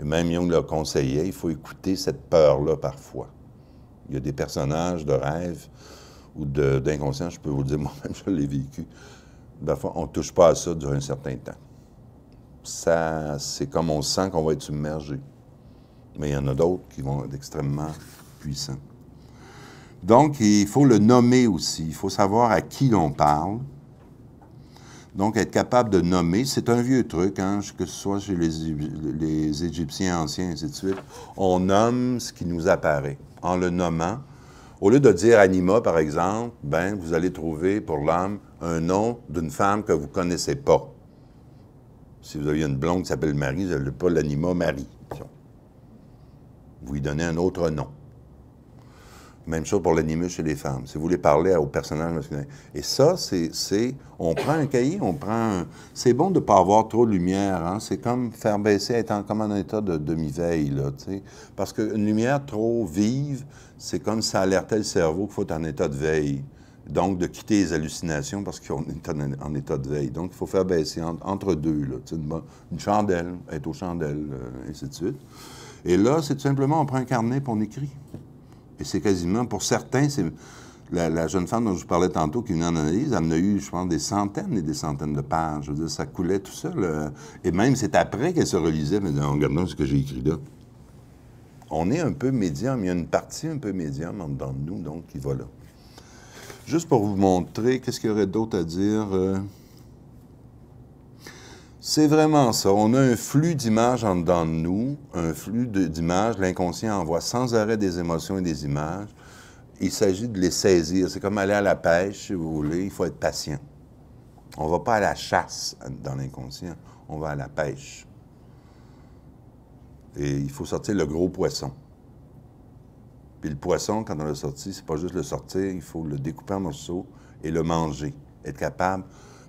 Et même Young le conseillait il faut écouter cette peur-là parfois. Il y a des personnages de rêve ou d'inconscient, je peux vous le dire <laughs> moi-même, je l'ai vécu. Parfois, on ne touche pas à ça durant un certain temps ça, c'est comme on sent qu'on va être submergé. Mais il y en a d'autres qui vont être extrêmement puissants. Donc, il faut le nommer aussi. Il faut savoir à qui l'on parle. Donc, être capable de nommer, c'est un vieux truc, hein, que ce soit chez les, Égyptiens anciens, ainsi suite. On nomme ce qui nous apparaît. En le nommant, au lieu de dire anima, par exemple, ben, vous allez trouver pour l'homme un nom d'une femme que vous ne connaissez pas. Si vous avez une blonde qui s'appelle Marie, vous n'allez pas l'anima Marie. Vous lui donnez un autre nom. Même chose pour l'animus chez les femmes. Si vous voulez parler au personnage masculin. Et ça, c'est. On prend un cahier, on prend. Un... C'est bon de ne pas avoir trop de lumière. Hein? C'est comme faire baisser, être en, comme en état de demi-veille. là, Parce qu'une lumière trop vive, c'est comme ça alertait le cerveau qu'il faut être en état de veille. Donc, de quitter les hallucinations parce qu'on est en, état de veille. Donc, il faut faire baisser entre deux, là, une, chandelle, être aux chandelles, euh, et ainsi de suite. Et là, c'est tout simplement, on prend un carnet et on écrit. Et c'est quasiment, pour certains, c'est la, jeune femme dont je vous parlais tantôt qui venue en analyse, elle en a eu, je pense, des centaines et des centaines de pages. ça coulait tout seul. Euh. Et même, c'est après qu'elle se relisait, mais en regardant ce que j'ai écrit là. On est un peu médium, il y a une partie un peu médium en dedans nous, donc qui va là. Juste pour vous montrer, qu'est-ce qu'il y aurait d'autre à dire? Euh? C'est vraiment ça. On a un flux d'images en dedans de nous, un flux d'images. L'inconscient envoie sans arrêt des émotions et des images. Il s'agit de les saisir. C'est comme aller à la pêche, si vous voulez. Il faut être patient. On ne va pas à la chasse dans l'inconscient. On va à la pêche. Et il faut sortir le gros poisson. Puis le poisson, quand on l'a sorti, c'est pas juste le sortir, il faut le découper en morceaux et le manger. Être capable.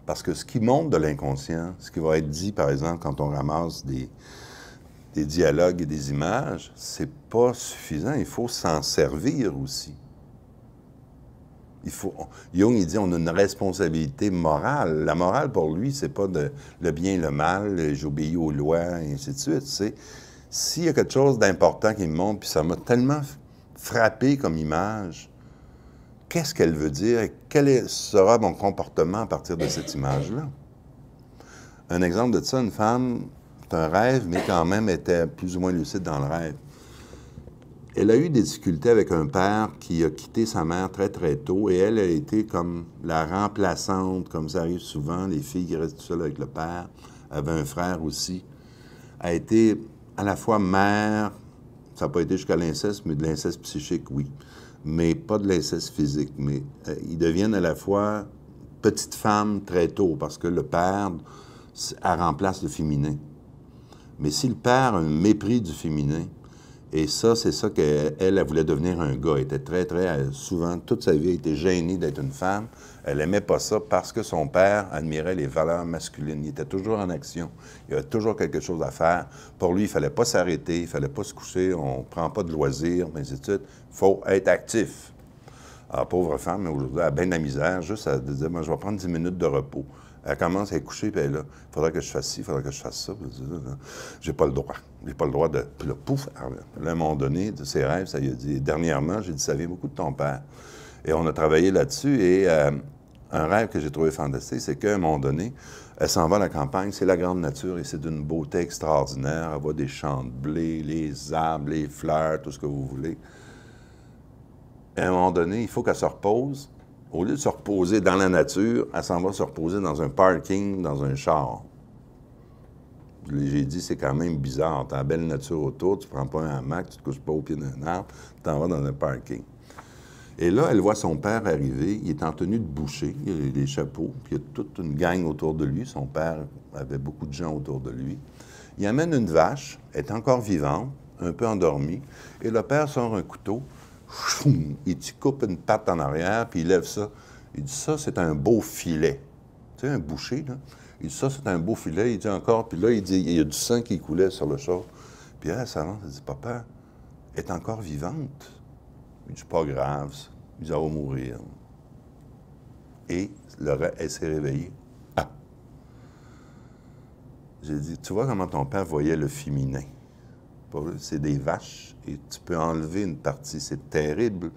Parce que ce qui monte de l'inconscient, ce qui va être dit, par exemple, quand on ramasse des, des dialogues et des images, c'est pas suffisant. Il faut s'en servir aussi. Il faut, Jung, il dit, on a une responsabilité morale. La morale, pour lui, c'est pas de, le bien et le mal, j'obéis aux lois, et ainsi de suite. C'est s'il y a quelque chose d'important qui me monte, puis ça m'a tellement Frappée comme image, qu'est-ce qu'elle veut dire et quel sera mon comportement à partir de cette image-là? Un exemple de ça, une femme, c'est un rêve, mais quand même était plus ou moins lucide dans le rêve. Elle a eu des difficultés avec un père qui a quitté sa mère très, très tôt et elle a été comme la remplaçante, comme ça arrive souvent, les filles qui restent seules avec le père, avait un frère aussi, a été à la fois mère, ça n'a pas été jusqu'à l'inceste, mais de l'inceste psychique, oui. Mais pas de l'inceste physique. Mais euh, ils deviennent à la fois petites femmes très tôt, parce que le père elle remplace le féminin. Mais si le père a un mépris du féminin, et ça, c'est ça qu'elle, elle, voulait devenir un gars. Elle était très, très, souvent, toute sa vie, elle était gênée d'être une femme. Elle n'aimait pas ça parce que son père admirait les valeurs masculines. Il était toujours en action. Il y avait toujours quelque chose à faire. Pour lui, il ne fallait pas s'arrêter, il ne fallait pas se coucher, on ne prend pas de loisirs, mais suite. Il faut être actif. Alors, ah, pauvre femme, aujourd'hui, elle a bien de la misère, juste à dire, moi, je vais prendre 10 minutes de repos. Elle commence à coucher, puis elle là. Il faudrait que je fasse ci, il faudrait que je fasse ça. J'ai pas le droit. J'ai pas le droit de. le là, pouf, à un moment donné, de ses rêves, ça lui a dit. Dernièrement, j'ai dit, ça vient beaucoup de ton père. Et on a travaillé là-dessus. Et euh, un rêve que j'ai trouvé fantastique, c'est qu'à un moment donné, elle s'en va à la campagne, c'est la grande nature et c'est d'une beauté extraordinaire. Elle voit des champs de blé, les arbres, les fleurs, tout ce que vous voulez. à un moment donné, il faut qu'elle se repose au lieu de se reposer dans la nature, elle s'en va se reposer dans un parking, dans un char. J'ai dit, c'est quand même bizarre. T'as la belle nature autour, tu prends pas un hamac, tu te couches pas au pied d'un arbre, tu t'en vas dans un parking. Et là, elle voit son père arriver. Il est en tenue de boucher, il a des chapeaux, puis il y a toute une gang autour de lui. Son père avait beaucoup de gens autour de lui. Il amène une vache, elle est encore vivante, un peu endormie, et le père sort un couteau il coupe une patte en arrière, puis il lève ça. Il dit ça, c'est un beau filet. Tu sais, un boucher, là. Il dit ça, c'est un beau filet. Il dit encore, puis là, il dit, il y a du sang qui coulait sur le sol. Puis elle s'avance, elle dit, papa, est encore vivante. Il dit, pas grave, ça. Il va mourir. Et le, elle s'est réveillée. Ah! J'ai dit, tu vois comment ton père voyait le féminin c'est des vaches, et tu peux enlever une partie, c'est terrible.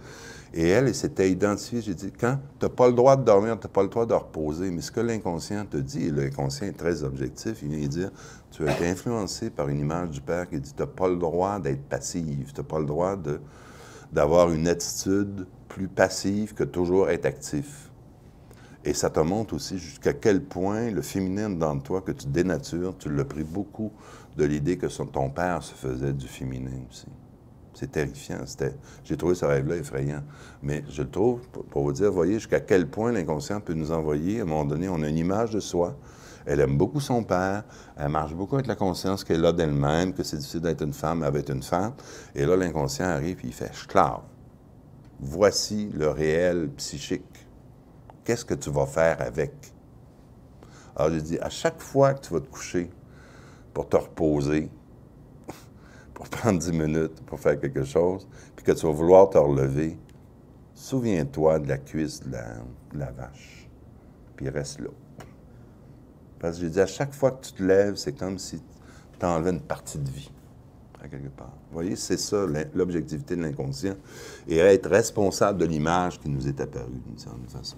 Et elle, elle s'était identifiée, j'ai dit, quand tu n'as pas le droit de dormir, tu n'as pas le droit de reposer, mais ce que l'inconscient te dit, et l'inconscient est très objectif, il vient dire, tu as été influencé par une image du père qui dit, tu n'as pas le droit d'être passive, tu n'as pas le droit d'avoir une attitude plus passive que toujours être actif. Et ça te montre aussi jusqu'à quel point le féminin dans toi que tu dénatures, tu le pris beaucoup de l'idée que son, ton père se faisait du féminin aussi. C'est terrifiant. J'ai trouvé ce rêve-là effrayant. Mais je le trouve, pour vous dire, voyez jusqu'à quel point l'inconscient peut nous envoyer. À un moment donné, on a une image de soi. Elle aime beaucoup son père. Elle marche beaucoup avec la conscience qu'elle a d'elle-même, que c'est difficile d'être une femme avec une femme. Et là, l'inconscient arrive et il fait clair. Voici le réel psychique. Qu'est-ce que tu vas faire avec? Alors, ah, je dis, à chaque fois que tu vas te coucher, pour te reposer, <laughs> pour prendre 10 minutes pour faire quelque chose, puis que tu vas vouloir te relever, souviens-toi de la cuisse de la, la vache, puis reste là. Parce que je dis, à chaque fois que tu te lèves, c'est comme si tu enlevais une partie de vie, à quelque part. Vous voyez, c'est ça l'objectivité de l'inconscient, et être responsable de l'image qui nous est apparue d'une certaine façon.